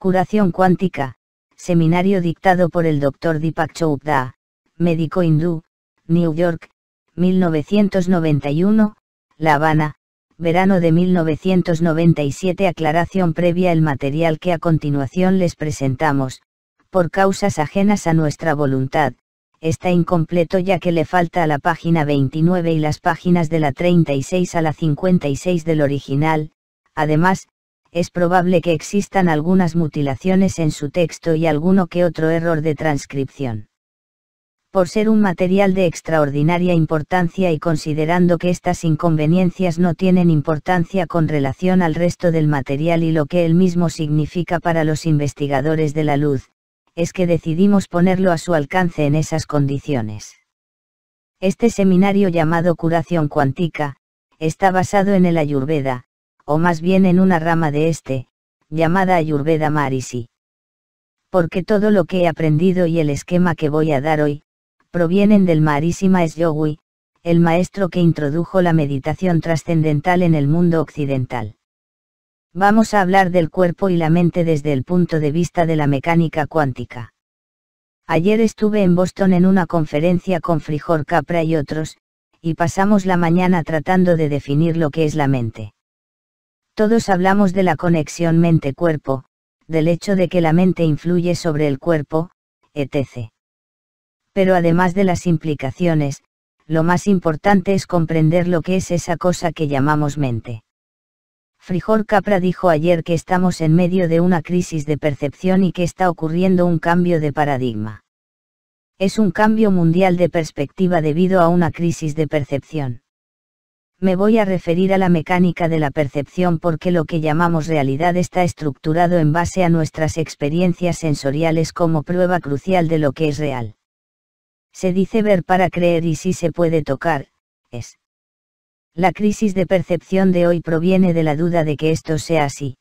Curación cuántica, seminario dictado por el Dr. Deepak Chopra, médico hindú, New York, 1991, La Habana, verano de 1997 Aclaración previa El material que a continuación les presentamos, por causas ajenas a nuestra voluntad, está incompleto ya que le falta a la página 29 y las páginas de la 36 a la 56 del original, además, es probable que existan algunas mutilaciones en su texto y alguno que otro error de transcripción. Por ser un material de extraordinaria importancia y considerando que estas inconveniencias no tienen importancia con relación al resto del material y lo que él mismo significa para los investigadores de la luz, es que decidimos ponerlo a su alcance en esas condiciones. Este seminario llamado Curación Cuántica, está basado en el Ayurveda, o más bien en una rama de este, llamada Ayurveda Marisi. Porque todo lo que he aprendido y el esquema que voy a dar hoy, provienen del Maharishi Mahesh el maestro que introdujo la meditación trascendental en el mundo occidental. Vamos a hablar del cuerpo y la mente desde el punto de vista de la mecánica cuántica. Ayer estuve en Boston en una conferencia con Frijor Capra y otros, y pasamos la mañana tratando de definir lo que es la mente. Todos hablamos de la conexión mente-cuerpo, del hecho de que la mente influye sobre el cuerpo, etc. Pero además de las implicaciones, lo más importante es comprender lo que es esa cosa que llamamos mente. Frijol Capra dijo ayer que estamos en medio de una crisis de percepción y que está ocurriendo un cambio de paradigma. Es un cambio mundial de perspectiva debido a una crisis de percepción. Me voy a referir a la mecánica de la percepción porque lo que llamamos realidad está estructurado en base a nuestras experiencias sensoriales como prueba crucial de lo que es real. Se dice ver para creer y si se puede tocar, es. La crisis de percepción de hoy proviene de la duda de que esto sea así.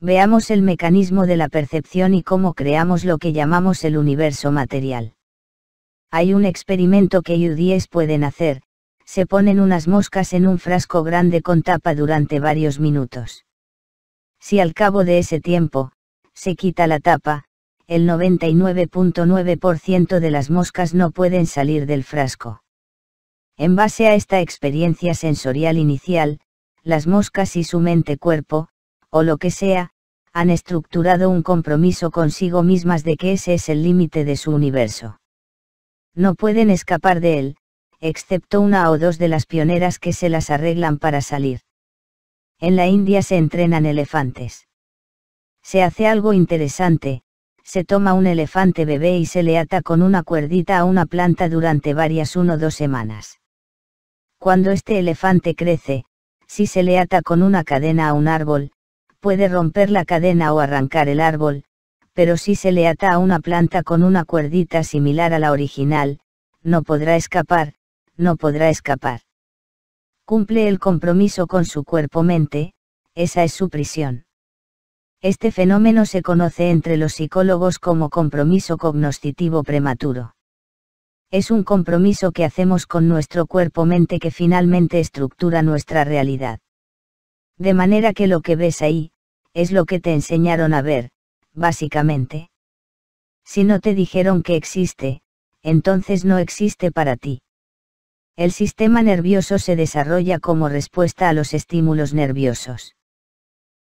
Veamos el mecanismo de la percepción y cómo creamos lo que llamamos el universo material. Hay un experimento que UDIES pueden hacer, se ponen unas moscas en un frasco grande con tapa durante varios minutos. Si al cabo de ese tiempo, se quita la tapa, el 99.9% de las moscas no pueden salir del frasco. En base a esta experiencia sensorial inicial, las moscas y su mente-cuerpo, o lo que sea, han estructurado un compromiso consigo mismas de que ese es el límite de su universo. No pueden escapar de él, excepto una o dos de las pioneras que se las arreglan para salir. En la India se entrenan elefantes. Se hace algo interesante, se toma un elefante bebé y se le ata con una cuerdita a una planta durante varias uno o dos semanas. Cuando este elefante crece, si se le ata con una cadena a un árbol, puede romper la cadena o arrancar el árbol, pero si se le ata a una planta con una cuerdita similar a la original, no podrá escapar, no podrá escapar. Cumple el compromiso con su cuerpo-mente, esa es su prisión. Este fenómeno se conoce entre los psicólogos como compromiso cognoscitivo prematuro. Es un compromiso que hacemos con nuestro cuerpo-mente que finalmente estructura nuestra realidad. De manera que lo que ves ahí, es lo que te enseñaron a ver, básicamente. Si no te dijeron que existe, entonces no existe para ti. El sistema nervioso se desarrolla como respuesta a los estímulos nerviosos.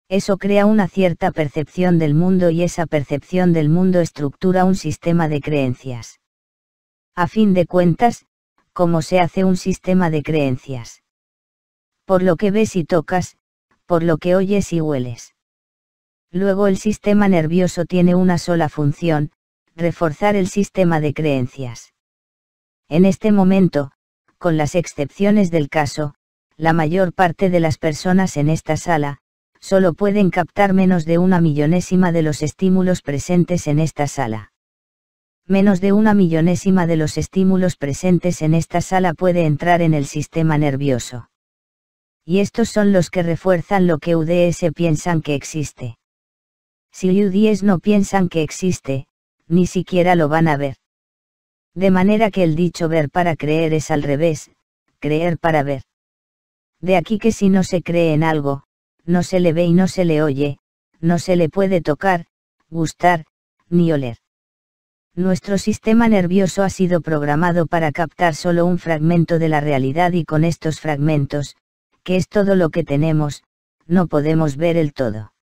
Eso crea una cierta percepción del mundo y esa percepción del mundo estructura un sistema de creencias. A fin de cuentas, ¿cómo se hace un sistema de creencias? Por lo que ves y tocas, por lo que oyes y hueles. Luego el sistema nervioso tiene una sola función, reforzar el sistema de creencias. En este momento, con las excepciones del caso, la mayor parte de las personas en esta sala, solo pueden captar menos de una millonésima de los estímulos presentes en esta sala. Menos de una millonésima de los estímulos presentes en esta sala puede entrar en el sistema nervioso. Y estos son los que refuerzan lo que UDS piensan que existe. Si UDS no piensan que existe, ni siquiera lo van a ver. De manera que el dicho ver para creer es al revés, creer para ver. De aquí que si no se cree en algo, no se le ve y no se le oye, no se le puede tocar, gustar, ni oler. Nuestro sistema nervioso ha sido programado para captar solo un fragmento de la realidad y con estos fragmentos, que es todo lo que tenemos, no podemos ver el todo.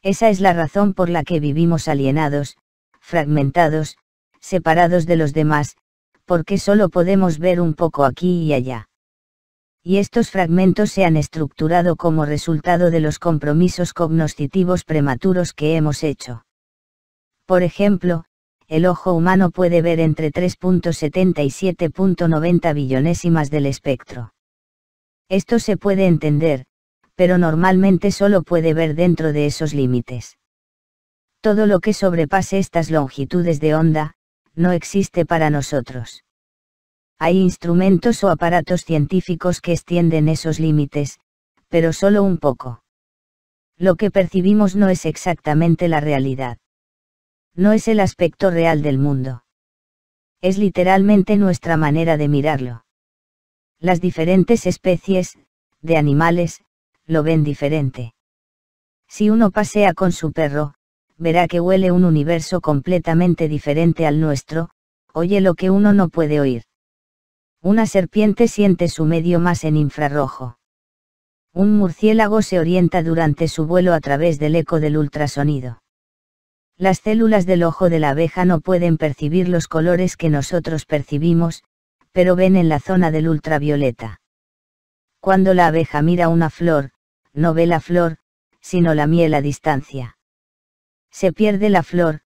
Esa es la razón por la que vivimos alienados, fragmentados, separados de los demás, porque solo podemos ver un poco aquí y allá. Y estos fragmentos se han estructurado como resultado de los compromisos cognoscitivos prematuros que hemos hecho. Por ejemplo, el ojo humano puede ver entre 3.70 y 7.90 billonésimas del espectro. Esto se puede entender, pero normalmente solo puede ver dentro de esos límites. Todo lo que sobrepase estas longitudes de onda, no existe para nosotros. Hay instrumentos o aparatos científicos que extienden esos límites, pero solo un poco. Lo que percibimos no es exactamente la realidad. No es el aspecto real del mundo. Es literalmente nuestra manera de mirarlo. Las diferentes especies, de animales, lo ven diferente. Si uno pasea con su perro, verá que huele un universo completamente diferente al nuestro, oye lo que uno no puede oír. Una serpiente siente su medio más en infrarrojo. Un murciélago se orienta durante su vuelo a través del eco del ultrasonido. Las células del ojo de la abeja no pueden percibir los colores que nosotros percibimos, pero ven en la zona del ultravioleta. Cuando la abeja mira una flor, no ve la flor, sino la miel a distancia. Se pierde la flor,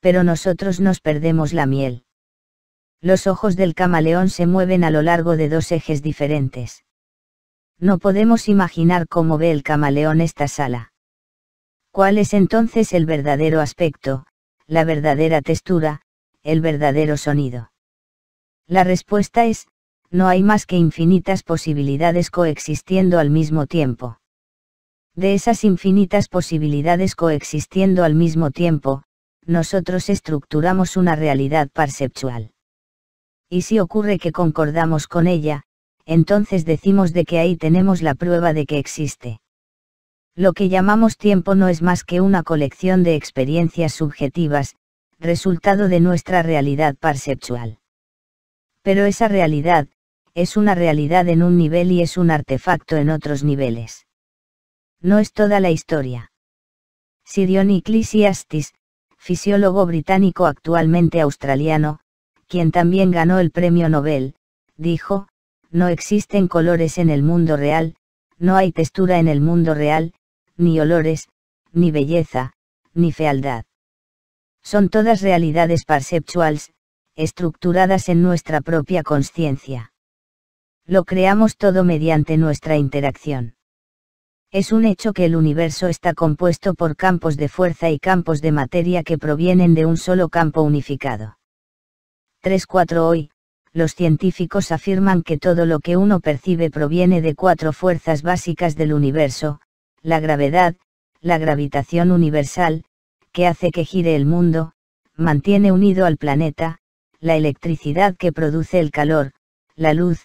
pero nosotros nos perdemos la miel. Los ojos del camaleón se mueven a lo largo de dos ejes diferentes. No podemos imaginar cómo ve el camaleón esta sala. ¿Cuál es entonces el verdadero aspecto, la verdadera textura, el verdadero sonido? La respuesta es, no hay más que infinitas posibilidades coexistiendo al mismo tiempo. De esas infinitas posibilidades coexistiendo al mismo tiempo, nosotros estructuramos una realidad perceptual. Y si ocurre que concordamos con ella, entonces decimos de que ahí tenemos la prueba de que existe. Lo que llamamos tiempo no es más que una colección de experiencias subjetivas, resultado de nuestra realidad perceptual. Pero esa realidad, es una realidad en un nivel y es un artefacto en otros niveles no es toda la historia. Sirion Ecclesiastes, fisiólogo británico actualmente australiano, quien también ganó el premio Nobel, dijo, no existen colores en el mundo real, no hay textura en el mundo real, ni olores, ni belleza, ni fealdad. Son todas realidades perceptuales, estructuradas en nuestra propia conciencia. Lo creamos todo mediante nuestra interacción. Es un hecho que el universo está compuesto por campos de fuerza y campos de materia que provienen de un solo campo unificado. 3.4 Hoy, los científicos afirman que todo lo que uno percibe proviene de cuatro fuerzas básicas del universo, la gravedad, la gravitación universal, que hace que gire el mundo, mantiene unido al planeta, la electricidad que produce el calor, la luz,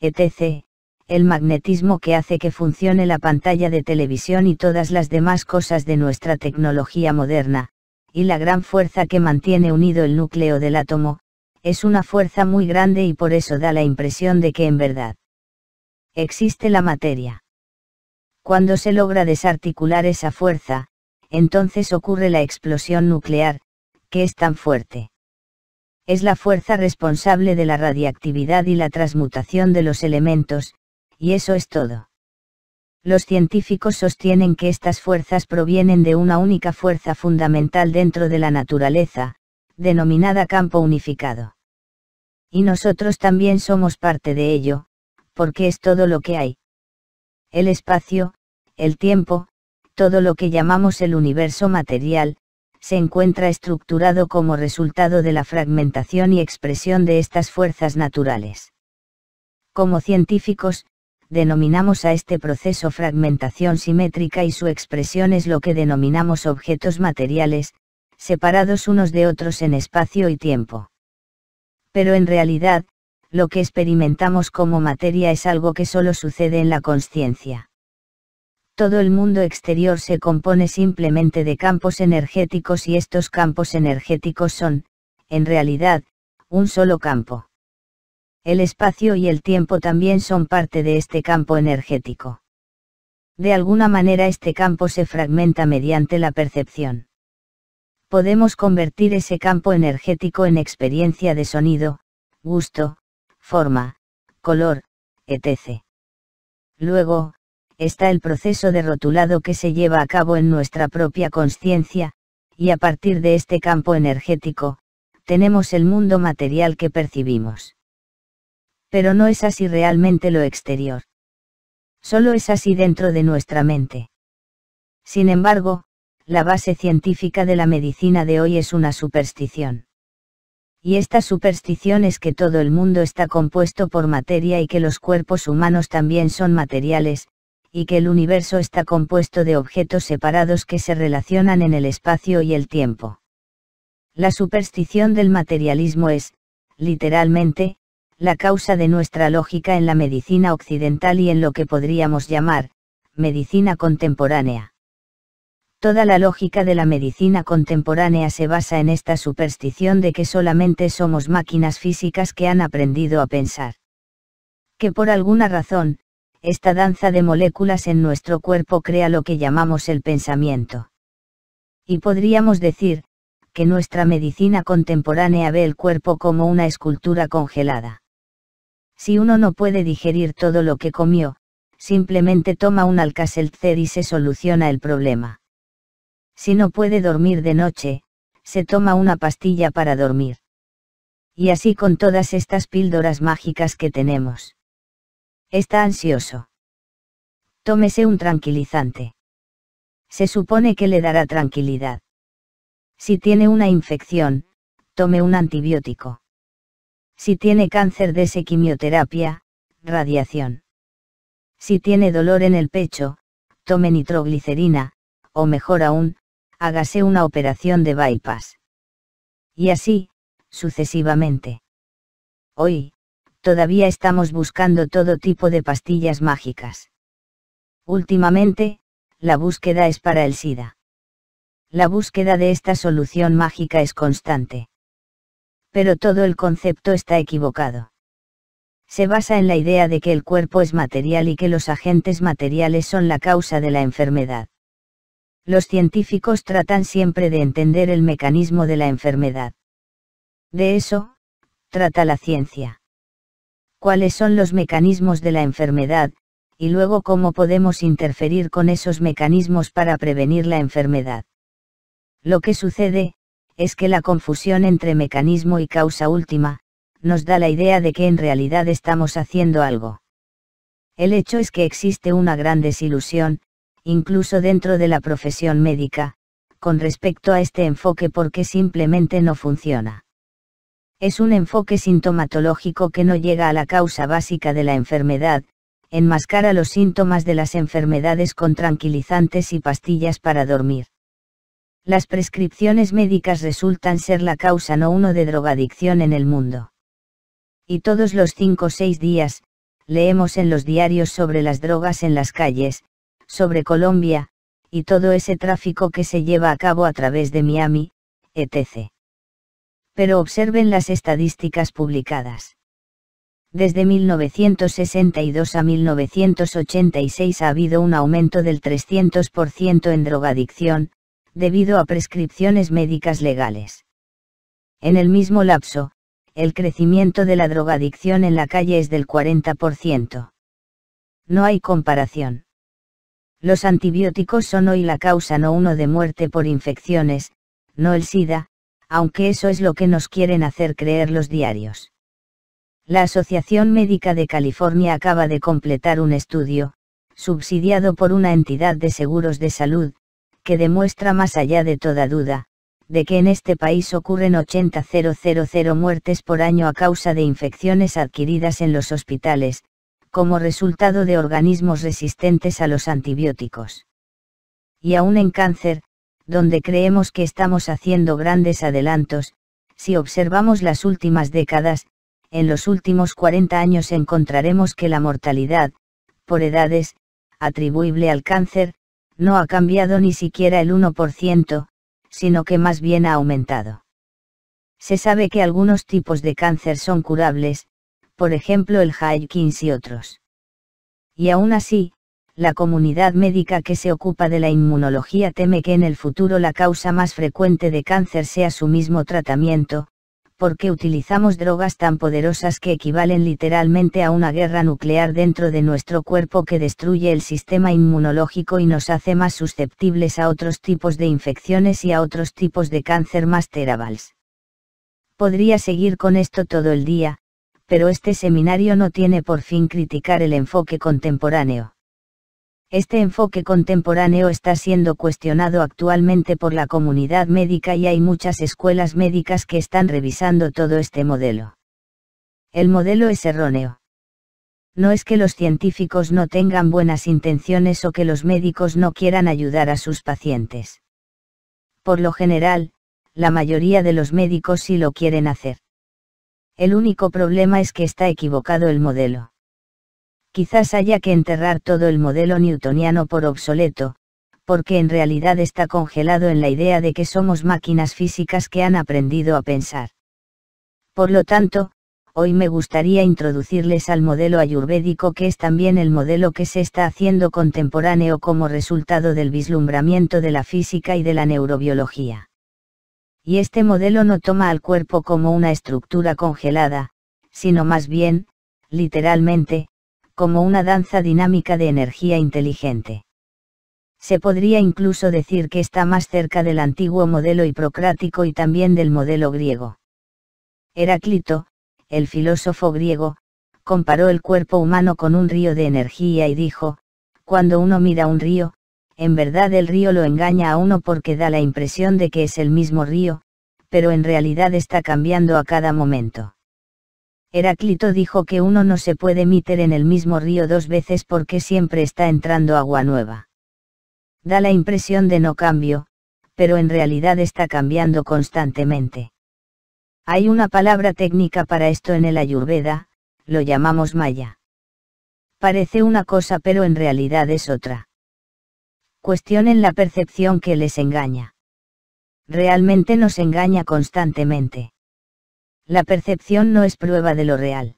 etc., el magnetismo que hace que funcione la pantalla de televisión y todas las demás cosas de nuestra tecnología moderna, y la gran fuerza que mantiene unido el núcleo del átomo, es una fuerza muy grande y por eso da la impresión de que en verdad existe la materia. Cuando se logra desarticular esa fuerza, entonces ocurre la explosión nuclear, que es tan fuerte. Es la fuerza responsable de la radiactividad y la transmutación de los elementos, y eso es todo. Los científicos sostienen que estas fuerzas provienen de una única fuerza fundamental dentro de la naturaleza, denominada campo unificado. Y nosotros también somos parte de ello, porque es todo lo que hay. El espacio, el tiempo, todo lo que llamamos el universo material, se encuentra estructurado como resultado de la fragmentación y expresión de estas fuerzas naturales. Como científicos, denominamos a este proceso fragmentación simétrica y su expresión es lo que denominamos objetos materiales, separados unos de otros en espacio y tiempo. Pero en realidad, lo que experimentamos como materia es algo que solo sucede en la conciencia. Todo el mundo exterior se compone simplemente de campos energéticos y estos campos energéticos son, en realidad, un solo campo el espacio y el tiempo también son parte de este campo energético. De alguna manera este campo se fragmenta mediante la percepción. Podemos convertir ese campo energético en experiencia de sonido, gusto, forma, color, etc. Luego, está el proceso de rotulado que se lleva a cabo en nuestra propia conciencia, y a partir de este campo energético, tenemos el mundo material que percibimos pero no es así realmente lo exterior. Solo es así dentro de nuestra mente. Sin embargo, la base científica de la medicina de hoy es una superstición. Y esta superstición es que todo el mundo está compuesto por materia y que los cuerpos humanos también son materiales, y que el universo está compuesto de objetos separados que se relacionan en el espacio y el tiempo. La superstición del materialismo es, literalmente, la causa de nuestra lógica en la medicina occidental y en lo que podríamos llamar, medicina contemporánea. Toda la lógica de la medicina contemporánea se basa en esta superstición de que solamente somos máquinas físicas que han aprendido a pensar. Que por alguna razón, esta danza de moléculas en nuestro cuerpo crea lo que llamamos el pensamiento. Y podríamos decir, que nuestra medicina contemporánea ve el cuerpo como una escultura congelada. Si uno no puede digerir todo lo que comió, simplemente toma un alcacelcer y se soluciona el problema. Si no puede dormir de noche, se toma una pastilla para dormir. Y así con todas estas píldoras mágicas que tenemos. Está ansioso. Tómese un tranquilizante. Se supone que le dará tranquilidad. Si tiene una infección, tome un antibiótico. Si tiene cáncer dese quimioterapia, radiación. Si tiene dolor en el pecho, tome nitroglicerina, o mejor aún, hágase una operación de bypass. Y así, sucesivamente. Hoy, todavía estamos buscando todo tipo de pastillas mágicas. Últimamente, la búsqueda es para el SIDA. La búsqueda de esta solución mágica es constante pero todo el concepto está equivocado. Se basa en la idea de que el cuerpo es material y que los agentes materiales son la causa de la enfermedad. Los científicos tratan siempre de entender el mecanismo de la enfermedad. De eso, trata la ciencia. ¿Cuáles son los mecanismos de la enfermedad, y luego cómo podemos interferir con esos mecanismos para prevenir la enfermedad? Lo que sucede, es que la confusión entre mecanismo y causa última, nos da la idea de que en realidad estamos haciendo algo. El hecho es que existe una gran desilusión, incluso dentro de la profesión médica, con respecto a este enfoque porque simplemente no funciona. Es un enfoque sintomatológico que no llega a la causa básica de la enfermedad, enmascara los síntomas de las enfermedades con tranquilizantes y pastillas para dormir. Las prescripciones médicas resultan ser la causa no uno de drogadicción en el mundo. Y todos los cinco o seis días, leemos en los diarios sobre las drogas en las calles, sobre Colombia, y todo ese tráfico que se lleva a cabo a través de Miami, etc. Pero observen las estadísticas publicadas. Desde 1962 a 1986 ha habido un aumento del 300% en drogadicción, debido a prescripciones médicas legales. En el mismo lapso, el crecimiento de la drogadicción en la calle es del 40%. No hay comparación. Los antibióticos son hoy la causa no uno de muerte por infecciones, no el SIDA, aunque eso es lo que nos quieren hacer creer los diarios. La Asociación Médica de California acaba de completar un estudio, subsidiado por una entidad de seguros de salud, que demuestra más allá de toda duda, de que en este país ocurren 80.000 muertes por año a causa de infecciones adquiridas en los hospitales, como resultado de organismos resistentes a los antibióticos. Y aún en cáncer, donde creemos que estamos haciendo grandes adelantos, si observamos las últimas décadas, en los últimos 40 años encontraremos que la mortalidad, por edades, atribuible al cáncer, no ha cambiado ni siquiera el 1%, sino que más bien ha aumentado. Se sabe que algunos tipos de cáncer son curables, por ejemplo el Hodgkins y otros. Y aún así, la comunidad médica que se ocupa de la inmunología teme que en el futuro la causa más frecuente de cáncer sea su mismo tratamiento, porque utilizamos drogas tan poderosas que equivalen literalmente a una guerra nuclear dentro de nuestro cuerpo que destruye el sistema inmunológico y nos hace más susceptibles a otros tipos de infecciones y a otros tipos de cáncer más terabals? Podría seguir con esto todo el día, pero este seminario no tiene por fin criticar el enfoque contemporáneo. Este enfoque contemporáneo está siendo cuestionado actualmente por la comunidad médica y hay muchas escuelas médicas que están revisando todo este modelo. El modelo es erróneo. No es que los científicos no tengan buenas intenciones o que los médicos no quieran ayudar a sus pacientes. Por lo general, la mayoría de los médicos sí lo quieren hacer. El único problema es que está equivocado el modelo quizás haya que enterrar todo el modelo newtoniano por obsoleto, porque en realidad está congelado en la idea de que somos máquinas físicas que han aprendido a pensar. Por lo tanto, hoy me gustaría introducirles al modelo ayurvédico que es también el modelo que se está haciendo contemporáneo como resultado del vislumbramiento de la física y de la neurobiología. Y este modelo no toma al cuerpo como una estructura congelada, sino más bien, literalmente, como una danza dinámica de energía inteligente. Se podría incluso decir que está más cerca del antiguo modelo hipocrático y también del modelo griego. Heráclito, el filósofo griego, comparó el cuerpo humano con un río de energía y dijo, cuando uno mira un río, en verdad el río lo engaña a uno porque da la impresión de que es el mismo río, pero en realidad está cambiando a cada momento. Heráclito dijo que uno no se puede meter en el mismo río dos veces porque siempre está entrando agua nueva. Da la impresión de no cambio, pero en realidad está cambiando constantemente. Hay una palabra técnica para esto en el Ayurveda, lo llamamos Maya. Parece una cosa pero en realidad es otra. Cuestionen la percepción que les engaña. Realmente nos engaña constantemente la percepción no es prueba de lo real.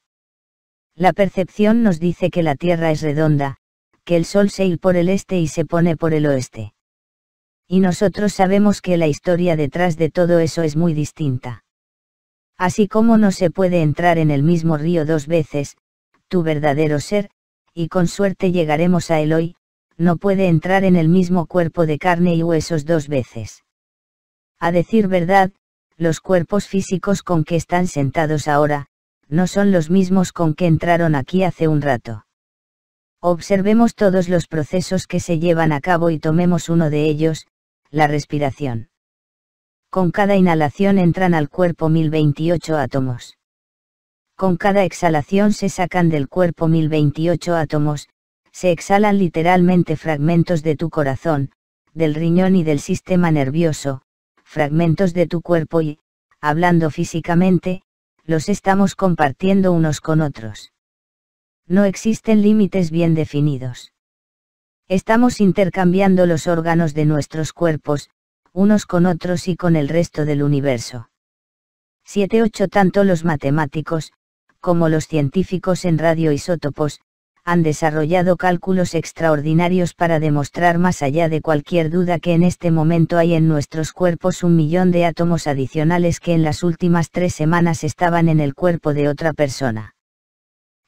La percepción nos dice que la Tierra es redonda, que el Sol se ir por el este y se pone por el oeste. Y nosotros sabemos que la historia detrás de todo eso es muy distinta. Así como no se puede entrar en el mismo río dos veces, tu verdadero ser, y con suerte llegaremos a él hoy, no puede entrar en el mismo cuerpo de carne y huesos dos veces. A decir verdad, los cuerpos físicos con que están sentados ahora, no son los mismos con que entraron aquí hace un rato. Observemos todos los procesos que se llevan a cabo y tomemos uno de ellos, la respiración. Con cada inhalación entran al cuerpo 1028 átomos. Con cada exhalación se sacan del cuerpo 1028 átomos, se exhalan literalmente fragmentos de tu corazón, del riñón y del sistema nervioso, fragmentos de tu cuerpo y, hablando físicamente, los estamos compartiendo unos con otros. No existen límites bien definidos. Estamos intercambiando los órganos de nuestros cuerpos, unos con otros y con el resto del universo. 7-8 Tanto los matemáticos, como los científicos en radioisótopos, han desarrollado cálculos extraordinarios para demostrar más allá de cualquier duda que en este momento hay en nuestros cuerpos un millón de átomos adicionales que en las últimas tres semanas estaban en el cuerpo de otra persona.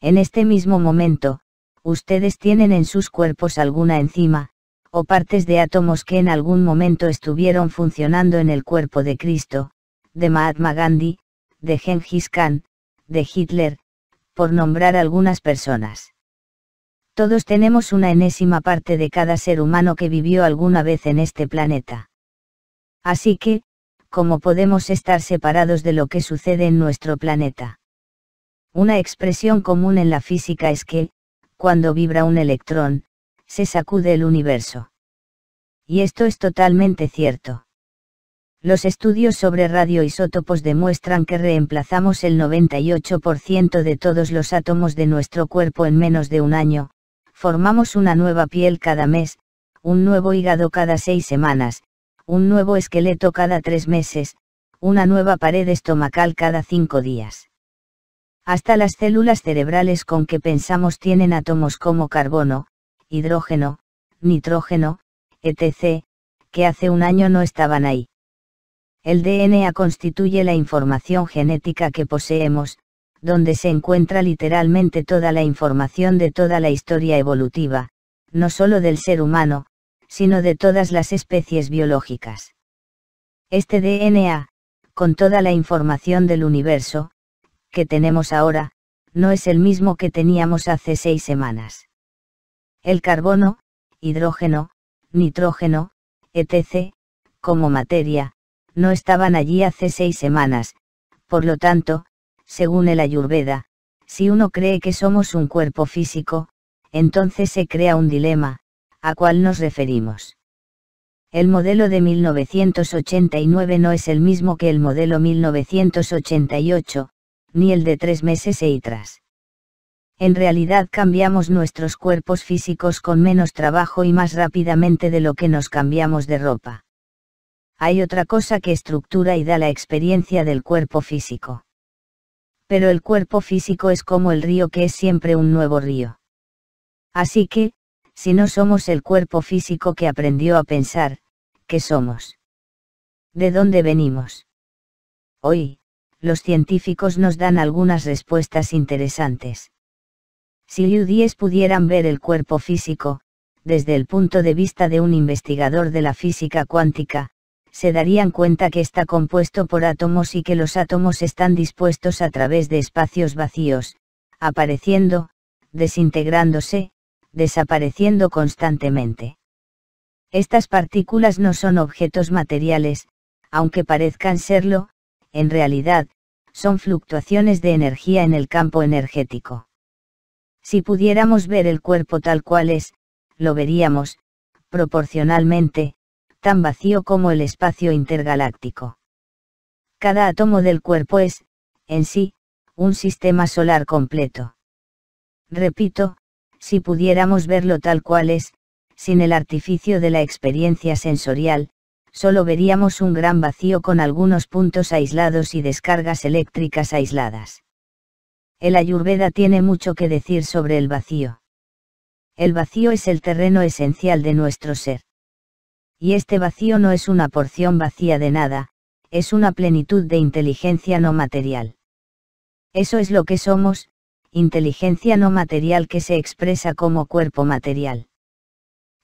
En este mismo momento, ustedes tienen en sus cuerpos alguna enzima, o partes de átomos que en algún momento estuvieron funcionando en el cuerpo de Cristo, de Mahatma Gandhi, de Genghis Khan, de Hitler, por nombrar algunas personas todos tenemos una enésima parte de cada ser humano que vivió alguna vez en este planeta. Así que, ¿cómo podemos estar separados de lo que sucede en nuestro planeta? Una expresión común en la física es que, cuando vibra un electrón, se sacude el universo. Y esto es totalmente cierto. Los estudios sobre radioisótopos demuestran que reemplazamos el 98% de todos los átomos de nuestro cuerpo en menos de un año, Formamos una nueva piel cada mes, un nuevo hígado cada seis semanas, un nuevo esqueleto cada tres meses, una nueva pared estomacal cada cinco días. Hasta las células cerebrales con que pensamos tienen átomos como carbono, hidrógeno, nitrógeno, etc., que hace un año no estaban ahí. El DNA constituye la información genética que poseemos, donde se encuentra literalmente toda la información de toda la historia evolutiva, no solo del ser humano, sino de todas las especies biológicas. Este DNA, con toda la información del universo, que tenemos ahora, no es el mismo que teníamos hace seis semanas. El carbono, hidrógeno, nitrógeno, etc., como materia, no estaban allí hace seis semanas, por lo tanto, según el Ayurveda, si uno cree que somos un cuerpo físico, entonces se crea un dilema, a cuál nos referimos. El modelo de 1989 no es el mismo que el modelo 1988, ni el de tres meses e tras. En realidad cambiamos nuestros cuerpos físicos con menos trabajo y más rápidamente de lo que nos cambiamos de ropa. Hay otra cosa que estructura y da la experiencia del cuerpo físico pero el cuerpo físico es como el río que es siempre un nuevo río. Así que, si no somos el cuerpo físico que aprendió a pensar, ¿qué somos? ¿De dónde venimos? Hoy, los científicos nos dan algunas respuestas interesantes. Si U10 pudieran ver el cuerpo físico, desde el punto de vista de un investigador de la física cuántica, se darían cuenta que está compuesto por átomos y que los átomos están dispuestos a través de espacios vacíos, apareciendo, desintegrándose, desapareciendo constantemente. Estas partículas no son objetos materiales, aunque parezcan serlo, en realidad, son fluctuaciones de energía en el campo energético. Si pudiéramos ver el cuerpo tal cual es, lo veríamos, proporcionalmente, tan vacío como el espacio intergaláctico. Cada átomo del cuerpo es, en sí, un sistema solar completo. Repito, si pudiéramos verlo tal cual es, sin el artificio de la experiencia sensorial, solo veríamos un gran vacío con algunos puntos aislados y descargas eléctricas aisladas. El ayurveda tiene mucho que decir sobre el vacío. El vacío es el terreno esencial de nuestro ser. Y este vacío no es una porción vacía de nada, es una plenitud de inteligencia no material. Eso es lo que somos, inteligencia no material que se expresa como cuerpo material.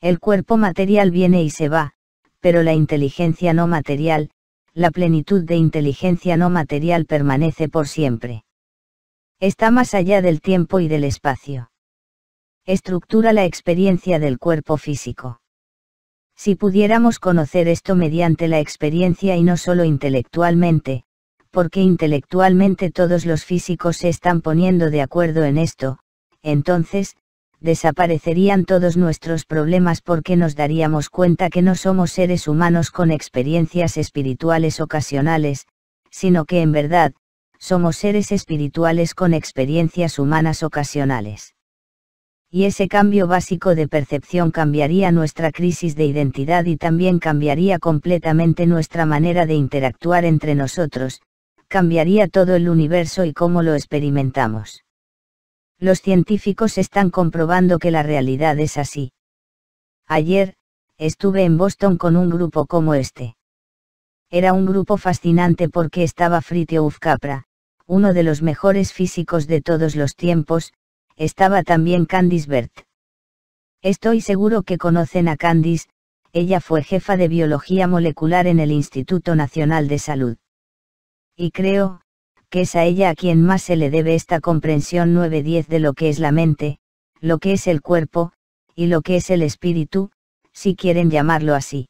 El cuerpo material viene y se va, pero la inteligencia no material, la plenitud de inteligencia no material permanece por siempre. Está más allá del tiempo y del espacio. Estructura la experiencia del cuerpo físico. Si pudiéramos conocer esto mediante la experiencia y no solo intelectualmente, porque intelectualmente todos los físicos se están poniendo de acuerdo en esto, entonces, desaparecerían todos nuestros problemas porque nos daríamos cuenta que no somos seres humanos con experiencias espirituales ocasionales, sino que en verdad, somos seres espirituales con experiencias humanas ocasionales y ese cambio básico de percepción cambiaría nuestra crisis de identidad y también cambiaría completamente nuestra manera de interactuar entre nosotros, cambiaría todo el universo y cómo lo experimentamos. Los científicos están comprobando que la realidad es así. Ayer, estuve en Boston con un grupo como este. Era un grupo fascinante porque estaba Fritjof Capra, uno de los mejores físicos de todos los tiempos, estaba también Candice Bert. Estoy seguro que conocen a Candice, ella fue jefa de biología molecular en el Instituto Nacional de Salud. Y creo, que es a ella a quien más se le debe esta comprensión 9-10 de lo que es la mente, lo que es el cuerpo, y lo que es el espíritu, si quieren llamarlo así.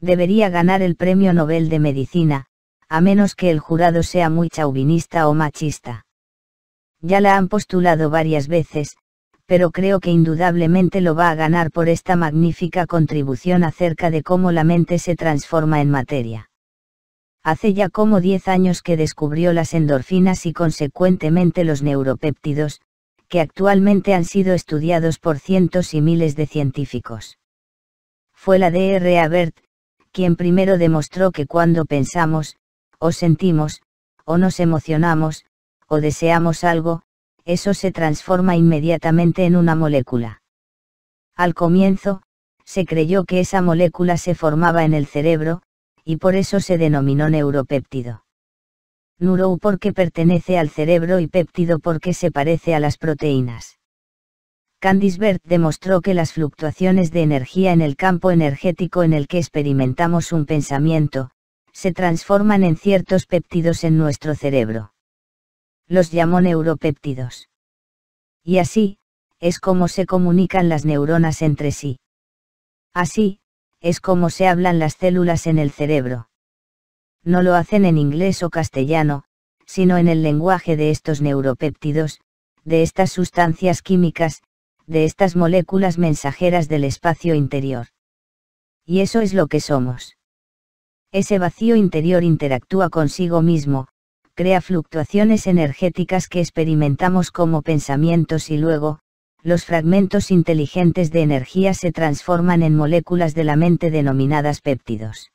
Debería ganar el Premio Nobel de Medicina, a menos que el jurado sea muy chauvinista o machista. Ya la han postulado varias veces, pero creo que indudablemente lo va a ganar por esta magnífica contribución acerca de cómo la mente se transforma en materia. Hace ya como 10 años que descubrió las endorfinas y consecuentemente los neuropéptidos, que actualmente han sido estudiados por cientos y miles de científicos. Fue la D.R. Bert, quien primero demostró que cuando pensamos, o sentimos, o nos emocionamos, o deseamos algo, eso se transforma inmediatamente en una molécula. Al comienzo, se creyó que esa molécula se formaba en el cerebro, y por eso se denominó neuropéptido. Neuro porque pertenece al cerebro y péptido porque se parece a las proteínas. Candice demostró que las fluctuaciones de energía en el campo energético en el que experimentamos un pensamiento, se transforman en ciertos péptidos en nuestro cerebro los llamó neuropéptidos. Y así, es como se comunican las neuronas entre sí. Así, es como se hablan las células en el cerebro. No lo hacen en inglés o castellano, sino en el lenguaje de estos neuropéptidos, de estas sustancias químicas, de estas moléculas mensajeras del espacio interior. Y eso es lo que somos. Ese vacío interior interactúa consigo mismo, crea fluctuaciones energéticas que experimentamos como pensamientos y luego, los fragmentos inteligentes de energía se transforman en moléculas de la mente denominadas péptidos.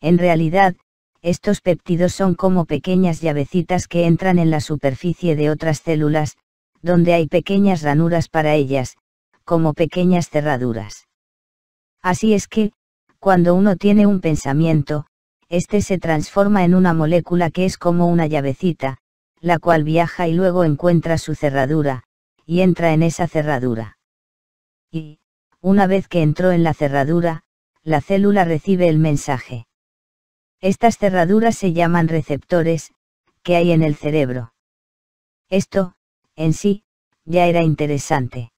En realidad, estos péptidos son como pequeñas llavecitas que entran en la superficie de otras células, donde hay pequeñas ranuras para ellas, como pequeñas cerraduras. Así es que, cuando uno tiene un pensamiento, este se transforma en una molécula que es como una llavecita, la cual viaja y luego encuentra su cerradura, y entra en esa cerradura. Y, una vez que entró en la cerradura, la célula recibe el mensaje. Estas cerraduras se llaman receptores, que hay en el cerebro. Esto, en sí, ya era interesante.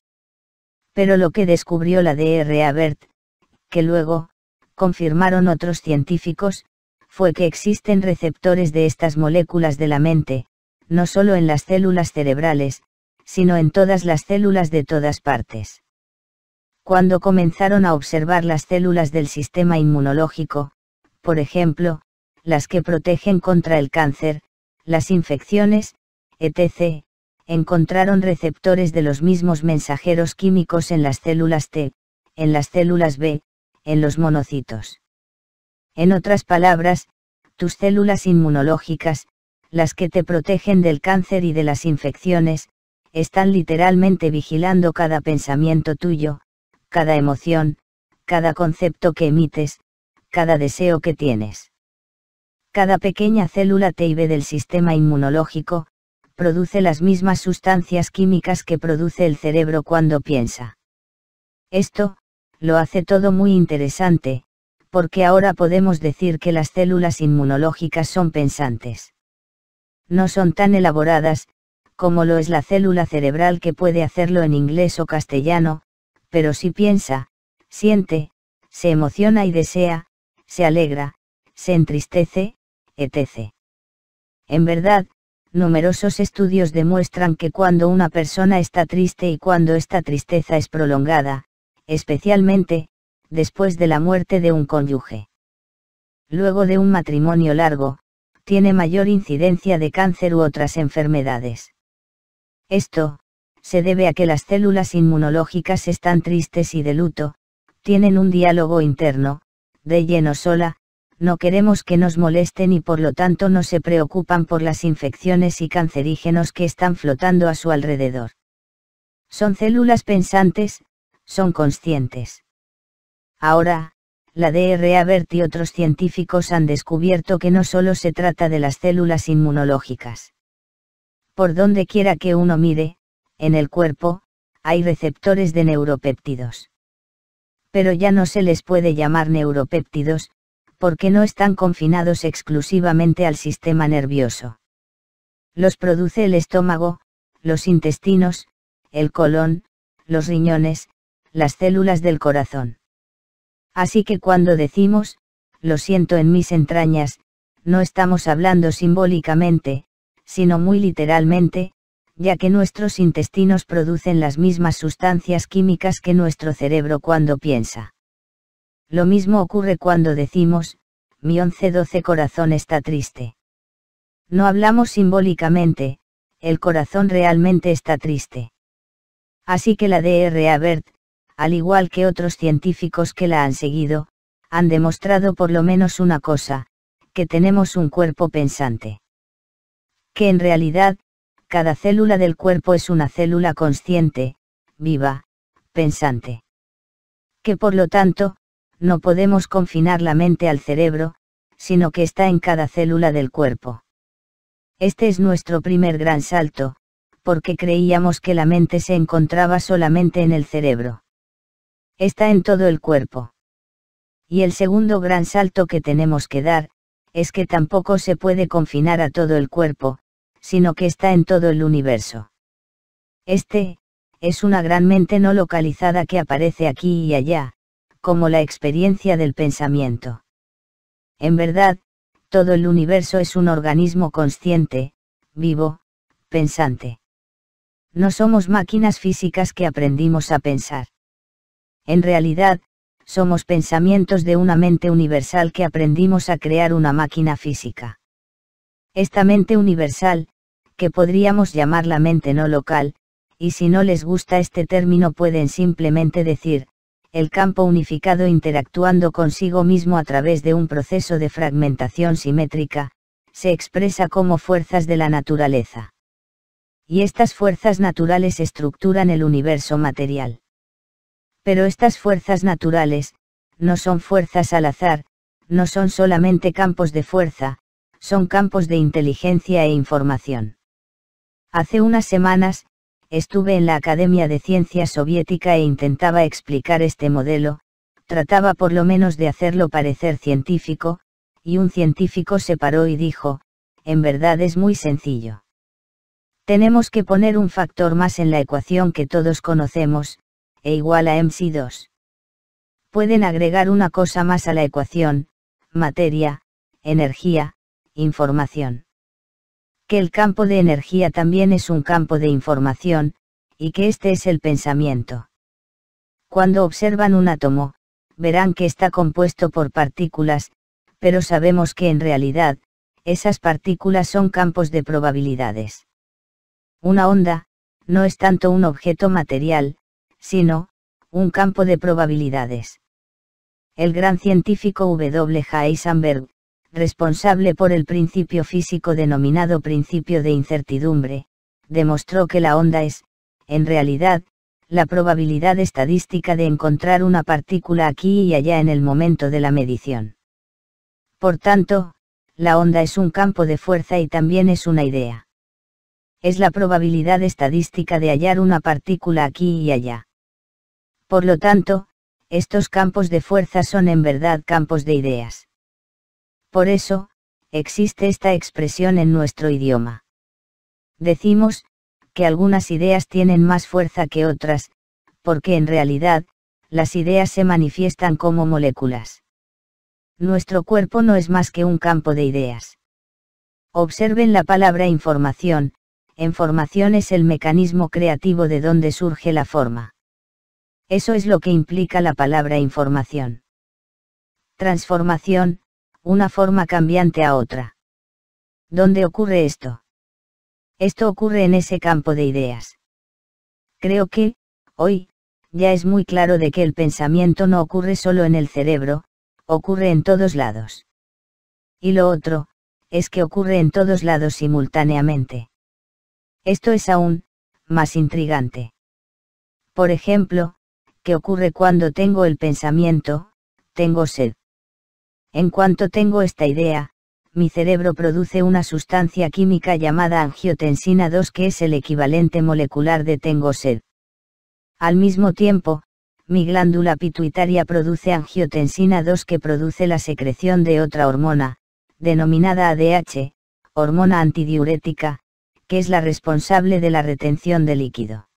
Pero lo que descubrió la DRA Bert, que luego, confirmaron otros científicos, fue que existen receptores de estas moléculas de la mente, no solo en las células cerebrales, sino en todas las células de todas partes. Cuando comenzaron a observar las células del sistema inmunológico, por ejemplo, las que protegen contra el cáncer, las infecciones, etc., encontraron receptores de los mismos mensajeros químicos en las células T, en las células B, en los monocitos. En otras palabras, tus células inmunológicas, las que te protegen del cáncer y de las infecciones, están literalmente vigilando cada pensamiento tuyo, cada emoción, cada concepto que emites, cada deseo que tienes. Cada pequeña célula TIB del sistema inmunológico, produce las mismas sustancias químicas que produce el cerebro cuando piensa. Esto, lo hace todo muy interesante, porque ahora podemos decir que las células inmunológicas son pensantes. No son tan elaboradas, como lo es la célula cerebral que puede hacerlo en inglés o castellano, pero si piensa, siente, se emociona y desea, se alegra, se entristece, etc. En verdad, numerosos estudios demuestran que cuando una persona está triste y cuando esta tristeza es prolongada, especialmente, después de la muerte de un cónyuge. Luego de un matrimonio largo, tiene mayor incidencia de cáncer u otras enfermedades. Esto, se debe a que las células inmunológicas están tristes y de luto, tienen un diálogo interno, de lleno sola, no queremos que nos molesten y por lo tanto no se preocupan por las infecciones y cancerígenos que están flotando a su alrededor. Son células pensantes, son conscientes. Ahora, la DRA Bert y otros científicos han descubierto que no solo se trata de las células inmunológicas. Por donde quiera que uno mire, en el cuerpo, hay receptores de neuropéptidos. Pero ya no se les puede llamar neuropéptidos, porque no están confinados exclusivamente al sistema nervioso. Los produce el estómago, los intestinos, el colon, los riñones, las células del corazón. Así que cuando decimos, lo siento en mis entrañas, no estamos hablando simbólicamente, sino muy literalmente, ya que nuestros intestinos producen las mismas sustancias químicas que nuestro cerebro cuando piensa. Lo mismo ocurre cuando decimos, mi 11-12 corazón está triste. No hablamos simbólicamente, el corazón realmente está triste. Así que la DRA BERT, al igual que otros científicos que la han seguido, han demostrado por lo menos una cosa, que tenemos un cuerpo pensante. Que en realidad, cada célula del cuerpo es una célula consciente, viva, pensante. Que por lo tanto, no podemos confinar la mente al cerebro, sino que está en cada célula del cuerpo. Este es nuestro primer gran salto, porque creíamos que la mente se encontraba solamente en el cerebro está en todo el cuerpo. Y el segundo gran salto que tenemos que dar, es que tampoco se puede confinar a todo el cuerpo, sino que está en todo el universo. Este, es una gran mente no localizada que aparece aquí y allá, como la experiencia del pensamiento. En verdad, todo el universo es un organismo consciente, vivo, pensante. No somos máquinas físicas que aprendimos a pensar. En realidad, somos pensamientos de una mente universal que aprendimos a crear una máquina física. Esta mente universal, que podríamos llamar la mente no local, y si no les gusta este término pueden simplemente decir, el campo unificado interactuando consigo mismo a través de un proceso de fragmentación simétrica, se expresa como fuerzas de la naturaleza. Y estas fuerzas naturales estructuran el universo material. Pero estas fuerzas naturales, no son fuerzas al azar, no son solamente campos de fuerza, son campos de inteligencia e información. Hace unas semanas, estuve en la Academia de Ciencia Soviética e intentaba explicar este modelo, trataba por lo menos de hacerlo parecer científico, y un científico se paró y dijo, en verdad es muy sencillo. Tenemos que poner un factor más en la ecuación que todos conocemos, e igual a MC2. Pueden agregar una cosa más a la ecuación, materia, energía, información. Que el campo de energía también es un campo de información, y que este es el pensamiento. Cuando observan un átomo, verán que está compuesto por partículas, pero sabemos que en realidad, esas partículas son campos de probabilidades. Una onda, no es tanto un objeto material, sino, un campo de probabilidades. El gran científico W. Heisenberg, responsable por el principio físico denominado principio de incertidumbre, demostró que la onda es, en realidad, la probabilidad estadística de encontrar una partícula aquí y allá en el momento de la medición. Por tanto, la onda es un campo de fuerza y también es una idea. Es la probabilidad estadística de hallar una partícula aquí y allá. Por lo tanto, estos campos de fuerza son en verdad campos de ideas. Por eso, existe esta expresión en nuestro idioma. Decimos, que algunas ideas tienen más fuerza que otras, porque en realidad, las ideas se manifiestan como moléculas. Nuestro cuerpo no es más que un campo de ideas. Observen la palabra información, en formación es el mecanismo creativo de donde surge la forma. Eso es lo que implica la palabra información. Transformación, una forma cambiante a otra. ¿Dónde ocurre esto? Esto ocurre en ese campo de ideas. Creo que, hoy, ya es muy claro de que el pensamiento no ocurre solo en el cerebro, ocurre en todos lados. Y lo otro, es que ocurre en todos lados simultáneamente. Esto es aún, más intrigante. Por ejemplo, ¿qué ocurre cuando tengo el pensamiento? Tengo sed. En cuanto tengo esta idea, mi cerebro produce una sustancia química llamada angiotensina 2 que es el equivalente molecular de tengo sed. Al mismo tiempo, mi glándula pituitaria produce angiotensina 2 que produce la secreción de otra hormona, denominada ADH, hormona antidiurética, que es la responsable de la retención de líquido.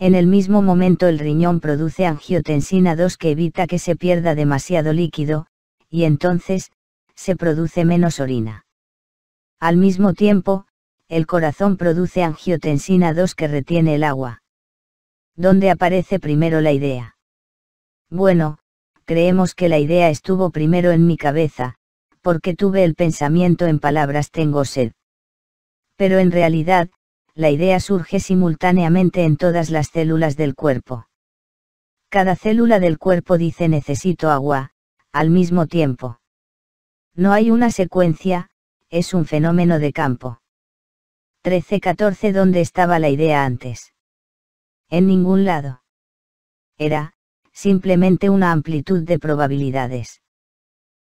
En el mismo momento el riñón produce angiotensina 2 que evita que se pierda demasiado líquido, y entonces, se produce menos orina. Al mismo tiempo, el corazón produce angiotensina 2 que retiene el agua. ¿Dónde aparece primero la idea? Bueno, creemos que la idea estuvo primero en mi cabeza, porque tuve el pensamiento en palabras tengo sed. Pero en realidad, la idea surge simultáneamente en todas las células del cuerpo. Cada célula del cuerpo dice necesito agua, al mismo tiempo. No hay una secuencia, es un fenómeno de campo. 13-14 ¿Dónde estaba la idea antes? En ningún lado. Era, simplemente una amplitud de probabilidades.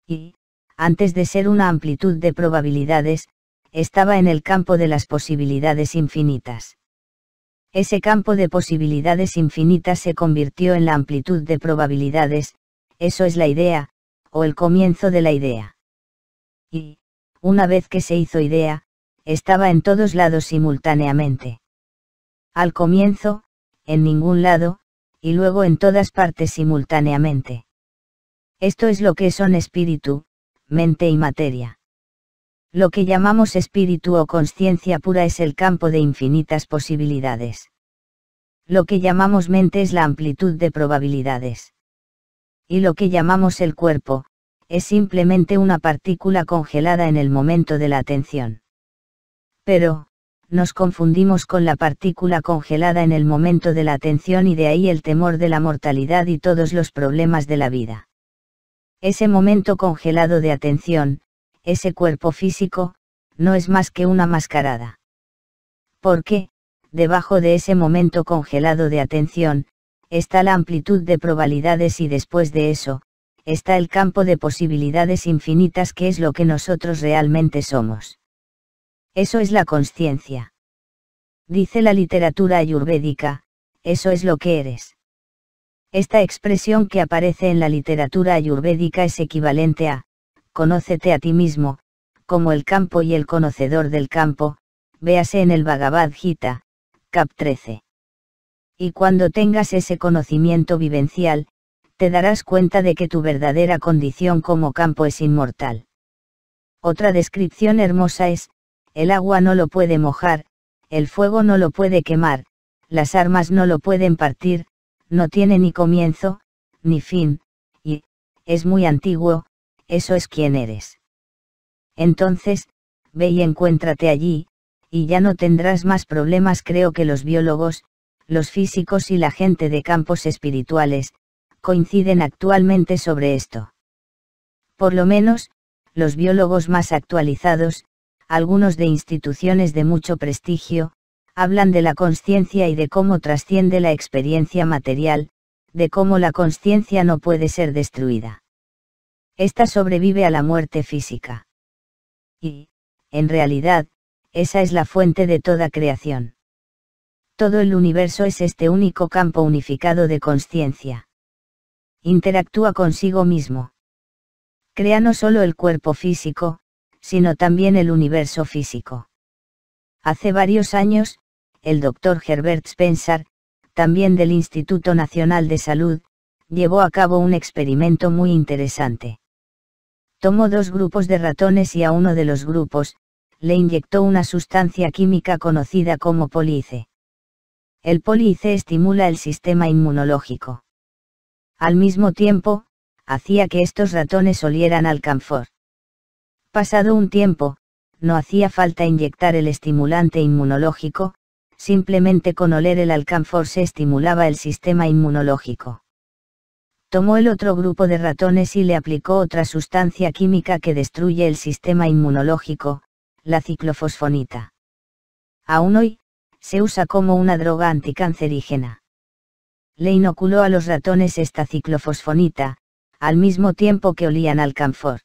Y, antes de ser una amplitud de probabilidades, estaba en el campo de las posibilidades infinitas. Ese campo de posibilidades infinitas se convirtió en la amplitud de probabilidades, eso es la idea, o el comienzo de la idea. Y, una vez que se hizo idea, estaba en todos lados simultáneamente. Al comienzo, en ningún lado, y luego en todas partes simultáneamente. Esto es lo que son espíritu, mente y materia. Lo que llamamos espíritu o conciencia pura es el campo de infinitas posibilidades. Lo que llamamos mente es la amplitud de probabilidades. Y lo que llamamos el cuerpo, es simplemente una partícula congelada en el momento de la atención. Pero, nos confundimos con la partícula congelada en el momento de la atención y de ahí el temor de la mortalidad y todos los problemas de la vida. Ese momento congelado de atención, ese cuerpo físico, no es más que una mascarada. Porque, debajo de ese momento congelado de atención, está la amplitud de probabilidades y después de eso, está el campo de posibilidades infinitas que es lo que nosotros realmente somos. Eso es la conciencia. Dice la literatura ayurvédica, eso es lo que eres. Esta expresión que aparece en la literatura ayurvédica es equivalente a, Conócete a ti mismo, como el campo y el conocedor del campo, véase en el Bhagavad Gita, cap 13. Y cuando tengas ese conocimiento vivencial, te darás cuenta de que tu verdadera condición como campo es inmortal. Otra descripción hermosa es, el agua no lo puede mojar, el fuego no lo puede quemar, las armas no lo pueden partir, no tiene ni comienzo, ni fin, y, es muy antiguo, eso es quien eres. Entonces, ve y encuéntrate allí, y ya no tendrás más problemas creo que los biólogos, los físicos y la gente de campos espirituales, coinciden actualmente sobre esto. Por lo menos, los biólogos más actualizados, algunos de instituciones de mucho prestigio, hablan de la conciencia y de cómo trasciende la experiencia material, de cómo la conciencia no puede ser destruida. Esta sobrevive a la muerte física. Y, en realidad, esa es la fuente de toda creación. Todo el universo es este único campo unificado de conciencia. Interactúa consigo mismo. Crea no solo el cuerpo físico, sino también el universo físico. Hace varios años, el doctor Herbert Spencer, también del Instituto Nacional de Salud, llevó a cabo un experimento muy interesante tomó dos grupos de ratones y a uno de los grupos, le inyectó una sustancia química conocida como police. El police estimula el sistema inmunológico. Al mismo tiempo, hacía que estos ratones olieran al Pasado un tiempo, no hacía falta inyectar el estimulante inmunológico, simplemente con oler el alcanfor se estimulaba el sistema inmunológico tomó el otro grupo de ratones y le aplicó otra sustancia química que destruye el sistema inmunológico, la ciclofosfonita. Aún hoy, se usa como una droga anticancerígena. Le inoculó a los ratones esta ciclofosfonita, al mismo tiempo que olían alcanfor.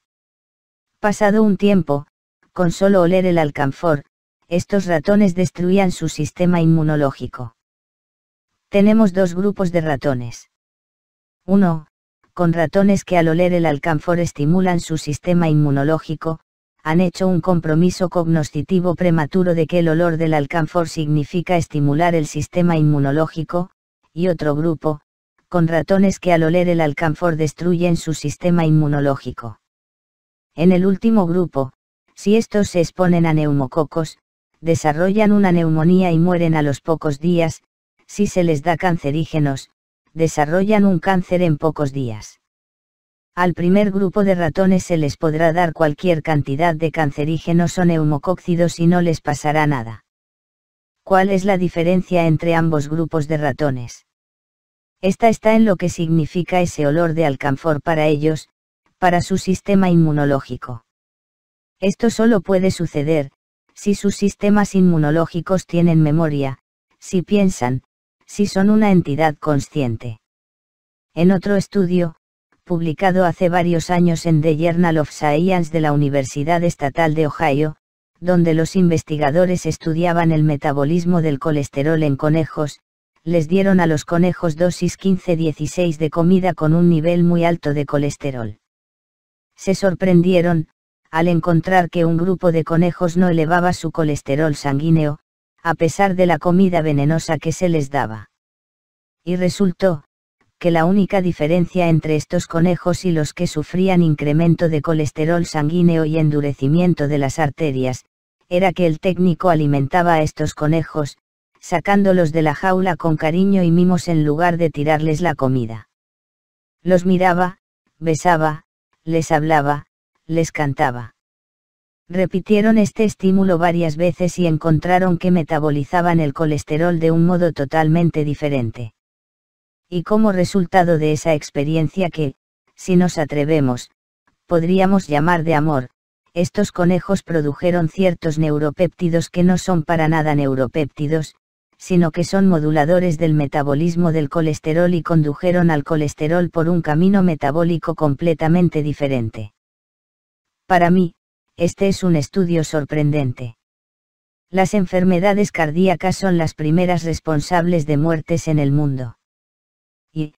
Pasado un tiempo, con solo oler el alcanfor, estos ratones destruían su sistema inmunológico. Tenemos dos grupos de ratones. 1. Con ratones que al oler el alcanfor estimulan su sistema inmunológico, han hecho un compromiso cognoscitivo prematuro de que el olor del alcanfor significa estimular el sistema inmunológico, y otro grupo, con ratones que al oler el alcanfor destruyen su sistema inmunológico. En el último grupo, si estos se exponen a neumococos, desarrollan una neumonía y mueren a los pocos días, si se les da cancerígenos, desarrollan un cáncer en pocos días. Al primer grupo de ratones se les podrá dar cualquier cantidad de cancerígenos o neumocócidos y no les pasará nada. ¿Cuál es la diferencia entre ambos grupos de ratones? Esta está en lo que significa ese olor de alcanfor para ellos, para su sistema inmunológico. Esto solo puede suceder, si sus sistemas inmunológicos tienen memoria, si piensan, si son una entidad consciente. En otro estudio, publicado hace varios años en The Journal of Science de la Universidad Estatal de Ohio, donde los investigadores estudiaban el metabolismo del colesterol en conejos, les dieron a los conejos dosis 15-16 de comida con un nivel muy alto de colesterol. Se sorprendieron, al encontrar que un grupo de conejos no elevaba su colesterol sanguíneo, a pesar de la comida venenosa que se les daba. Y resultó, que la única diferencia entre estos conejos y los que sufrían incremento de colesterol sanguíneo y endurecimiento de las arterias, era que el técnico alimentaba a estos conejos, sacándolos de la jaula con cariño y mimos en lugar de tirarles la comida. Los miraba, besaba, les hablaba, les cantaba. Repitieron este estímulo varias veces y encontraron que metabolizaban el colesterol de un modo totalmente diferente. Y como resultado de esa experiencia que, si nos atrevemos, podríamos llamar de amor, estos conejos produjeron ciertos neuropéptidos que no son para nada neuropéptidos, sino que son moduladores del metabolismo del colesterol y condujeron al colesterol por un camino metabólico completamente diferente. Para mí, este es un estudio sorprendente. Las enfermedades cardíacas son las primeras responsables de muertes en el mundo. Y,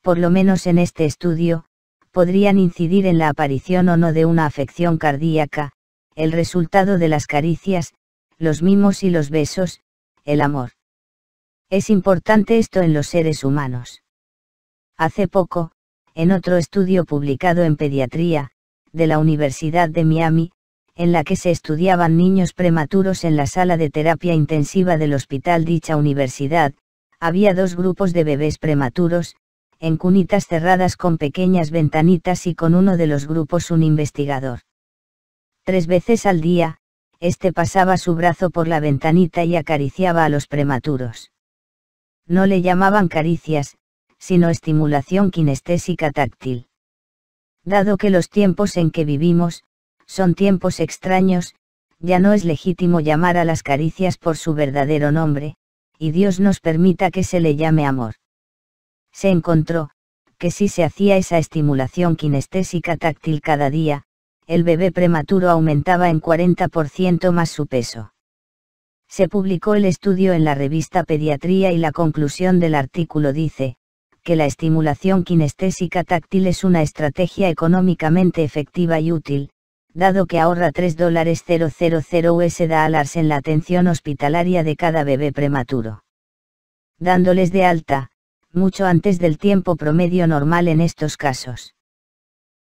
por lo menos en este estudio, podrían incidir en la aparición o no de una afección cardíaca, el resultado de las caricias, los mimos y los besos, el amor. Es importante esto en los seres humanos. Hace poco, en otro estudio publicado en Pediatría, de la Universidad de Miami, en la que se estudiaban niños prematuros en la sala de terapia intensiva del hospital dicha universidad, había dos grupos de bebés prematuros, en cunitas cerradas con pequeñas ventanitas y con uno de los grupos un investigador. Tres veces al día, este pasaba su brazo por la ventanita y acariciaba a los prematuros. No le llamaban caricias, sino estimulación kinestésica táctil. Dado que los tiempos en que vivimos, son tiempos extraños, ya no es legítimo llamar a las caricias por su verdadero nombre, y Dios nos permita que se le llame amor. Se encontró, que si se hacía esa estimulación kinestésica táctil cada día, el bebé prematuro aumentaba en 40% más su peso. Se publicó el estudio en la revista Pediatría y la conclusión del artículo dice, que la estimulación kinestésica táctil es una estrategia económicamente efectiva y útil, dado que ahorra 3 dólares 000 USD al en la atención hospitalaria de cada bebé prematuro. Dándoles de alta, mucho antes del tiempo promedio normal en estos casos.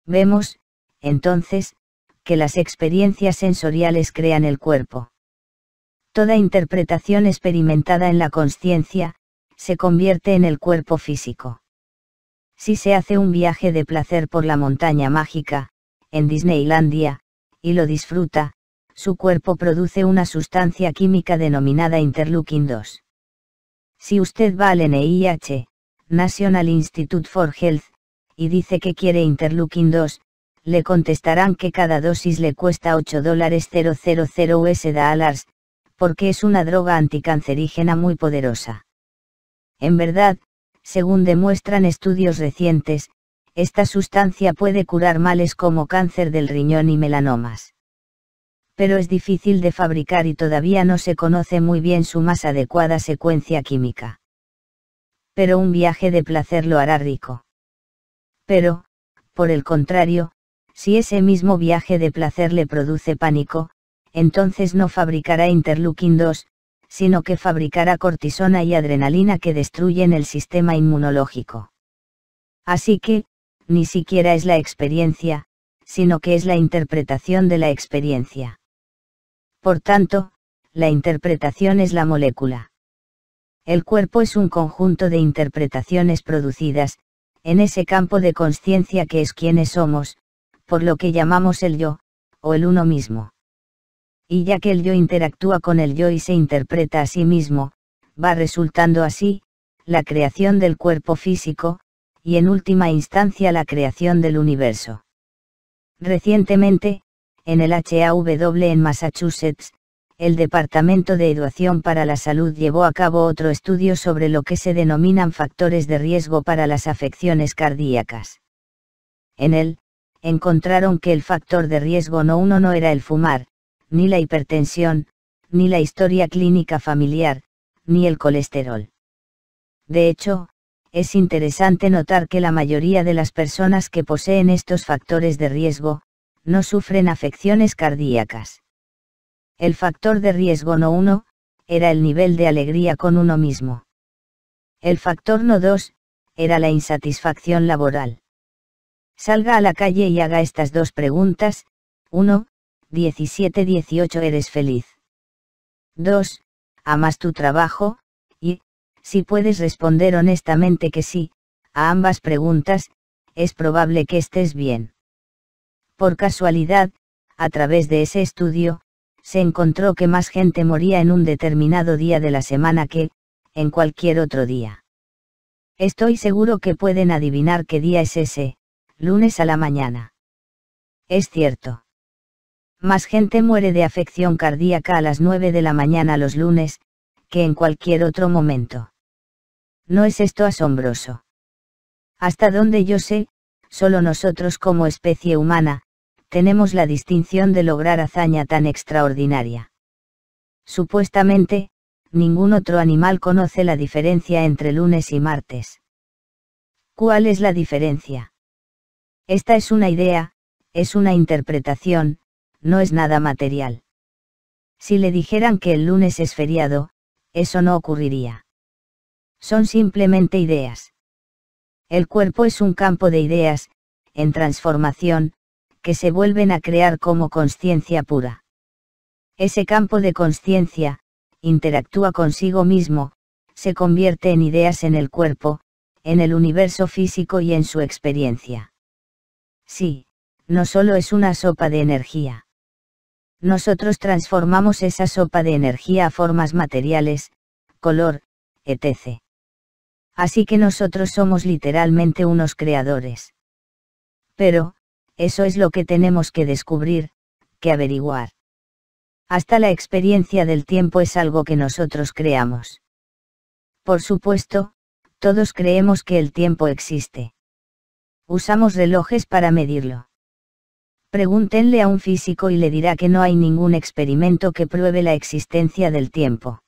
Vemos, entonces, que las experiencias sensoriales crean el cuerpo. Toda interpretación experimentada en la conciencia, se convierte en el cuerpo físico. Si se hace un viaje de placer por la montaña mágica, en Disneylandia, y lo disfruta, su cuerpo produce una sustancia química denominada interleukin 2. Si usted va al NIH, National Institute for Health, y dice que quiere interleukin 2, le contestarán que cada dosis le cuesta 8 dólares 000 porque es una droga anticancerígena muy poderosa. En verdad, según demuestran estudios recientes, esta sustancia puede curar males como cáncer del riñón y melanomas. Pero es difícil de fabricar y todavía no se conoce muy bien su más adecuada secuencia química. Pero un viaje de placer lo hará rico. Pero, por el contrario, si ese mismo viaje de placer le produce pánico, entonces no fabricará interleukin 2, sino que fabricará cortisona y adrenalina que destruyen el sistema inmunológico. Así que, ni siquiera es la experiencia, sino que es la interpretación de la experiencia. Por tanto, la interpretación es la molécula. El cuerpo es un conjunto de interpretaciones producidas, en ese campo de conciencia que es quienes somos, por lo que llamamos el yo, o el uno mismo. Y ya que el yo interactúa con el yo y se interpreta a sí mismo, va resultando así, la creación del cuerpo físico, y en última instancia la creación del universo. Recientemente, en el HAW en Massachusetts, el Departamento de Educación para la Salud llevó a cabo otro estudio sobre lo que se denominan factores de riesgo para las afecciones cardíacas. En él, encontraron que el factor de riesgo no uno no era el fumar, ni la hipertensión, ni la historia clínica familiar, ni el colesterol. De hecho, es interesante notar que la mayoría de las personas que poseen estos factores de riesgo, no sufren afecciones cardíacas. El factor de riesgo no 1, era el nivel de alegría con uno mismo. El factor no 2, era la insatisfacción laboral. Salga a la calle y haga estas dos preguntas, 1, 17-18 eres feliz. 2, amas tu trabajo, si puedes responder honestamente que sí, a ambas preguntas, es probable que estés bien. Por casualidad, a través de ese estudio, se encontró que más gente moría en un determinado día de la semana que, en cualquier otro día. Estoy seguro que pueden adivinar qué día es ese, lunes a la mañana. Es cierto. Más gente muere de afección cardíaca a las 9 de la mañana los lunes, que en cualquier otro momento. ¿No es esto asombroso? Hasta donde yo sé, solo nosotros como especie humana, tenemos la distinción de lograr hazaña tan extraordinaria. Supuestamente, ningún otro animal conoce la diferencia entre lunes y martes. ¿Cuál es la diferencia? Esta es una idea, es una interpretación, no es nada material. Si le dijeran que el lunes es feriado, eso no ocurriría. Son simplemente ideas. El cuerpo es un campo de ideas, en transformación, que se vuelven a crear como conciencia pura. Ese campo de conciencia, interactúa consigo mismo, se convierte en ideas en el cuerpo, en el universo físico y en su experiencia. Sí, no solo es una sopa de energía. Nosotros transformamos esa sopa de energía a formas materiales, color, etc. Así que nosotros somos literalmente unos creadores. Pero, eso es lo que tenemos que descubrir, que averiguar. Hasta la experiencia del tiempo es algo que nosotros creamos. Por supuesto, todos creemos que el tiempo existe. Usamos relojes para medirlo. Pregúntenle a un físico y le dirá que no hay ningún experimento que pruebe la existencia del tiempo.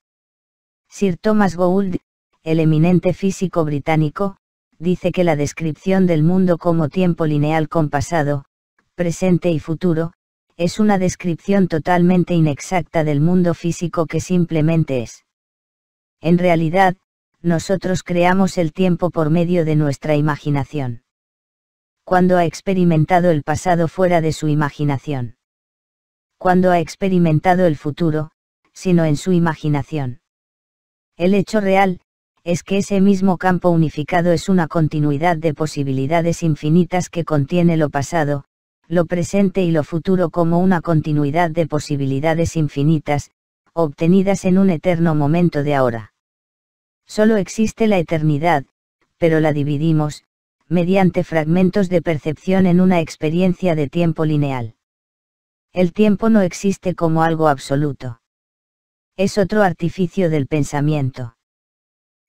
Sir Thomas Gould, el eminente físico británico, dice que la descripción del mundo como tiempo lineal con pasado, presente y futuro, es una descripción totalmente inexacta del mundo físico que simplemente es. En realidad, nosotros creamos el tiempo por medio de nuestra imaginación cuando ha experimentado el pasado fuera de su imaginación. Cuando ha experimentado el futuro, sino en su imaginación. El hecho real, es que ese mismo campo unificado es una continuidad de posibilidades infinitas que contiene lo pasado, lo presente y lo futuro como una continuidad de posibilidades infinitas, obtenidas en un eterno momento de ahora. Solo existe la eternidad, pero la dividimos, mediante fragmentos de percepción en una experiencia de tiempo lineal. El tiempo no existe como algo absoluto. Es otro artificio del pensamiento.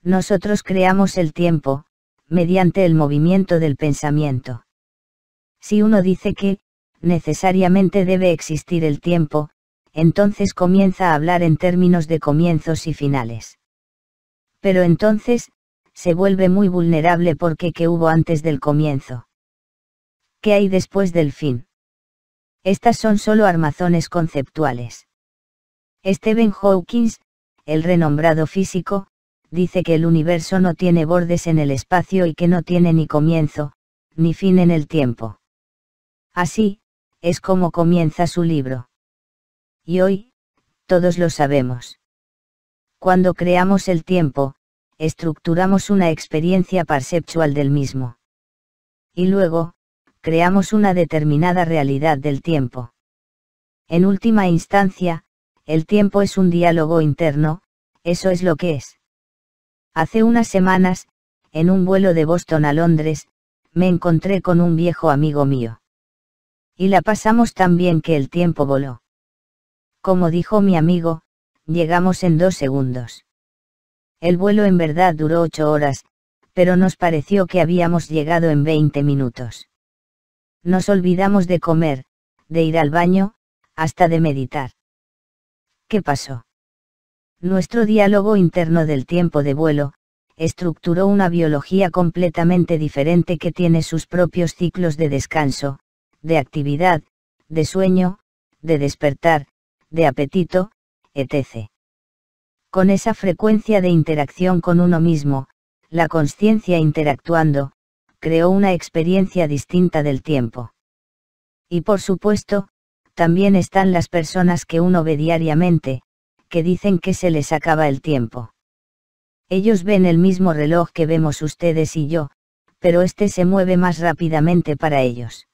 Nosotros creamos el tiempo, mediante el movimiento del pensamiento. Si uno dice que, necesariamente debe existir el tiempo, entonces comienza a hablar en términos de comienzos y finales. Pero entonces, se vuelve muy vulnerable porque ¿qué hubo antes del comienzo? ¿Qué hay después del fin? Estas son solo armazones conceptuales. Stephen Hawking, el renombrado físico, dice que el universo no tiene bordes en el espacio y que no tiene ni comienzo, ni fin en el tiempo. Así, es como comienza su libro. Y hoy, todos lo sabemos. Cuando creamos el tiempo, estructuramos una experiencia perceptual del mismo. Y luego, creamos una determinada realidad del tiempo. En última instancia, el tiempo es un diálogo interno, eso es lo que es. Hace unas semanas, en un vuelo de Boston a Londres, me encontré con un viejo amigo mío. Y la pasamos tan bien que el tiempo voló. Como dijo mi amigo, llegamos en dos segundos. El vuelo en verdad duró ocho horas, pero nos pareció que habíamos llegado en 20 minutos. Nos olvidamos de comer, de ir al baño, hasta de meditar. ¿Qué pasó? Nuestro diálogo interno del tiempo de vuelo, estructuró una biología completamente diferente que tiene sus propios ciclos de descanso, de actividad, de sueño, de despertar, de apetito, etc. Con esa frecuencia de interacción con uno mismo, la conciencia interactuando, creó una experiencia distinta del tiempo. Y por supuesto, también están las personas que uno ve diariamente, que dicen que se les acaba el tiempo. Ellos ven el mismo reloj que vemos ustedes y yo, pero este se mueve más rápidamente para ellos.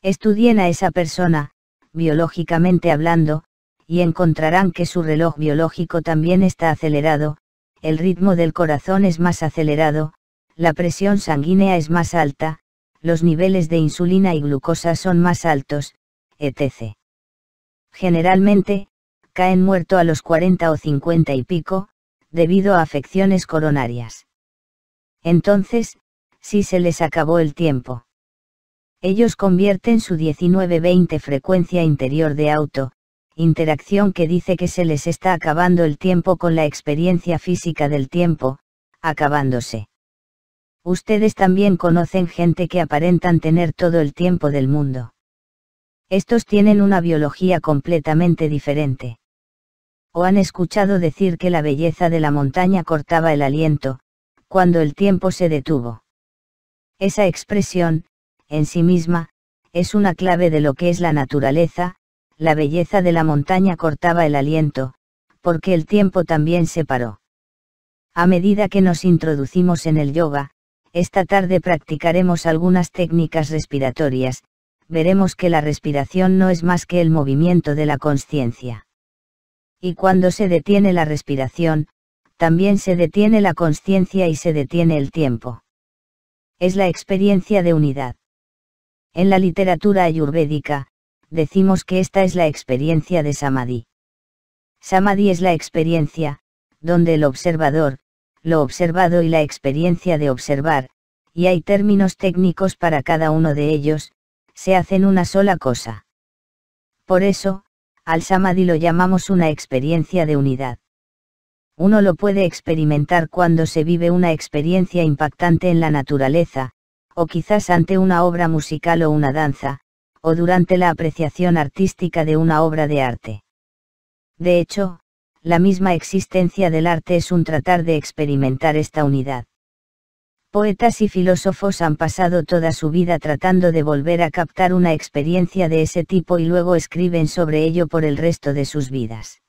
Estudien a esa persona, biológicamente hablando, y encontrarán que su reloj biológico también está acelerado, el ritmo del corazón es más acelerado, la presión sanguínea es más alta, los niveles de insulina y glucosa son más altos, etc. Generalmente, caen muerto a los 40 o 50 y pico, debido a afecciones coronarias. Entonces, si se les acabó el tiempo. Ellos convierten su 19-20 frecuencia interior de auto, interacción que dice que se les está acabando el tiempo con la experiencia física del tiempo, acabándose. Ustedes también conocen gente que aparentan tener todo el tiempo del mundo. Estos tienen una biología completamente diferente. O han escuchado decir que la belleza de la montaña cortaba el aliento, cuando el tiempo se detuvo. Esa expresión, en sí misma, es una clave de lo que es la naturaleza, la belleza de la montaña cortaba el aliento, porque el tiempo también se paró. A medida que nos introducimos en el yoga, esta tarde practicaremos algunas técnicas respiratorias, veremos que la respiración no es más que el movimiento de la conciencia. Y cuando se detiene la respiración, también se detiene la conciencia y se detiene el tiempo. Es la experiencia de unidad. En la literatura ayurvédica, decimos que esta es la experiencia de Samadhi. Samadhi es la experiencia, donde el observador, lo observado y la experiencia de observar, y hay términos técnicos para cada uno de ellos, se hacen una sola cosa. Por eso, al samadhi lo llamamos una experiencia de unidad. Uno lo puede experimentar cuando se vive una experiencia impactante en la naturaleza, o quizás ante una obra musical o una danza, o durante la apreciación artística de una obra de arte. De hecho, la misma existencia del arte es un tratar de experimentar esta unidad. Poetas y filósofos han pasado toda su vida tratando de volver a captar una experiencia de ese tipo y luego escriben sobre ello por el resto de sus vidas.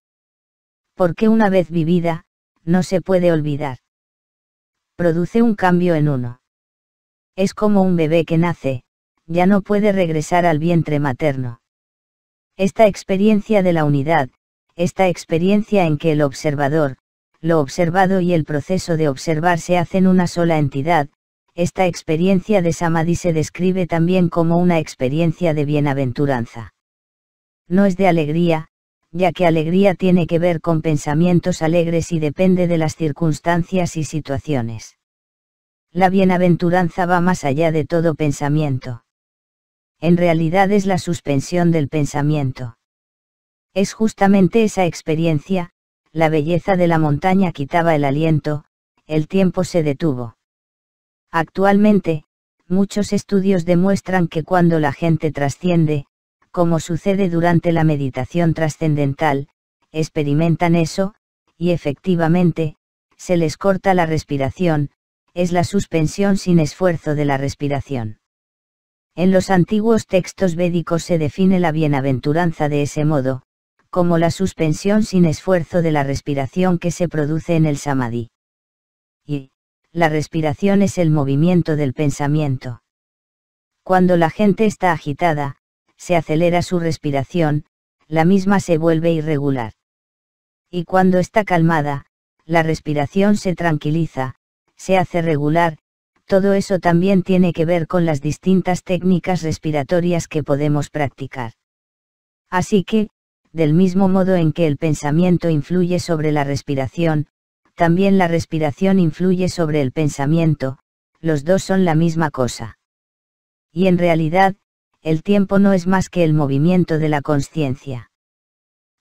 Porque una vez vivida, no se puede olvidar. Produce un cambio en uno. Es como un bebé que nace, ya no puede regresar al vientre materno. Esta experiencia de la unidad, esta experiencia en que el observador, lo observado y el proceso de observar se hacen una sola entidad, esta experiencia de Samadhi se describe también como una experiencia de bienaventuranza. No es de alegría, ya que alegría tiene que ver con pensamientos alegres y depende de las circunstancias y situaciones. La bienaventuranza va más allá de todo pensamiento en realidad es la suspensión del pensamiento. Es justamente esa experiencia, la belleza de la montaña quitaba el aliento, el tiempo se detuvo. Actualmente, muchos estudios demuestran que cuando la gente trasciende, como sucede durante la meditación trascendental, experimentan eso, y efectivamente, se les corta la respiración, es la suspensión sin esfuerzo de la respiración. En los antiguos textos védicos se define la bienaventuranza de ese modo, como la suspensión sin esfuerzo de la respiración que se produce en el samadhi. Y, la respiración es el movimiento del pensamiento. Cuando la gente está agitada, se acelera su respiración, la misma se vuelve irregular. Y cuando está calmada, la respiración se tranquiliza, se hace regular, todo eso también tiene que ver con las distintas técnicas respiratorias que podemos practicar. Así que, del mismo modo en que el pensamiento influye sobre la respiración, también la respiración influye sobre el pensamiento, los dos son la misma cosa. Y en realidad, el tiempo no es más que el movimiento de la conciencia.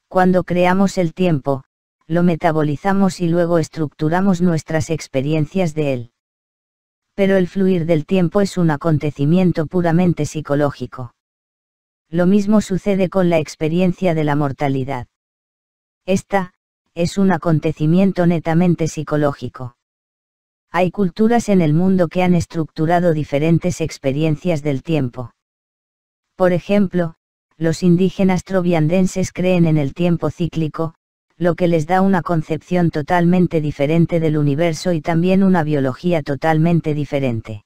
Cuando creamos el tiempo, lo metabolizamos y luego estructuramos nuestras experiencias de él pero el fluir del tiempo es un acontecimiento puramente psicológico. Lo mismo sucede con la experiencia de la mortalidad. Esta, es un acontecimiento netamente psicológico. Hay culturas en el mundo que han estructurado diferentes experiencias del tiempo. Por ejemplo, los indígenas troviandenses creen en el tiempo cíclico, lo que les da una concepción totalmente diferente del universo y también una biología totalmente diferente.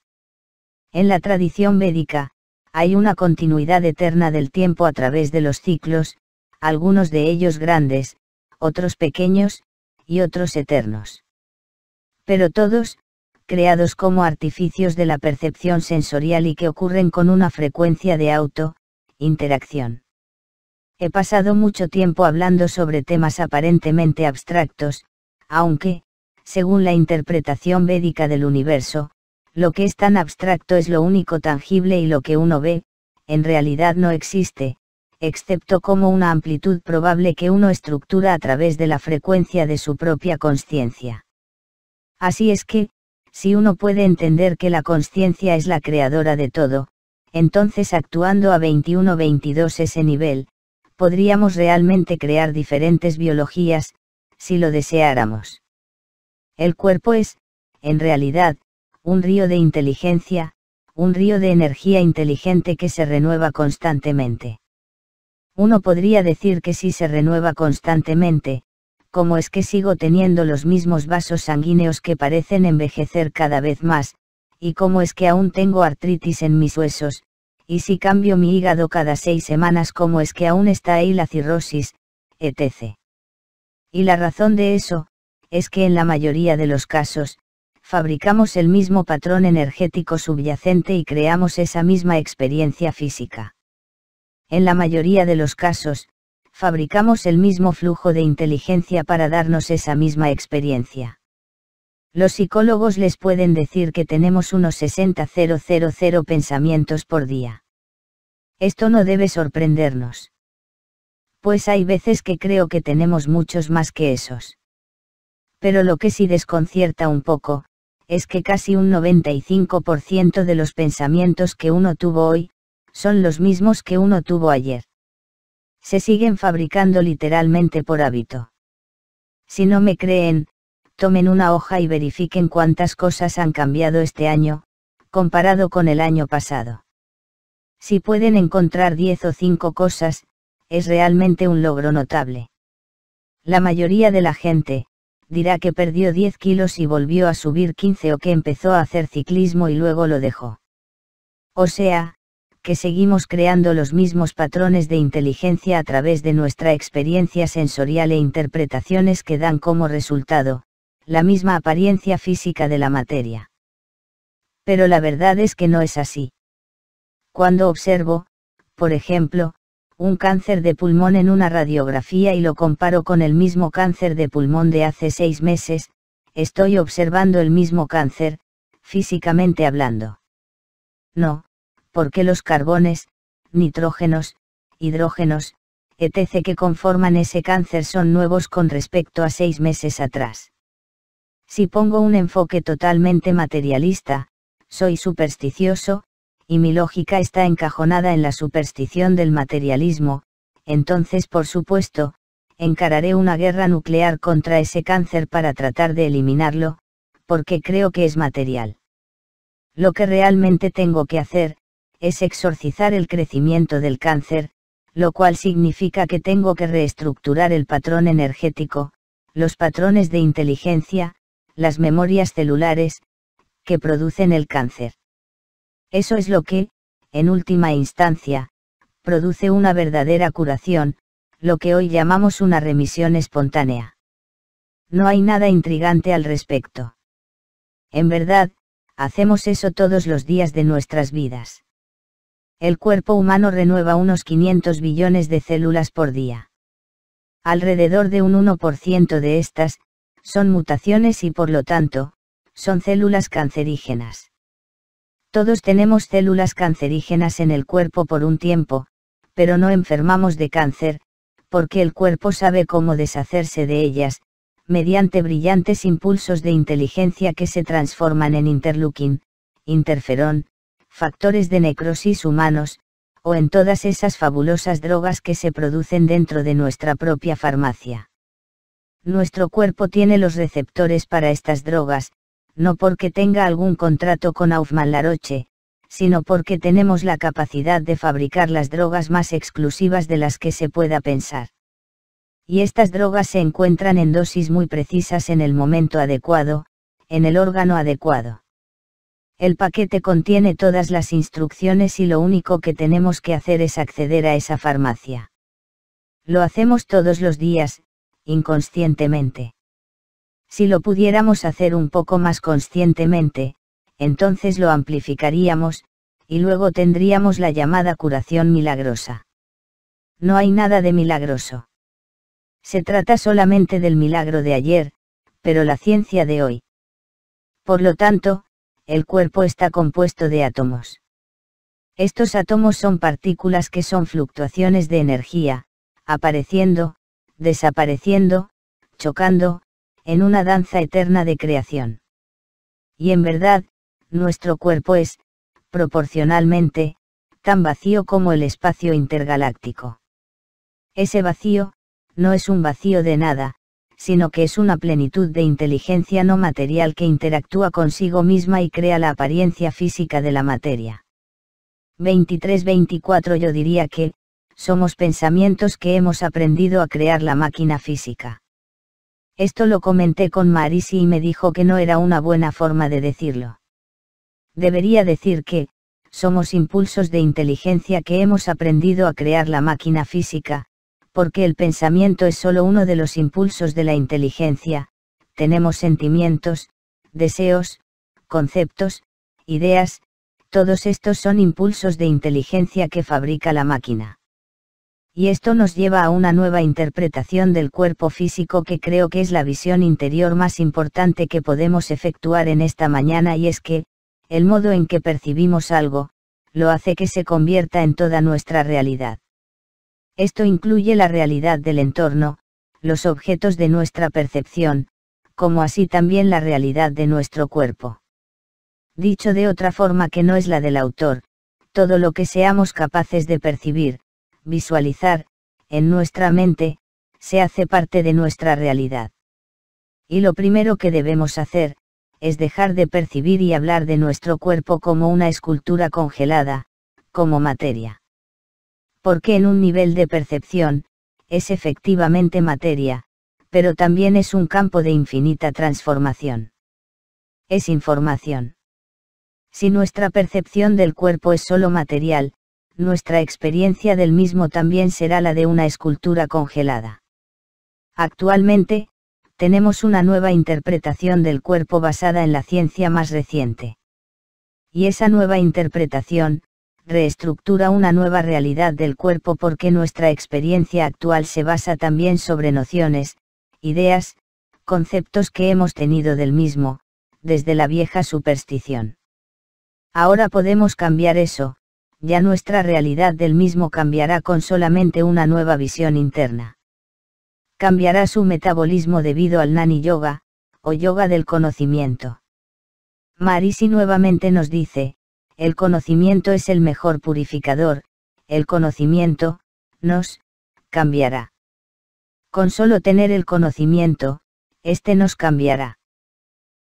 En la tradición médica, hay una continuidad eterna del tiempo a través de los ciclos, algunos de ellos grandes, otros pequeños, y otros eternos. Pero todos, creados como artificios de la percepción sensorial y que ocurren con una frecuencia de auto, interacción. He pasado mucho tiempo hablando sobre temas aparentemente abstractos, aunque, según la interpretación védica del universo, lo que es tan abstracto es lo único tangible y lo que uno ve, en realidad no existe, excepto como una amplitud probable que uno estructura a través de la frecuencia de su propia conciencia. Así es que, si uno puede entender que la conciencia es la creadora de todo, entonces actuando a 21-22 ese nivel, podríamos realmente crear diferentes biologías, si lo deseáramos. El cuerpo es, en realidad, un río de inteligencia, un río de energía inteligente que se renueva constantemente. Uno podría decir que si se renueva constantemente, ¿cómo es que sigo teniendo los mismos vasos sanguíneos que parecen envejecer cada vez más, y cómo es que aún tengo artritis en mis huesos, y si cambio mi hígado cada seis semanas cómo es que aún está ahí la cirrosis, etc. Y la razón de eso, es que en la mayoría de los casos, fabricamos el mismo patrón energético subyacente y creamos esa misma experiencia física. En la mayoría de los casos, fabricamos el mismo flujo de inteligencia para darnos esa misma experiencia. Los psicólogos les pueden decir que tenemos unos 60.000 pensamientos por día. Esto no debe sorprendernos. Pues hay veces que creo que tenemos muchos más que esos. Pero lo que sí desconcierta un poco, es que casi un 95% de los pensamientos que uno tuvo hoy, son los mismos que uno tuvo ayer. Se siguen fabricando literalmente por hábito. Si no me creen, tomen una hoja y verifiquen cuántas cosas han cambiado este año, comparado con el año pasado. Si pueden encontrar 10 o 5 cosas, es realmente un logro notable. La mayoría de la gente, dirá que perdió 10 kilos y volvió a subir 15 o que empezó a hacer ciclismo y luego lo dejó. O sea, que seguimos creando los mismos patrones de inteligencia a través de nuestra experiencia sensorial e interpretaciones que dan como resultado, la misma apariencia física de la materia. Pero la verdad es que no es así. Cuando observo, por ejemplo, un cáncer de pulmón en una radiografía y lo comparo con el mismo cáncer de pulmón de hace seis meses, estoy observando el mismo cáncer, físicamente hablando. No, porque los carbones, nitrógenos, hidrógenos, etc. que conforman ese cáncer son nuevos con respecto a seis meses atrás. Si pongo un enfoque totalmente materialista, soy supersticioso, y mi lógica está encajonada en la superstición del materialismo, entonces por supuesto, encararé una guerra nuclear contra ese cáncer para tratar de eliminarlo, porque creo que es material. Lo que realmente tengo que hacer, es exorcizar el crecimiento del cáncer, lo cual significa que tengo que reestructurar el patrón energético, los patrones de inteligencia, las memorias celulares, que producen el cáncer. Eso es lo que, en última instancia, produce una verdadera curación, lo que hoy llamamos una remisión espontánea. No hay nada intrigante al respecto. En verdad, hacemos eso todos los días de nuestras vidas. El cuerpo humano renueva unos 500 billones de células por día. Alrededor de un 1% de estas, son mutaciones y por lo tanto, son células cancerígenas. Todos tenemos células cancerígenas en el cuerpo por un tiempo, pero no enfermamos de cáncer, porque el cuerpo sabe cómo deshacerse de ellas, mediante brillantes impulsos de inteligencia que se transforman en interleukin, interferón, factores de necrosis humanos, o en todas esas fabulosas drogas que se producen dentro de nuestra propia farmacia. Nuestro cuerpo tiene los receptores para estas drogas, no porque tenga algún contrato con Aufman Laroche, sino porque tenemos la capacidad de fabricar las drogas más exclusivas de las que se pueda pensar. Y estas drogas se encuentran en dosis muy precisas en el momento adecuado, en el órgano adecuado. El paquete contiene todas las instrucciones y lo único que tenemos que hacer es acceder a esa farmacia. Lo hacemos todos los días, inconscientemente. Si lo pudiéramos hacer un poco más conscientemente, entonces lo amplificaríamos, y luego tendríamos la llamada curación milagrosa. No hay nada de milagroso. Se trata solamente del milagro de ayer, pero la ciencia de hoy. Por lo tanto, el cuerpo está compuesto de átomos. Estos átomos son partículas que son fluctuaciones de energía, apareciendo, desapareciendo, chocando, en una danza eterna de creación. Y en verdad, nuestro cuerpo es, proporcionalmente, tan vacío como el espacio intergaláctico. Ese vacío, no es un vacío de nada, sino que es una plenitud de inteligencia no material que interactúa consigo misma y crea la apariencia física de la materia. 23-24 Yo diría que, somos pensamientos que hemos aprendido a crear la máquina física. Esto lo comenté con Marisi y me dijo que no era una buena forma de decirlo. Debería decir que, somos impulsos de inteligencia que hemos aprendido a crear la máquina física, porque el pensamiento es solo uno de los impulsos de la inteligencia, tenemos sentimientos, deseos, conceptos, ideas, todos estos son impulsos de inteligencia que fabrica la máquina y esto nos lleva a una nueva interpretación del cuerpo físico que creo que es la visión interior más importante que podemos efectuar en esta mañana y es que, el modo en que percibimos algo, lo hace que se convierta en toda nuestra realidad. Esto incluye la realidad del entorno, los objetos de nuestra percepción, como así también la realidad de nuestro cuerpo. Dicho de otra forma que no es la del autor, todo lo que seamos capaces de percibir, visualizar, en nuestra mente, se hace parte de nuestra realidad. Y lo primero que debemos hacer, es dejar de percibir y hablar de nuestro cuerpo como una escultura congelada, como materia. Porque en un nivel de percepción, es efectivamente materia, pero también es un campo de infinita transformación. Es información. Si nuestra percepción del cuerpo es solo material, nuestra experiencia del mismo también será la de una escultura congelada. Actualmente, tenemos una nueva interpretación del cuerpo basada en la ciencia más reciente. Y esa nueva interpretación, reestructura una nueva realidad del cuerpo porque nuestra experiencia actual se basa también sobre nociones, ideas, conceptos que hemos tenido del mismo, desde la vieja superstición. Ahora podemos cambiar eso, ya nuestra realidad del mismo cambiará con solamente una nueva visión interna. Cambiará su metabolismo debido al nani yoga, o yoga del conocimiento. Marisi nuevamente nos dice, el conocimiento es el mejor purificador, el conocimiento, nos, cambiará. Con solo tener el conocimiento, éste nos cambiará.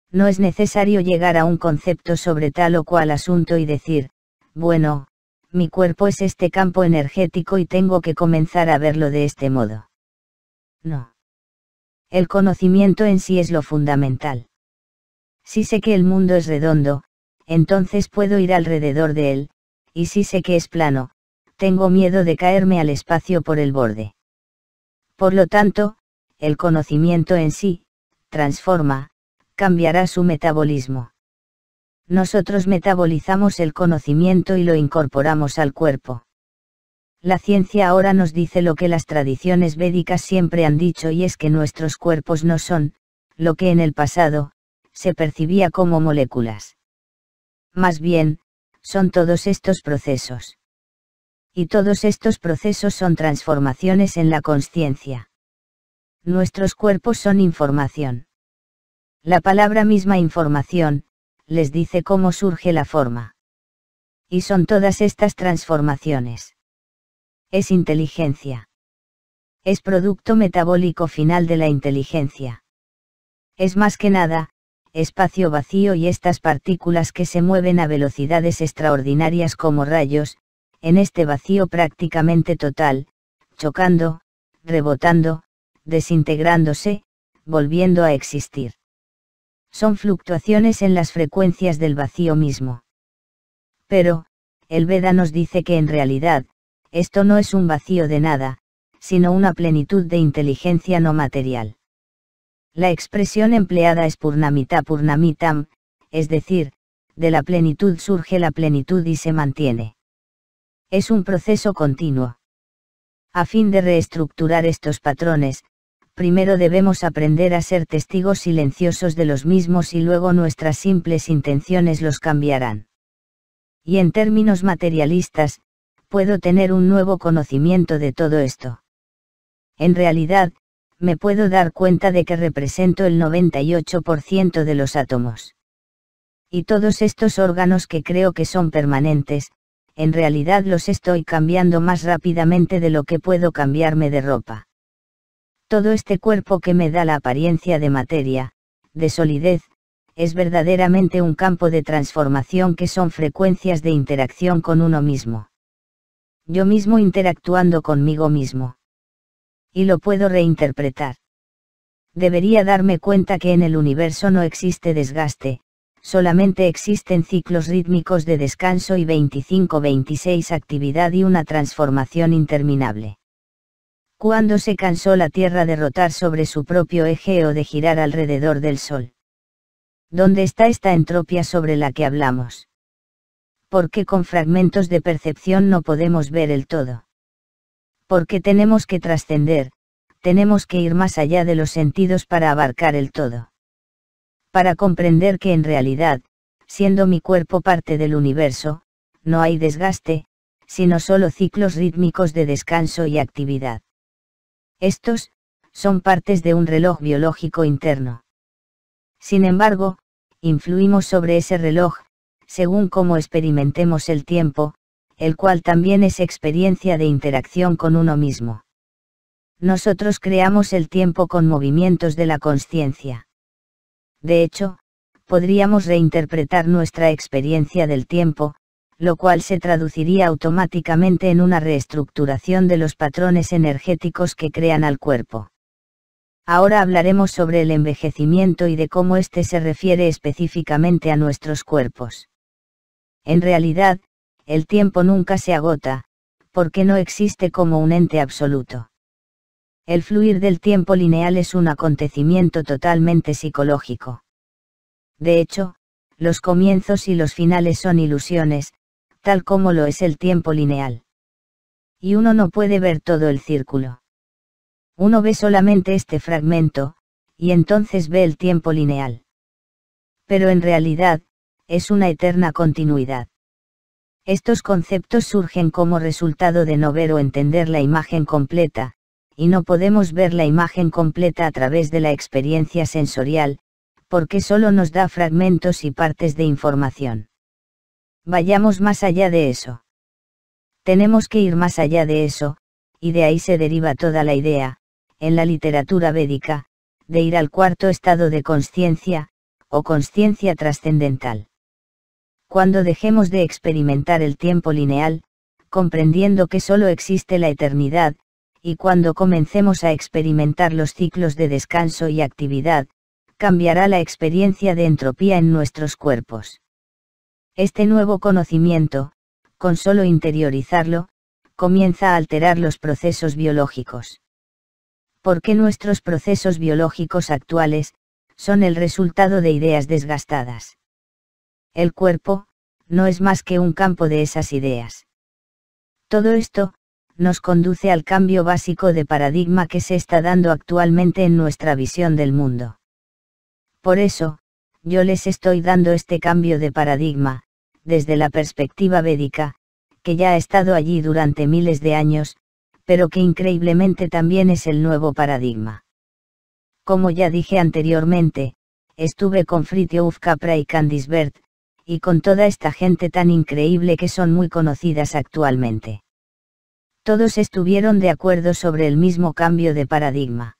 No es necesario llegar a un concepto sobre tal o cual asunto y decir, bueno, mi cuerpo es este campo energético y tengo que comenzar a verlo de este modo. No. El conocimiento en sí es lo fundamental. Si sé que el mundo es redondo, entonces puedo ir alrededor de él, y si sé que es plano, tengo miedo de caerme al espacio por el borde. Por lo tanto, el conocimiento en sí, transforma, cambiará su metabolismo nosotros metabolizamos el conocimiento y lo incorporamos al cuerpo. La ciencia ahora nos dice lo que las tradiciones védicas siempre han dicho y es que nuestros cuerpos no son, lo que en el pasado, se percibía como moléculas. Más bien, son todos estos procesos. Y todos estos procesos son transformaciones en la conciencia. Nuestros cuerpos son información. La palabra misma información, les dice cómo surge la forma. Y son todas estas transformaciones. Es inteligencia. Es producto metabólico final de la inteligencia. Es más que nada, espacio vacío y estas partículas que se mueven a velocidades extraordinarias como rayos, en este vacío prácticamente total, chocando, rebotando, desintegrándose, volviendo a existir son fluctuaciones en las frecuencias del vacío mismo. Pero, el Veda nos dice que en realidad, esto no es un vacío de nada, sino una plenitud de inteligencia no material. La expresión empleada es Purnamita Purnamitam, es decir, de la plenitud surge la plenitud y se mantiene. Es un proceso continuo. A fin de reestructurar estos patrones, primero debemos aprender a ser testigos silenciosos de los mismos y luego nuestras simples intenciones los cambiarán. Y en términos materialistas, puedo tener un nuevo conocimiento de todo esto. En realidad, me puedo dar cuenta de que represento el 98% de los átomos. Y todos estos órganos que creo que son permanentes, en realidad los estoy cambiando más rápidamente de lo que puedo cambiarme de ropa. Todo este cuerpo que me da la apariencia de materia, de solidez, es verdaderamente un campo de transformación que son frecuencias de interacción con uno mismo. Yo mismo interactuando conmigo mismo. Y lo puedo reinterpretar. Debería darme cuenta que en el universo no existe desgaste, solamente existen ciclos rítmicos de descanso y 25-26 actividad y una transformación interminable. ¿Cuándo se cansó la Tierra de rotar sobre su propio eje o de girar alrededor del Sol. ¿Dónde está esta entropía sobre la que hablamos? Porque con fragmentos de percepción no podemos ver el todo? Porque tenemos que trascender, tenemos que ir más allá de los sentidos para abarcar el todo. Para comprender que en realidad, siendo mi cuerpo parte del universo, no hay desgaste, sino solo ciclos rítmicos de descanso y actividad. Estos, son partes de un reloj biológico interno. Sin embargo, influimos sobre ese reloj, según cómo experimentemos el tiempo, el cual también es experiencia de interacción con uno mismo. Nosotros creamos el tiempo con movimientos de la conciencia. De hecho, podríamos reinterpretar nuestra experiencia del tiempo, lo cual se traduciría automáticamente en una reestructuración de los patrones energéticos que crean al cuerpo. Ahora hablaremos sobre el envejecimiento y de cómo éste se refiere específicamente a nuestros cuerpos. En realidad, el tiempo nunca se agota, porque no existe como un ente absoluto. El fluir del tiempo lineal es un acontecimiento totalmente psicológico. De hecho, los comienzos y los finales son ilusiones, tal como lo es el tiempo lineal. Y uno no puede ver todo el círculo. Uno ve solamente este fragmento, y entonces ve el tiempo lineal. Pero en realidad, es una eterna continuidad. Estos conceptos surgen como resultado de no ver o entender la imagen completa, y no podemos ver la imagen completa a través de la experiencia sensorial, porque solo nos da fragmentos y partes de información. Vayamos más allá de eso. Tenemos que ir más allá de eso, y de ahí se deriva toda la idea, en la literatura védica, de ir al cuarto estado de conciencia, o conciencia trascendental. Cuando dejemos de experimentar el tiempo lineal, comprendiendo que solo existe la eternidad, y cuando comencemos a experimentar los ciclos de descanso y actividad, cambiará la experiencia de entropía en nuestros cuerpos. Este nuevo conocimiento, con solo interiorizarlo, comienza a alterar los procesos biológicos. Porque nuestros procesos biológicos actuales, son el resultado de ideas desgastadas. El cuerpo, no es más que un campo de esas ideas. Todo esto, nos conduce al cambio básico de paradigma que se está dando actualmente en nuestra visión del mundo. Por eso, yo les estoy dando este cambio de paradigma, desde la perspectiva védica, que ya ha estado allí durante miles de años, pero que increíblemente también es el nuevo paradigma. Como ya dije anteriormente, estuve con Fritjof Capra y Candice y con toda esta gente tan increíble que son muy conocidas actualmente. Todos estuvieron de acuerdo sobre el mismo cambio de paradigma.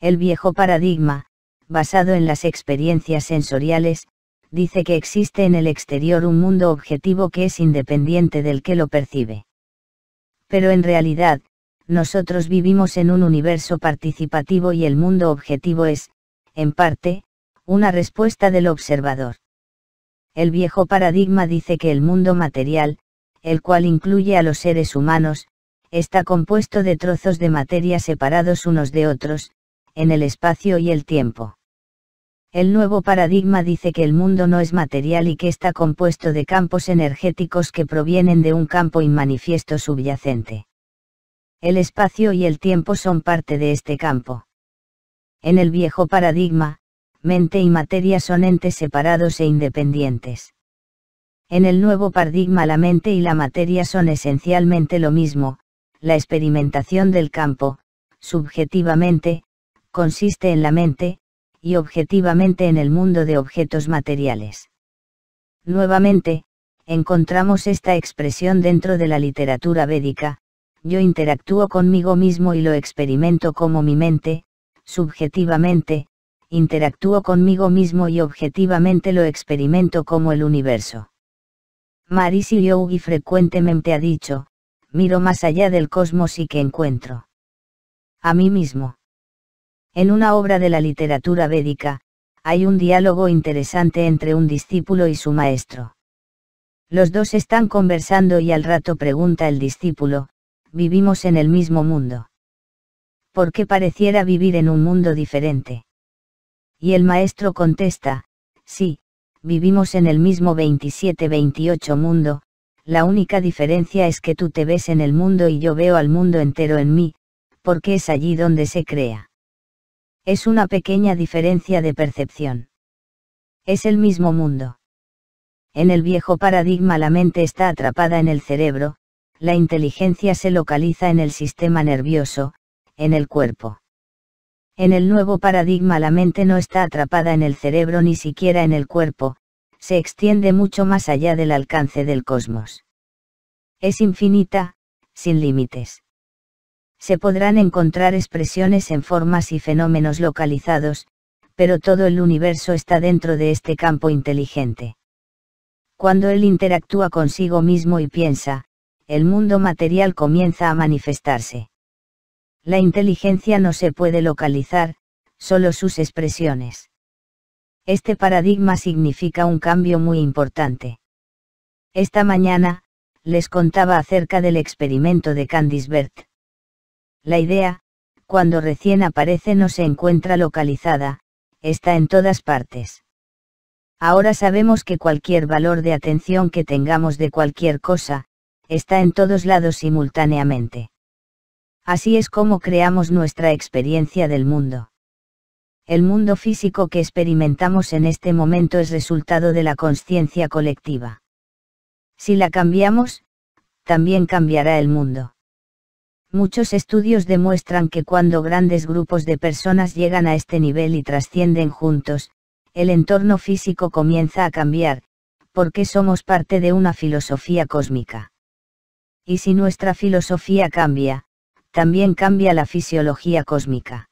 El viejo paradigma, basado en las experiencias sensoriales, dice que existe en el exterior un mundo objetivo que es independiente del que lo percibe. Pero en realidad, nosotros vivimos en un universo participativo y el mundo objetivo es, en parte, una respuesta del observador. El viejo paradigma dice que el mundo material, el cual incluye a los seres humanos, está compuesto de trozos de materia separados unos de otros, en el espacio y el tiempo. El nuevo paradigma dice que el mundo no es material y que está compuesto de campos energéticos que provienen de un campo inmanifiesto subyacente. El espacio y el tiempo son parte de este campo. En el viejo paradigma, mente y materia son entes separados e independientes. En el nuevo paradigma la mente y la materia son esencialmente lo mismo, la experimentación del campo, subjetivamente, consiste en la mente, y objetivamente en el mundo de objetos materiales. Nuevamente, encontramos esta expresión dentro de la literatura védica, yo interactúo conmigo mismo y lo experimento como mi mente, subjetivamente, interactúo conmigo mismo y objetivamente lo experimento como el universo. Marisi Yogi frecuentemente ha dicho, miro más allá del cosmos y que encuentro. A mí mismo. En una obra de la literatura védica, hay un diálogo interesante entre un discípulo y su maestro. Los dos están conversando y al rato pregunta el discípulo, vivimos en el mismo mundo. ¿Por qué pareciera vivir en un mundo diferente? Y el maestro contesta, sí, vivimos en el mismo 27-28 mundo, la única diferencia es que tú te ves en el mundo y yo veo al mundo entero en mí, porque es allí donde se crea. Es una pequeña diferencia de percepción. Es el mismo mundo. En el viejo paradigma la mente está atrapada en el cerebro, la inteligencia se localiza en el sistema nervioso, en el cuerpo. En el nuevo paradigma la mente no está atrapada en el cerebro ni siquiera en el cuerpo, se extiende mucho más allá del alcance del cosmos. Es infinita, sin límites se podrán encontrar expresiones en formas y fenómenos localizados, pero todo el universo está dentro de este campo inteligente. Cuando él interactúa consigo mismo y piensa, el mundo material comienza a manifestarse. La inteligencia no se puede localizar, solo sus expresiones. Este paradigma significa un cambio muy importante. Esta mañana, les contaba acerca del experimento de Bert. La idea, cuando recién aparece no se encuentra localizada, está en todas partes. Ahora sabemos que cualquier valor de atención que tengamos de cualquier cosa, está en todos lados simultáneamente. Así es como creamos nuestra experiencia del mundo. El mundo físico que experimentamos en este momento es resultado de la conciencia colectiva. Si la cambiamos, también cambiará el mundo. Muchos estudios demuestran que cuando grandes grupos de personas llegan a este nivel y trascienden juntos, el entorno físico comienza a cambiar, porque somos parte de una filosofía cósmica. Y si nuestra filosofía cambia, también cambia la fisiología cósmica.